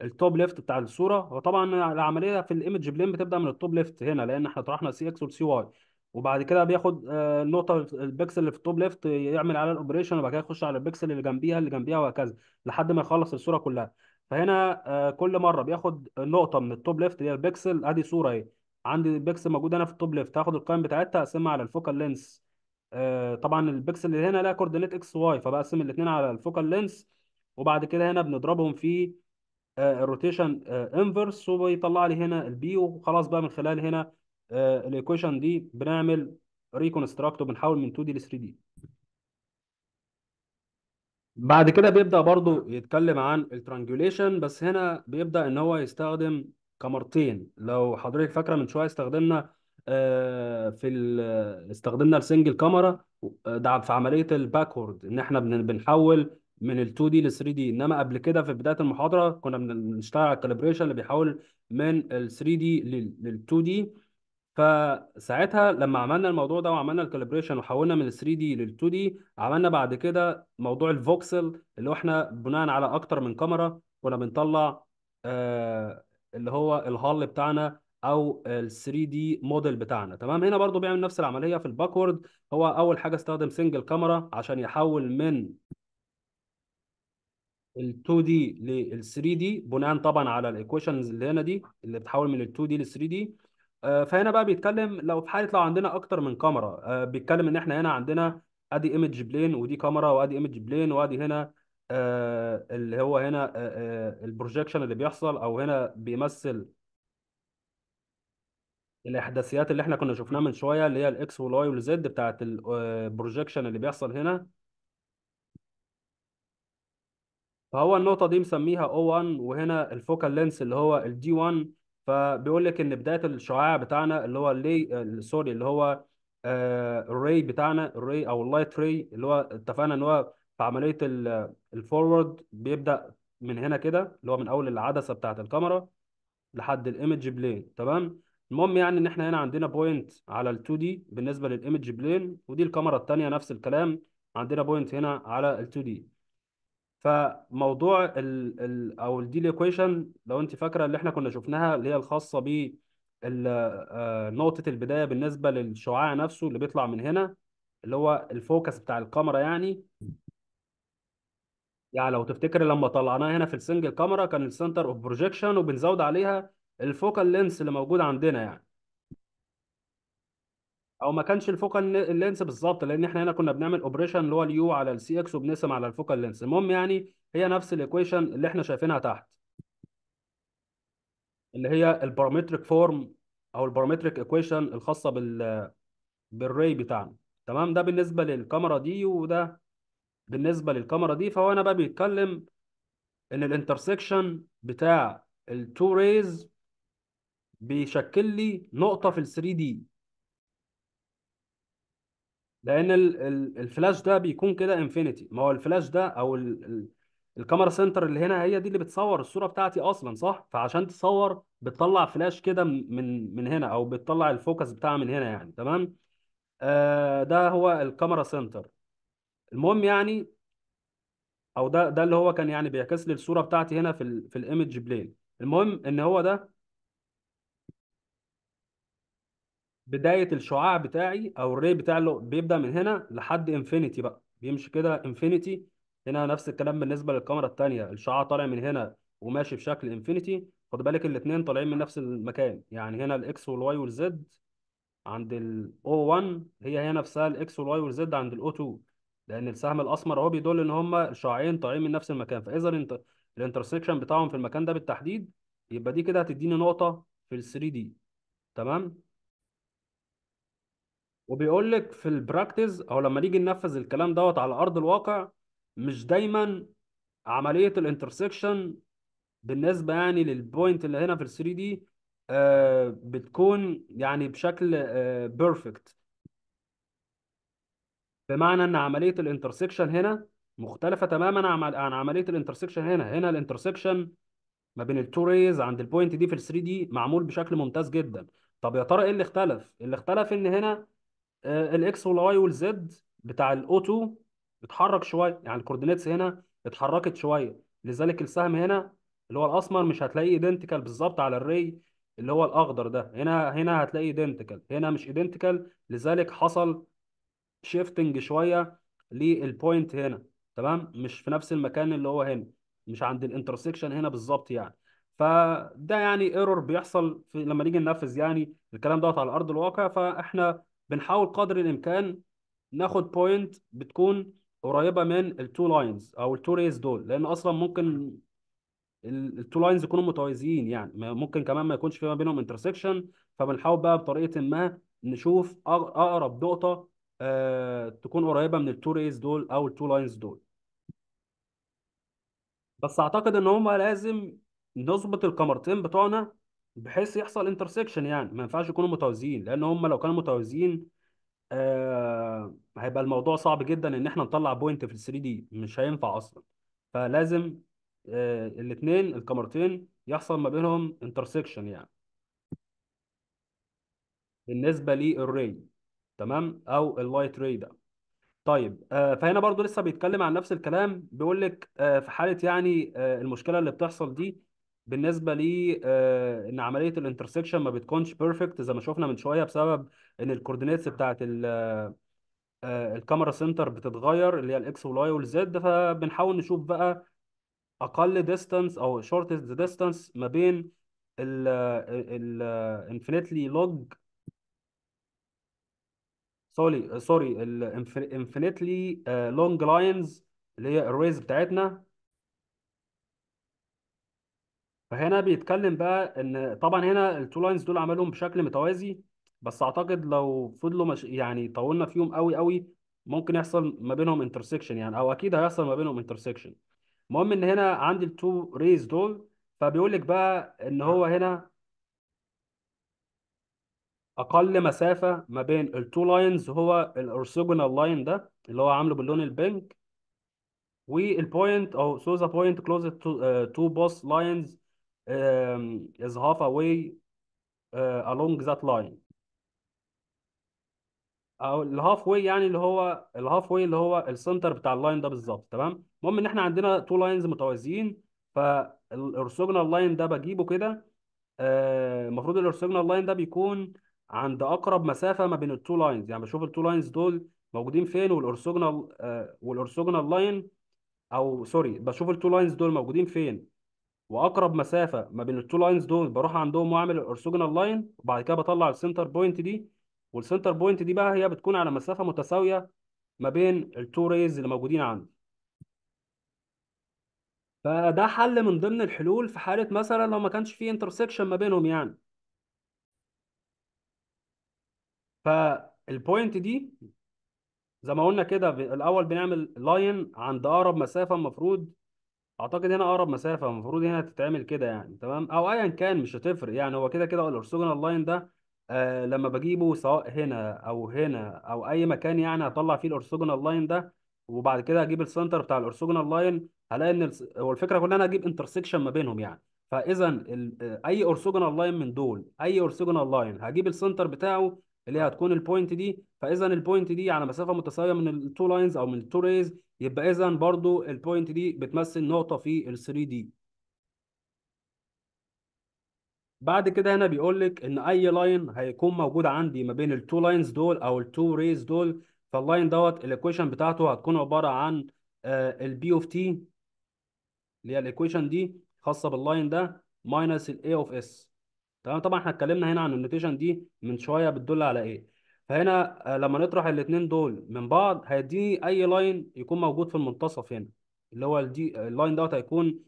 بالتوب ليفت بتاع الصوره وطبعا العمليه في الايمج بلين بتبدا من التوب ليفت هنا لان احنا طرحنا سي اكس والسي واي وبعد كده بياخد النقطه آه، البكسل اللي في التوب ليفت يعمل عليها الاوبريشن وبعد كده يخش على البكسل اللي جنبيها اللي جنبيها وهكذا لحد ما يخلص الصوره كلها فهنا آه، كل مره بياخد نقطه من التوب ليفت اللي هي البكسل ادي صوره اهي عندي البكسل موجود هنا في التوب ليفت هاخد القيم بتاعتها اقسمها على الفوكال لينس آه، طبعا البكسل اللي هنا لها كوردينيت اكس واي فبقسم الاثنين على الفوكال لينس وبعد كده هنا بنضربهم في آه، الروتيشن آه، انفرس وبيطلع لي هنا البي وخلاص بقى من خلال هنا الايكويشن دي بنعمل ريكونستراكت وبنحول من 2 دي ل 3 دي بعد كده بيبدأ برضو يتكلم عن الترانجوليشن بس هنا بيبدأ ان هو يستخدم كمرتين لو حضرتك فاكرة من شوية استخدمنا آه، في استخدمنا السنجل كاميرا آه، ده في عمليه الباكورد ان احنا بنحول من ال 2 دي لل 3 دي انما قبل كده في بدايه المحاضره كنا بنشتغل على الكالبريشن اللي بيحول من ال 3 دي لل 2 دي فساعتها لما عملنا الموضوع ده وعملنا الكالبريشن وحولنا من ال 3 دي لل 2 دي عملنا بعد كده موضوع الفوكسل اللي هو احنا بناء على اكتر من كاميرا كنا بنطلع آه، اللي هو الهل بتاعنا او ال 3 دي موديل بتاعنا تمام هنا برضو بيعمل نفس العمليه في الباكورد هو اول حاجه استخدم سنجل كاميرا عشان يحول من ال 2 دي لل 3 دي بناء طبعا على الايكويشنز اللي هنا دي اللي بتحول من ال 2 دي لل 3 دي آه، فهنا بقى بيتكلم لو في حاله لو عندنا اكتر من كاميرا آه، بيتكلم ان احنا هنا عندنا ادي ايمج بلين ودي كاميرا وادي ايمج بلين وادي هنا آه، اللي هو هنا البروجيكشن اللي بيحصل او هنا بيمثل الاحداثيات اللي احنا كنا شفناها من شويه اللي هي الاكس والواي والزد بتاعت البروجيكشن آه، اللي بيحصل هنا فهو النقطه دي مسميها O1 وهنا الفوكال لينس اللي هو الدي 1 فبيقول لك ان بدايه الشعاع بتاعنا اللي هو اللي سوري اللي هو الري آه، بتاعنا الري او اللايت ري اللي هو اتفقنا ان هو في عمليه الفورورد بيبدا من هنا كده اللي هو من اول العدسه بتاعت الكاميرا لحد الايمج بلين تمام المهم يعني ان احنا هنا عندنا بوينت على ال 2 دي بالنسبه للايمج بلين ودي الكاميرا الثانيه نفس الكلام عندنا بوينت هنا على ال 2 دي فموضوع ال ال او الديل ايكويشن لو انت فاكره اللي احنا كنا شفناها اللي هي الخاصه ب آه، نقطه البدايه بالنسبه للشعاع نفسه اللي بيطلع من هنا اللي هو الفوكس بتاع الكاميرا يعني يعني لو تفتكر لما طلعناها هنا في السنجل كاميرا كان السنتر اوف بروجيكشن وبنزود عليها الفوكال لينس اللي موجود عندنا يعني او ما كانش الفوكال لينس بالظبط لان احنا هنا كنا بنعمل اوبريشن اللي هو اليو على السي اكس وبنقسم على الفوكال لينس المهم يعني هي نفس الايكويشن اللي احنا شايفينها تحت اللي هي البارامتريك فورم او البارامتريك ايكويشن الخاصه بال بالري بتاعنا تمام ده بالنسبه للكاميرا دي وده بالنسبه للكاميرا دي فهو انا بقى بيتكلم ان الانترسكشن بتاع التو ريز بيشكل لي نقطة في ال 3 دي لأن الفلاش ده بيكون كده انفينيتي ما هو الفلاش ده أو الـ الـ الكاميرا سنتر اللي هنا هي دي اللي بتصور الصورة بتاعتي أصلا صح؟ فعشان تصور بتطلع فلاش كده من من هنا أو بتطلع الفوكس بتاعها من هنا يعني تمام؟ آه ده هو الكاميرا سنتر المهم يعني او ده ده اللي هو كان يعني بيعكس لي الصوره بتاعتي هنا في الـ في الايمج بلين المهم ان هو ده بدايه الشعاع بتاعي او الري بتاع اللو... بيبدا من هنا لحد انفينيتي بقى بيمشي كده انفينيتي هنا نفس الكلام بالنسبه للكاميرا التانية الشعاع طالع من هنا وماشي بشكل انفينيتي خد بالك الاثنين طالعين من نفس المكان يعني هنا الاكس والواي والزد عند ال O1 هي هي نفسها الاكس والواي والزد عند ال O2 لان السهم الاسمر اهو بيدل ان هما الشعاعين طالعين من نفس المكان فاذا الانت... الانترسكشن بتاعهم في المكان ده بالتحديد يبقى دي كده هتديني نقطه في ال 3 دي تمام وبيقول لك في البراكتس او لما نيجي ننفذ الكلام دوت على ارض الواقع مش دايما عمليه الانترسكشن بالنسبه يعني للبوينت اللي هنا في ال 3 دي آه، بتكون يعني بشكل بيرفكت آه، بمعنى ان عمليه الانترسكشن هنا مختلفه تماما عن عمليه الانترسكشن هنا هنا الانترسكشن ما بين التو ريز عند البوينت دي في ال 3 دي معمول بشكل ممتاز جدا طب يا ترى ايه اللي اختلف اللي اختلف ان هنا آه، الاكس والواي والزد بتاع الاوتو اتحرك شويه يعني الكوردينيتس هنا اتحركت شويه لذلك السهم هنا اللي هو الاسمر مش هتلاقيه ايدنتيكال بالظبط على الري اللي هو الاخضر ده هنا هنا هتلاقيه ايدنتيكال هنا مش ايدنتيكال لذلك حصل شيفتنج شويه للبوينت هنا تمام مش في نفس المكان اللي هو هنا مش عند الانترسكشن هنا بالظبط يعني فده يعني ايرور بيحصل في لما نيجي ننفذ يعني الكلام دوت على ارض الواقع فاحنا بنحاول قدر الامكان ناخد بوينت بتكون قريبه من التو لاينز او التو ريز دول لان اصلا ممكن التو لاينز يكونوا متوازيين يعني ممكن كمان ما يكونش في ما بينهم انترسكشن فبنحاول بقى بطريقه ما نشوف اقرب نقطه آه تكون قريبه من التو ريز دول او التو لاينز دول بس اعتقد ان هم لازم نظبط القمرتين بتوعنا بحيث يحصل انترسكشن يعني ما ينفعش يكونوا متوازيين لان هم لو كانوا متوازيين آه هيبقى الموضوع صعب جدا ان احنا نطلع بوينت في ال 3 دي مش هينفع اصلا فلازم آه الاثنين الكاميرتين يحصل ما بينهم انترسكشن يعني بالنسبه للري تمام او اللايت ري ده طيب آه فهنا برضو لسه بيتكلم عن نفس الكلام بيقول لك آه في حاله يعني آه المشكله اللي بتحصل دي بالنسبه لي آه، ان عمليه الانترسكشن ما بتكونش بيرفكت زي ما شفنا من شويه بسبب ان الكوردينيتس بتاعت الكاميرا آه، سنتر بتتغير اللي هي الاكس والواي والزد فبنحاول نشوف بقى اقل ديستانس او شورتست ديستانس ما بين ال الانفينيتلي لوج سوري سوري الانفينيتلي لونج لاينز اللي هي الريز بتاعتنا فهنا بيتكلم بقى ان طبعا هنا التو لاينز دول عملهم بشكل متوازي بس اعتقد لو فضلوا مش يعني طولنا فيهم قوي قوي ممكن يحصل ما بينهم انترسكشن يعني او اكيد هيحصل ما بينهم انترسكشن المهم ان هنا عندي التو ريز دول فبيقول لك بقى ان هو هنا اقل مسافه ما بين التو لاينز هو الاورثوجونال لاين ده اللي هو عامله باللون البينك والبوينت او سوزا بوينت كلوز تو بوس لاينز Um, is half away uh, along that line او الهاف واي يعني اللي هو الهاف واي اللي هو السنتر بتاع اللاين ده بالظبط تمام المهم ان احنا عندنا تو لاينز متوازيين فالاورثوجونال لاين ده بجيبه كده آه، المفروض آه الاورثوجونال لاين ده بيكون عند اقرب مسافه ما بين التو لاينز يعني بشوف التو لاينز دول موجودين فين والاورثوجونال آه لاين او سوري بشوف التو لاينز دول موجودين فين واقرب مسافه ما بين التو لاينز دول بروح عندهم واعمل الاورثوجونال لاين وبعد كده بطلع السنتر بوينت دي والسنتر بوينت دي بقى هي بتكون على مسافه متساويه ما بين التو ريز اللي موجودين عندي فده حل من ضمن الحلول في حاله مثلا لو ما كانش فيه انترسكشن ما بينهم يعني فالبوينت دي زي ما قلنا كده الاول بنعمل لاين عند اقرب مسافه المفروض اعتقد هنا اقرب مسافه المفروض هنا تتعمل كده يعني تمام او ايا كان مش هتفرق يعني هو كده كده الاورثوجونال لاين ده آه لما بجيبه سواء هنا او هنا او اي مكان يعني هطلع فيه الاورثوجونال لاين ده وبعد كده هجيب السنتر بتاع الاورثوجونال لاين هلاقي ان هو الفكره كلها انا اجيب انترسكشن ما بينهم يعني فاذا آه، اي اورثوجونال لاين من دول اي اورثوجونال لاين هجيب السنتر بتاعه اللي آه. هتكون البوينت دي فاذا البوينت دي على مسافه متساويه من التو لاينز او من التو ريز يبقى اذا برضو البوينت دي بتمثل نقطه في ال 3 دي بعد كده هنا بيقول لك ان اي لاين هيكون موجود عندي ما بين التو لاينز دول او التو ريز دول فاللاين دوت الايكويشن بتاعته هتكون عباره عن البي اوف تي اللي هي الايكويشن دي خاصه باللاين ده ماينس الاي اوف اس تمام طبعا احنا اتكلمنا هنا عن النوتيشن دي من شويه بتدل على ايه فهنا آه، لما نطرح الاثنين دول من بعض هيديني اي لاين يكون موجود في المنتصف هنا اللي هو الدي آه، اللاين دوت هيكون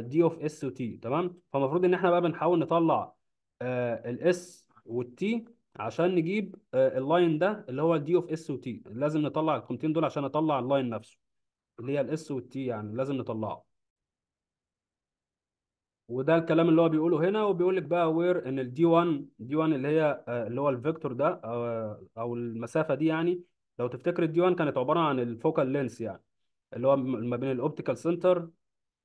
دي اوف اس وتي تمام فالمفروض ان احنا بقى بنحاول نطلع آه، الاس والتي عشان نجيب اللاين ده اللي هو الدي اوف اس وتي لازم نطلع القيمتين دول عشان نطلع اللاين نفسه اللي هي الاس والتي يعني لازم نطلعه وده الكلام اللي هو بيقوله هنا وبيقول لك بقى وير ان الدي 1 دي 1 اللي هي آه، اللي هو الفيكتور ده آه، او المسافه دي يعني لو تفتكر الدي 1 كانت عباره عن الفوكال لينس يعني اللي هو ما بين الاوبتيكال سنتر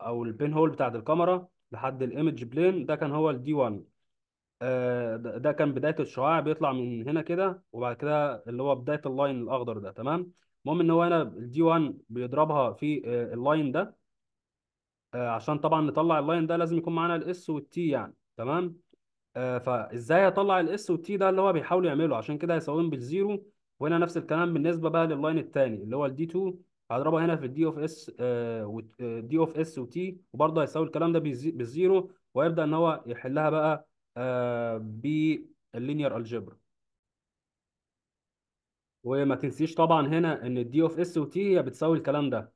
او البين هول بتاعت الكاميرا لحد الايمج بلين ده كان هو الدي آه، 1 ده كان بدايه الشعاع بيطلع من هنا كده وبعد كده اللي هو بدايه اللاين الاخضر ده تمام المهم ان هو هنا الدي 1 بيضربها في اللاين ده آه عشان طبعا نطلع اللاين ده لازم يكون معانا الاس والتي يعني تمام آه فازاي اطلع الاس والتي ده اللي هو بيحاول يعمله عشان كده هيساويهم بالزيرو وهنا نفس الكلام بالنسبه بقى لللاين الثاني اللي هو الدي 2 هضربه هنا في الدي اوف اس دي اوف اس وتي وبرضه هيساوي الكلام ده بالزيرو ويبدا ان هو يحلها بقى آه، باللينير الجبر وما تنسيش طبعا هنا ان الدي اوف اس وتي هي بتساوي الكلام ده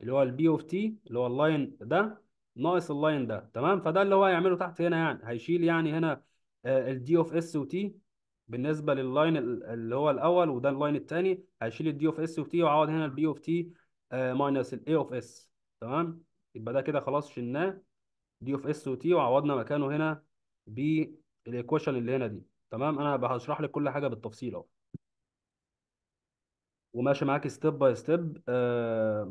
اللي هو البي اوف تي اللي هو اللاين ده ناقص اللاين ده تمام فده اللي هو هيعمله تحت هنا يعني هيشيل يعني هنا الدي اوف اس وتي بالنسبه لللاين اللي هو الاول وده اللاين الثاني هيشيل الدي اوف اس وتي وعوض هنا البي اوف تي ماينس الاي اوف اس تمام يبقى ده كده خلاص شلناه دي اوف اس وتي وعوضنا مكانه هنا بالايكويشن اللي هنا دي تمام انا هشرح لك كل حاجه بالتفصيل اهو وماشي معاك ستيب باي ستيب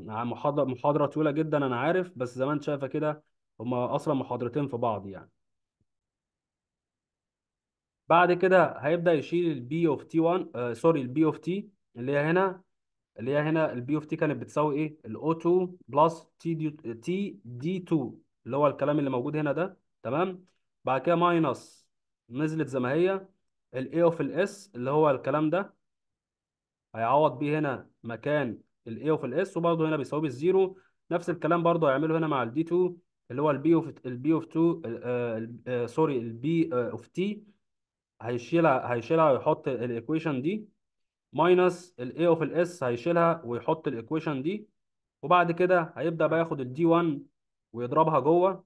محاضرة محاضرة طويلة جدا أنا عارف بس زي ما أنت شايفة كده هما أصلا محاضرتين في بعض يعني بعد كده هيبدأ يشيل البي اوف تي 1 سوري البي اوف تي اللي هي هنا اللي هي هنا البي اوف تي كانت بتساوي إيه؟ الأو 2 بلس تي دي تي دي 2 اللي هو الكلام اللي موجود هنا ده تمام بعد كده ماينس نزلت زي ما هي الاي اوف الاس اللي هو الكلام ده هيعوض بيه هنا مكان الاي وفي الاس وبرضه هنا بيساويه بالزيرو نفس الكلام برضه هيعمله هنا مع الدي 2 اللي هو البي اوف البي اوف 2 سوري البي اوف تي هيشيلها هيشيلها ويحط الايكويشن دي ماينس الاي اوف الاس هيشيلها ويحط الايكويشن دي وبعد كده هيبدا بقى ياخد الدي 1 ويضربها جوه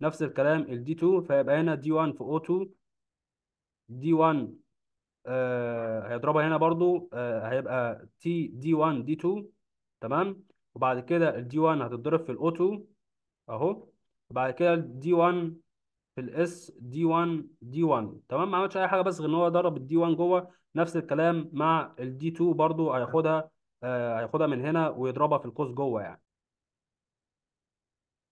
نفس الكلام الدي 2 فيبقى هنا دي 1 في او 2 دي 1 آه هيضربها هنا برضو آه هيبقى تي دي 1 دي 2 تمام وبعد كده الدي 1 هتتضرب في الاو 2 اهو وبعد كده الدي 1 في الاس دي 1 دي 1 تمام ما عملش اي حاجه بس غير ان هو ضرب الدي 1 جوه نفس الكلام مع الدي 2 برضو هياخدها آه هياخدها من هنا ويضربها في القوس جوه يعني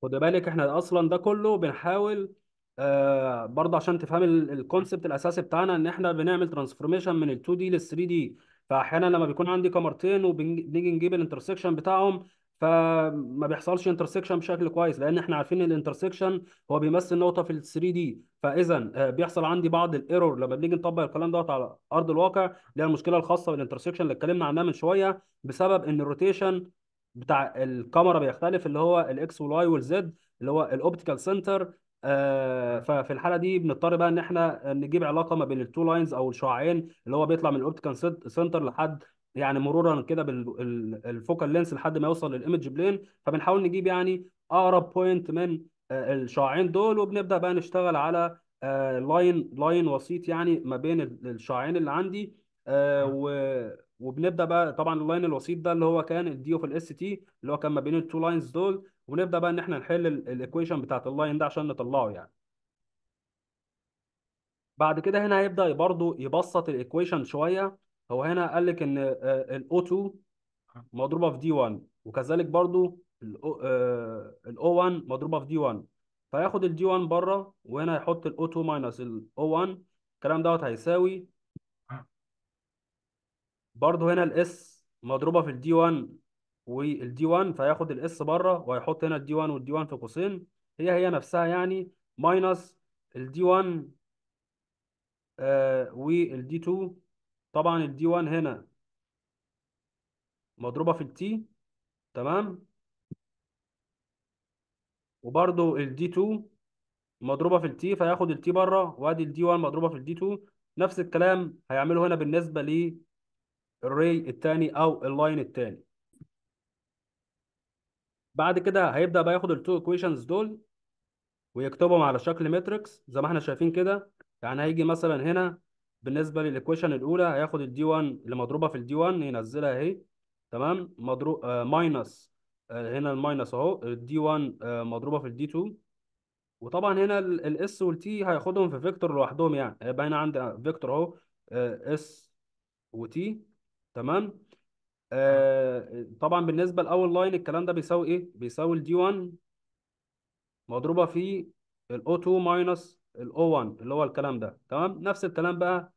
خد بالك احنا اصلا ده كله بنحاول آه، برضه عشان تفهم الكونسبت الاساسي بتاعنا ان احنا بنعمل ترانسفورميشن من ال 2 دي لل 3 دي فاحيانا لما بيكون عندي كاميرتين وبنيجي نجيب الانترسكشن بتاعهم فما بيحصلش انترسكشن بشكل كويس لان احنا عارفين ان الانترسكشن هو بيمثل نقطه في ال 3 دي فاذا آه، بيحصل عندي بعض الايرور لما بنيجي نطبق الكلام دوت على ارض الواقع اللي هي المشكله الخاصه بالانترسكشن اللي اتكلمنا عنها من شويه بسبب ان الروتيشن بتاع الكاميرا بيختلف اللي هو الاكس والواي والزد اللي هو الاوبتيكال سنتر آه، ففي الحاله دي بنضطر بقى ان احنا نجيب علاقه ما بين التو لاينز او الشعاعين اللي هو بيطلع من الاوبتيكال سنتر لحد يعني مرورا كده بالفوكال لينس لحد ما يوصل للايمج بلين فبنحاول نجيب يعني اقرب بوينت من آه، الشعاعين دول وبنبدا بقى نشتغل على لاين آه، لاين وسيط يعني ما بين الشعاعين اللي عندي وبنبدا بقى طبعا اللاين الوسيط ده اللي هو كان الدي اوف الاس تي اللي هو كان ما بين التو لاينز دول ونبدا بقى ان احنا نحل الايكويشن بتاعت اللاين ده عشان نطلعه يعني بعد كده هنا هيبدا برضه يبسط الايكويشن شويه هو هنا قال لك ان آه، الاو 2 مضروبه في دي 1 وكذلك برضه آه، الاو 1 مضروبه في دي 1 فياخد الدي 1 بره وهنا ال الاو 2 ماينس الاو 1 الكلام دوت هيساوي برضه هنا الاس مضروبه في الدي 1 والدي 1 فياخد الاس بره وهيحط هنا الدي 1 والدي 1 في قوسين هي هي نفسها يعني ماينس الدي 1 آه والدي 2 طبعا الدي 1 هنا مضروبه في التي تمام وبرده الدي 2 مضروبه في التي فياخد التي بره وادي الدي 1 مضروبه في الدي 2 نفس الكلام هيعمله هنا بالنسبه للري الثاني او اللاين الثاني بعد كده هيبدأ بقى ياخد التو ايكويشنز دول ويكتبهم على شكل ماتريكس زي ما احنا شايفين كده يعني هيجي مثلا هنا بالنسبة للإيكويشن الأولى هياخد الدي 1 اللي مضروبة في الدي 1 ينزلها أهي تمام مضروب آه ماينس آه هنا الماينس أهو الدي 1 آه مضروبة في الدي 2 وطبعا هنا الاس والتي هياخدهم في فيكتور لوحدهم يعني هيبقى هنا عندي فيكتور أهو اس آه، وتي تمام آه، طبعا بالنسبه لاول لاين الكلام ده بيساوي ايه؟ بيساوي الدي 1 مضروبه في الاو 2 ماينس الاو 1 اللي هو الكلام ده تمام؟ نفس الكلام بقى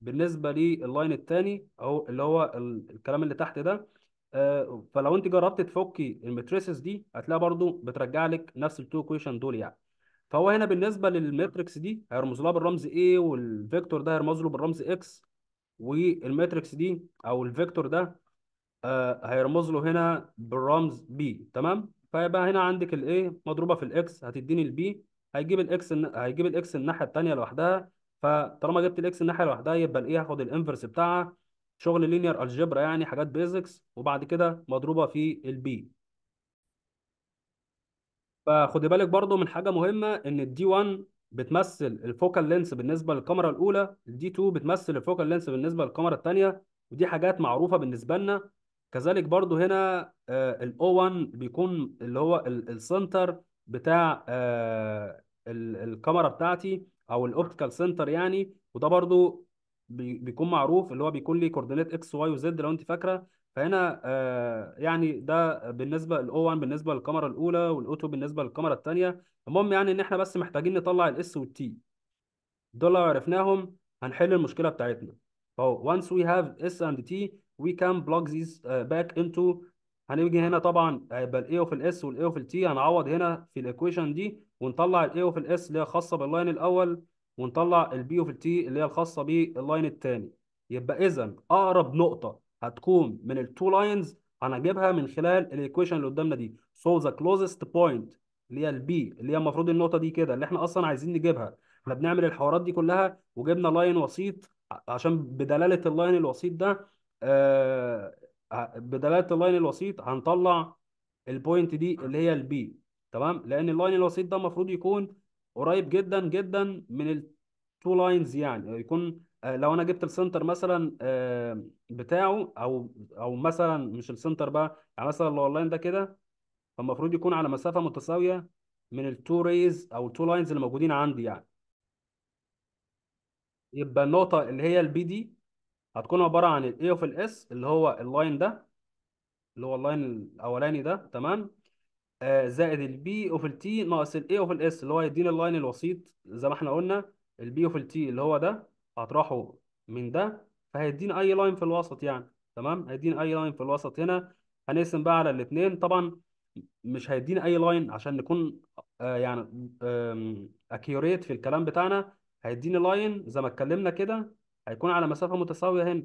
بالنسبه لللاين الثاني اهو اللي هو الكلام اللي تحت ده آه، فلو انت جربت تفكي الماتريسز دي هتلاقي برضو بترجع لك نفس التو كويشن دول يعني فهو هنا بالنسبه للماتريكس دي هيرمز لها بالرمز A والفيكتور ده هيرمز له بالرمز X والماتريكس دي او الفيكتور ده آه هيرمز له هنا بالرمز بي تمام فيبقى هنا عندك الايه مضروبه في الاكس هتديني البي هيجيب الاكس هيجيب الاكس الناحيه الثانيه لوحدها فطالما جبت الاكس الناحيه لوحدها يبقى الايه هاخد الانفرس بتاعها شغل لينير الجبرا يعني حاجات بيزكس وبعد كده مضروبه في البي فخدي بالك برضو من حاجه مهمه ان الدي 1 بتمثل الفوكال لينس بالنسبه للكاميرا الاولى الدي 2 بتمثل الفوكال لينس بالنسبه للكاميرا الثانيه ودي حاجات معروفه بالنسبه لنا كذلك برضو هنا آه، ال O1 بيكون اللي هو السنتر بتاع آه، الكاميرا بتاعتي او الاوبتيكال سنتر يعني وده برضو بيكون معروف اللي هو بيكون لي كوردينات اكس واي وزد لو انت فاكره فهنا آه، يعني ده بالنسبه للاو 1 بالنسبه للكاميرا الاولى والاو 2 بالنسبه للكاميرا الثانيه المهم يعني ان احنا بس محتاجين نطلع الاس والتي دول لو عرفناهم هنحل المشكله بتاعتنا فهو once we have s and t we can plug these باك uh, back into هنيجي هنا طبعا هيبقى آه، الاي اوف الاس والاي اوف التي هنعوض هنا في الايكويشن دي ونطلع الاي اوف الاس اللي هي خاصه باللاين الاول ونطلع البي اوف التي اللي هي الخاصه باللاين الثاني يبقى اذا اقرب نقطه هتكون من التو لاينز هنجيبها من خلال الايكويشن اللي قدامنا دي سو ذا كلوزست بوينت اللي هي البي اللي هي المفروض النقطه دي كده اللي احنا اصلا عايزين نجيبها احنا بنعمل الحوارات دي كلها وجبنا لاين وسيط عشان بدلاله اللاين الوسيط ده آه، آه، بدلاله اللاين الوسيط هنطلع البوينت دي اللي هي البي تمام لان اللاين الوسيط ده المفروض يكون قريب جدا جدا من التو لاينز يعني يكون آه، لو انا جبت السنتر مثلا بتاعه او او مثلا مش السنتر بقى يعني مثلا لو اللاين ده كده فالمفروض يكون على مسافه متساويه من التو ريز او التو لاينز اللي موجودين عندي يعني يبقى النقطه اللي هي البي دي هتكون عباره عن of اوف S اللي هو اللاين ده اللي هو اللاين الاولاني ده تمام آه زائد of اوف T ناقص of اوف S اللي هو هيديني اللاين الوسيط زي ما احنا قلنا of اوف T اللي هو ده هطرحه من ده فهيديني اي لاين في الوسط يعني تمام هيديني اي لاين في الوسط هنا هنقسم بقى على الاثنين طبعا مش هيديني اي لاين عشان نكون آه يعني اكيوريت في الكلام بتاعنا هيديني لاين زي ما اتكلمنا كده هيكون على مسافه متساويه هنا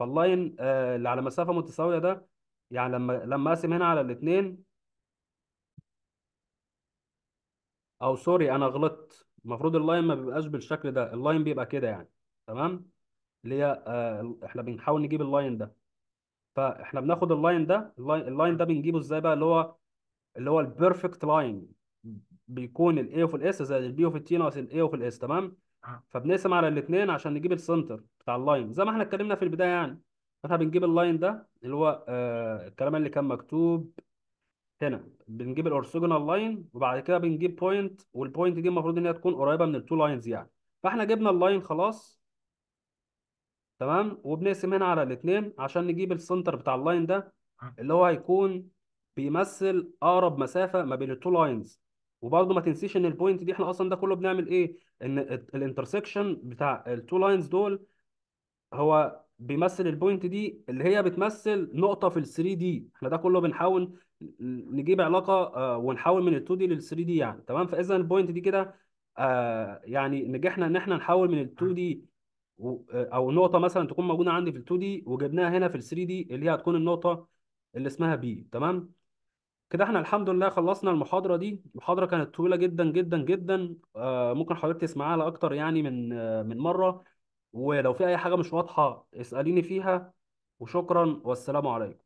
فاللاين آه اللي على مسافه متساويه ده يعني لما لما اقسم هنا على الاثنين او سوري انا غلطت المفروض اللاين ما بيبقاش بالشكل ده اللاين بيبقى كده يعني تمام اللي هي آه احنا بنحاول نجيب اللاين ده فاحنا بناخد اللاين ده اللاين ده بنجيبه ازاي بقى اللي هو اللي هو البيرفكت لاين بيكون الاي اوف الاس زائد البي اوف التي ناقص الاي اوف الاس تمام فبنقسم على الاثنين عشان نجيب السنتر بتاع اللاين زي ما احنا اتكلمنا في البدايه يعني احنا بنجيب اللاين ده اللي هو آه الكلام اللي كان مكتوب هنا بنجيب الاورثوجونال لاين وبعد كده بنجيب بوينت والبوينت دي المفروض ان هي تكون قريبه من التو لاينز يعني فاحنا جبنا اللاين خلاص تمام وبنقسم هنا على الاثنين عشان نجيب السنتر بتاع اللاين ده اللي هو هيكون بيمثل اقرب مسافه ما بين التو لاينز وبرضه ما تنسيش ان البوينت دي احنا اصلا ده كله بنعمل ايه ان الانترسكشن بتاع التو لاينز دول هو بيمثل البوينت دي اللي هي بتمثل نقطه في ال 3 دي احنا ده كله بنحاول نجيب علاقه آه، ونحول من ال 2 دي لل 3 دي يعني تمام فاذا البوينت دي كده آه، يعني نجحنا ان احنا نحول من ال 2 دي آه، او نقطه مثلا تكون موجوده عندي في ال 2 دي وجبناها هنا في ال 3 دي اللي هي هتكون النقطه اللي اسمها بي تمام كده احنا الحمد لله خلصنا المحاضرة دي المحاضرة كانت طويلة جدا جدا جدا آه، ممكن حضرتك تسمعها لأكتر يعني من آه، من مرة ولو في أي حاجة مش واضحة اسأليني فيها وشكرا والسلام عليكم